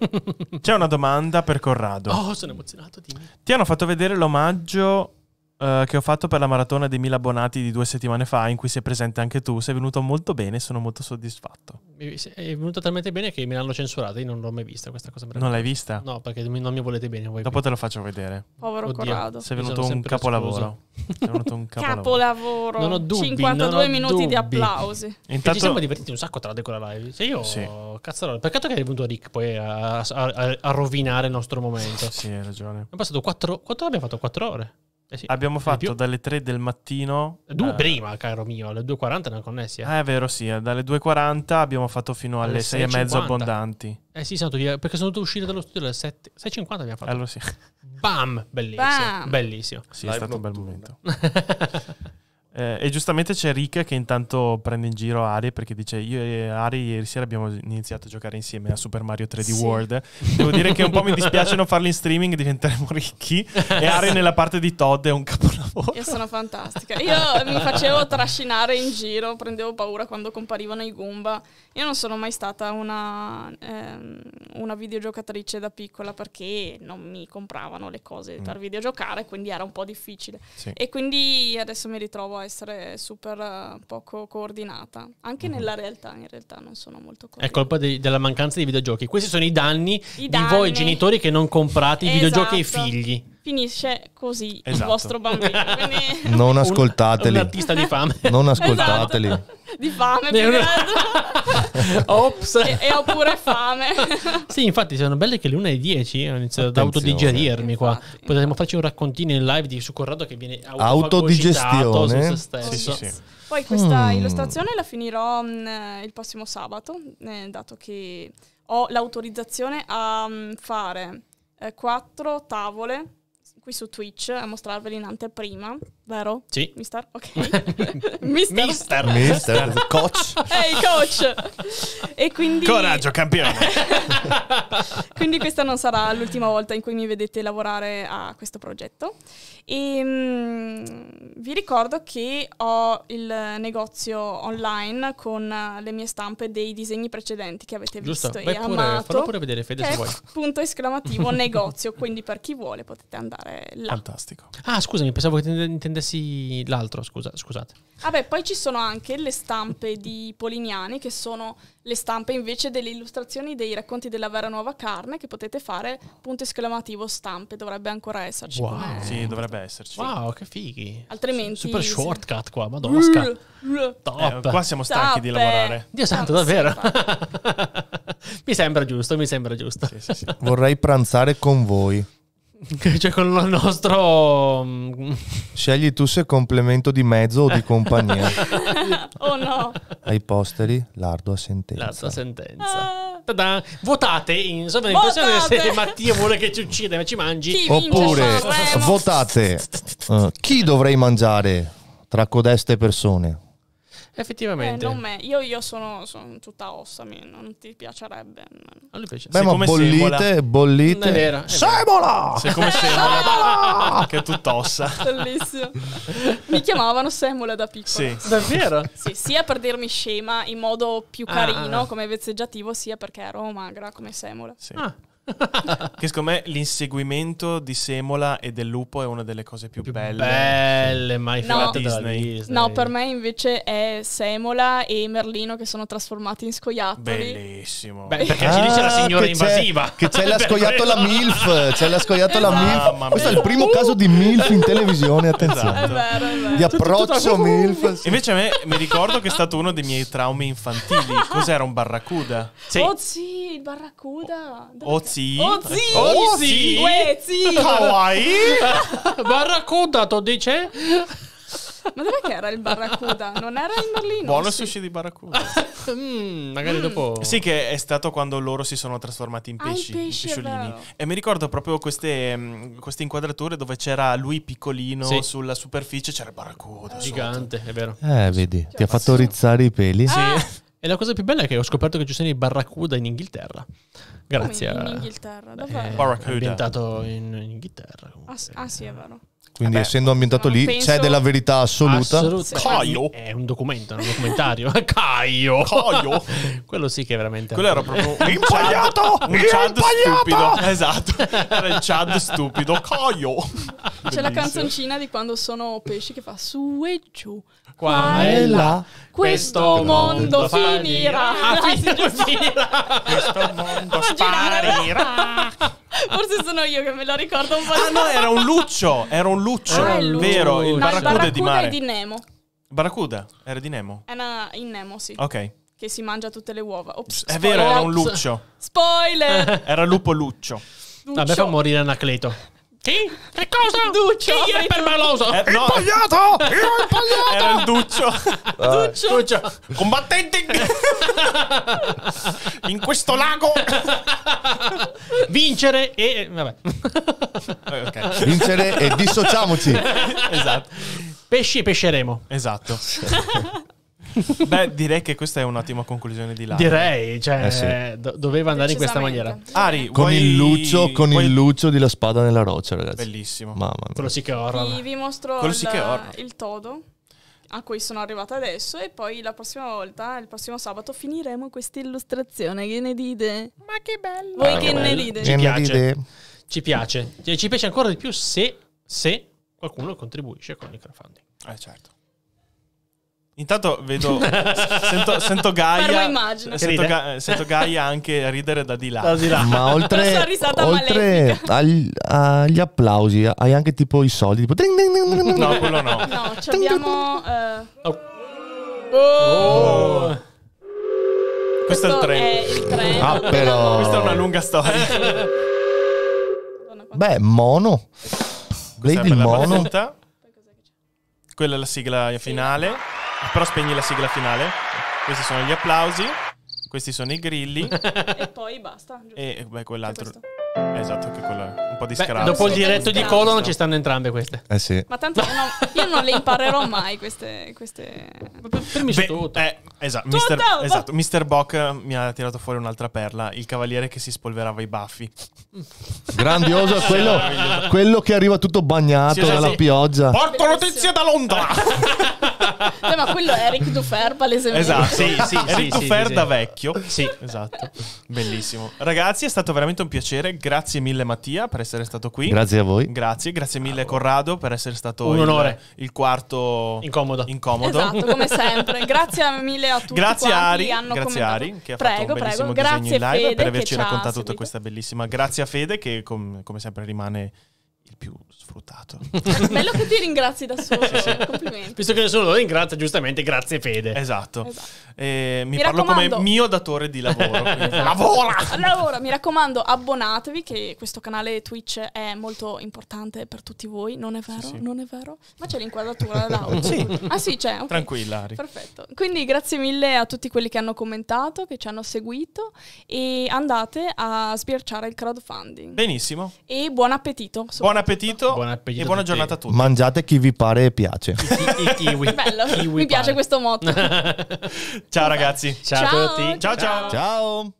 C'è una domanda per Corrado. Oh, sono emozionato, dimmi. Ti hanno fatto vedere l'omaggio eh, che ho fatto per la maratona dei 1000 abbonati di due settimane fa, in cui sei presente anche tu. Sei venuto molto bene, sono molto soddisfatto. È venuto talmente bene che me l'hanno censurata. Io non l'ho mai vista questa cosa. Non l'hai vista? No, perché non mi volete bene. Dopo più. te lo faccio vedere. Povero Oddio. Corrado. Sei venuto un capolavoro. sei venuto un capolavoro. Non ho dubbi. 52 minuti dubbi. di applausi. Intanto... ci siamo divertiti un sacco tra De quella live. Se io, sì. cazzarola. Peccato che è venuto Rick poi a, a, a, a rovinare il nostro momento. sì, hai ragione. Abbiamo passato 4 ore. Abbiamo fatto 4 ore. Eh sì, Abbiamo fatto dalle 3 del mattino. Due eh, prima, caro mio, alle 2.40 erano connessi. Eh. eh. è vero, sì. Eh, dalle 2.40 abbiamo fatto fino alle, alle 6 e mezzo abbondanti. Eh sì, sono via, perché sono dovuto uscire dallo studio alle 7. 6.50 abbiamo fatto. Allora sì. Bam! Bellissimo. Bam. Bellissimo. Sì, Live è stato un bel momento. Eh, e giustamente c'è Rick che intanto prende in giro Ari perché dice io e Ari ieri sera abbiamo iniziato a giocare insieme a Super Mario 3D sì. World. Devo dire che un po' mi dispiace non farlo in streaming, diventeremo ricchi. E Ari nella parte di Todd è un capolavoro. Io sono fantastica. Io mi facevo trascinare in giro, prendevo paura quando comparivano i Goomba io non sono mai stata una, ehm, una videogiocatrice da piccola perché non mi compravano le cose per mm. videogiocare, quindi era un po' difficile. Sì. E quindi adesso mi ritrovo a essere super eh, poco coordinata. Anche mm nella realtà, in realtà non sono molto coordinata. È colpa di, della mancanza di videogiochi. Questi sono i danni, I danni. di voi genitori che non comprate i esatto. videogiochi ai figli finisce così esatto. il vostro bambino. Quindi... Non ascoltateli. Un, un artista di fame. Non esatto. ascoltateli. Esatto di fame. Più una... Ops. E, e, ho pure fame. sì, infatti, sono belle che le 1 e 10 eh, ho iniziato ad autodigerirmi infatti, qua. Potremmo farci un raccontino in live di, su Corrado che viene autodigestione. su se Sì, sì, sì. Poi questa mm. illustrazione la finirò mh, mm, il prossimo sabato, eh, dato che ho l'autorizzazione a mh, mm, fare eh, quattro tavole qui su Twitch a mostrarveli in anteprima, vero? Sì. Mister? Ok. Mister. Mister. Mister. Coach. Ehi, hey, coach. E quindi... Coraggio, campione. quindi questa non sarà l'ultima volta in cui mi vedete lavorare a questo progetto. E, um, vi ricordo che ho il negozio online con le mie stampe dei disegni precedenti che avete Giusto. visto Beh, e pure, amato. Fallo pure vedere, Fede, se vuoi. Punto esclamativo negozio, quindi per chi vuole potete andare là. Fantastico. Ah, scusami, pensavo che intendessi l'altro, scusa, scusate. Vabbè, ah poi ci sono anche le stampe di Polignani, che sono le stampe invece delle illustrazioni dei racconti della vera nuova carne, che potete fare, punto esclamativo, stampe, dovrebbe ancora esserci. Wow, come... sì, dovrebbe esserci. Wow, che fighi. Altrimenti... Super shortcut qua, madonna. Uh, top. Eh, qua siamo stanchi Tappe. di lavorare. Dio santo, davvero. mi sembra giusto, mi sembra giusto. Sì, sì, sì. Vorrei pranzare con voi. cioè con il nostro... Mm, Scegli tu se complemento di mezzo o di compagnia. oh no. Ai posteri, l'ardua sentenza. la sua sentenza. Ah. Votate, insomma, l'impressione che se Mattia vuole che ci uccida ma ci mangi. Chi Oppure eh, votate, uh, chi dovrei mangiare tra codeste persone? Effettivamente. Eh, me. Io, io sono, sono, tutta ossa, mi, non ti piacerebbe. Non gli piace. Beh, ma bollite, semola, bollite. È vero, è semola! Sei come eh, semola. che è tutta ossa. Bellissimo. Mi chiamavano semola da piccola. Sì. Davvero? Sì, sia per dirmi scema in modo più ah, carino ah, come vezzeggiativo, sia perché ero magra come semola. Sì. Ah. che secondo me l'inseguimento di Semola e del lupo è una delle cose più, più belle. Belle, mai no, Disney. Disney. No, per me invece è Semola e Merlino che sono trasformati in scoiattoli. Bellissimo. Beh, perché ah, ci dice la signora che invasiva. C'è, che c'è la scoiattola MILF, c'è la scoiattola esatto. MILF. Questo è il primo caso di MILF in televisione, esatto. attenzione. Esatto. È vero, è vero. Di approccio MILF. Sì. Invece a me mi ricordo che è stato uno dei miei traumi infantili. Cos'era un barracuda? Sì. Oh sì, il barracuda. Dove oh, sì. Oh, oh sì. Oh sì. Uè, sì. Kawaii. Barracuda, tu dici? Ma dov'è che era il Barracuda? Non era il Merlino? Buono sì. sushi di Barracuda. mm, magari mm. dopo. Sì, che è stato quando loro si sono trasformati in ah, pesci. Ah, pesci pesciolini. E mi ricordo proprio queste, mm, queste, inquadrature dove c'era lui piccolino sì. sulla superficie, c'era il Barracuda. Ah, gigante, è vero. Eh, vedi, cioè, ti ha fatto rizzare i peli. Sì. Ah. E la cosa più bella è che ho scoperto che ci sono i Barracuda in Inghilterra. Grazie. Come in Inghilterra, eh, davvero? È diventato in, in Inghilterra. Comunque. Ah, ah sì, è vero. Quindi, Vabbè, essendo ambientato lì, penso... c'è della verità assoluta. Assoluta. Caio. È un documento, è un documentario. Caio. Caio. Quello sì che è veramente. Quello era proprio un impagliato. Un Chad stupido. Esatto. Era il Chad stupido. Caio. C'è la canzoncina di quando sono pesci che fa su e giù. Qua e là. Questo, mondo, finirà. Ah, finirà. Questo mondo sparerà. Forse sono io che me lo ricordo un po'. Ah, no, era un luccio. Era un luccio. Ah, luccio. Vero, il no, barracuda, il barracuda è di mare. È di Nemo. Barracuda? Era di Nemo? Era in Nemo, sì. Ok. Che si mangia tutte le uova. Ops, è vero, era un luccio. Spoiler! era lupo luccio. Vabbè, fa morire Anacleto. Chi? Che cosa? Duccio! Chi è permaloso? Eh, no. Impagliato! Io ho impagliato! Era il Duccio. Duccio. Duccio. Combattenti! In questo lago! Vincere e... Vabbè. Eh, okay. Vincere e dissociamoci. Esatto. Pesci e pesceremo. Esatto. Beh, direi che questa è un'ottima conclusione di là. Direi, cioè, eh sì. do- doveva andare in questa maniera. Ari, con vuoi... il luccio, con vuoi... il luccio della spada nella roccia, ragazzi. Bellissimo. Mamma mia. Quello sì che horror. Vi, vi mostro il, sì il todo a cui sono arrivata adesso e poi la prossima volta, il prossimo sabato, finiremo questa illustrazione. Che ne dite? Ma che bello! Voi ah, che, che ne dite? Ci piace. Ci piace. Ci piace ancora di più se, se qualcuno contribuisce con il crowdfunding. Eh certo. Intanto vedo, sento, sento Gaia, sento, Ga- sento, Gaia anche ridere da di là. Da di là. Ma oltre, oltre agli, applausi, hai anche tipo i soldi, tipo... No, quello no. No, ci abbiamo... Uh... Oh. Questo, Questo, è il treno. Ah, però... Questa è una lunga storia. Beh, mono. Blade il mono. Quella è la sigla finale. Però spegni la sigla finale. Questi sono gli applausi. Questi sono i grilli. e poi basta. Giusto. E beh, quell'altro. Esatto, che quello po' di Beh, scrap. Dopo il diretto di Colon ci stanno entrambe queste. Eh sì. Ma tanto no, io non le imparerò mai queste... queste... Prima tutto. Eh, esatto, Mister, va. esatto. Mister Bock eh, mi ha tirato fuori un'altra perla, il cavaliere che si spolverava i baffi. Grandioso, quello, quello che arriva tutto bagnato sì, dalla sì. pioggia. Porto notizie da Londra! Beh, ma quello è Eric Dufer, palesemente. Esatto, sì, sì, Eric sì, Dufer da vecchio. Sì, esatto. Bellissimo. Ragazzi, è stato veramente un piacere. Grazie mille Mattia per essere essere stato qui. Grazie a voi. Grazie, grazie mille allora. Corrado per essere stato un onore. Il, il quarto incomodo. incomodo. Esatto, come sempre. grazie mille a tutti grazie Ari, hanno grazie commentato. Ari che prego, ha prego, grazie in live Fede, per averci raccontato tutta questa bellissima. Grazie a Fede che com come sempre rimane il più sfruttato. Bello che ti ringrazi da solo, complimenti. Visto che nessuno lo ringrazia, giustamente, grazie Fede. Esatto. esatto. Eh, mi, mi, parlo come mio datore di lavoro. Lavora! allora, mi raccomando, abbonatevi che questo canale Twitch è molto importante per tutti voi, non è vero? Sì, sì. Non è vero? Ma c'è l'inquadratura da sì. Ah sì, c'è. Okay. Tranquilla, Ari. Perfetto. Quindi grazie mille a tutti quelli che hanno commentato, che ci hanno seguito e andate a sbirciare il crowdfunding. Benissimo. E buon appetito. Buon appetito Buon appetito e buona giornata a tutti. Mangiate chi vi pare e piace. I, i kiwi. Bello. Kiwi Mi piace questo motto. ciao ragazzi. Ciao, ciao a tutti. ciao. Ciao. ciao. ciao.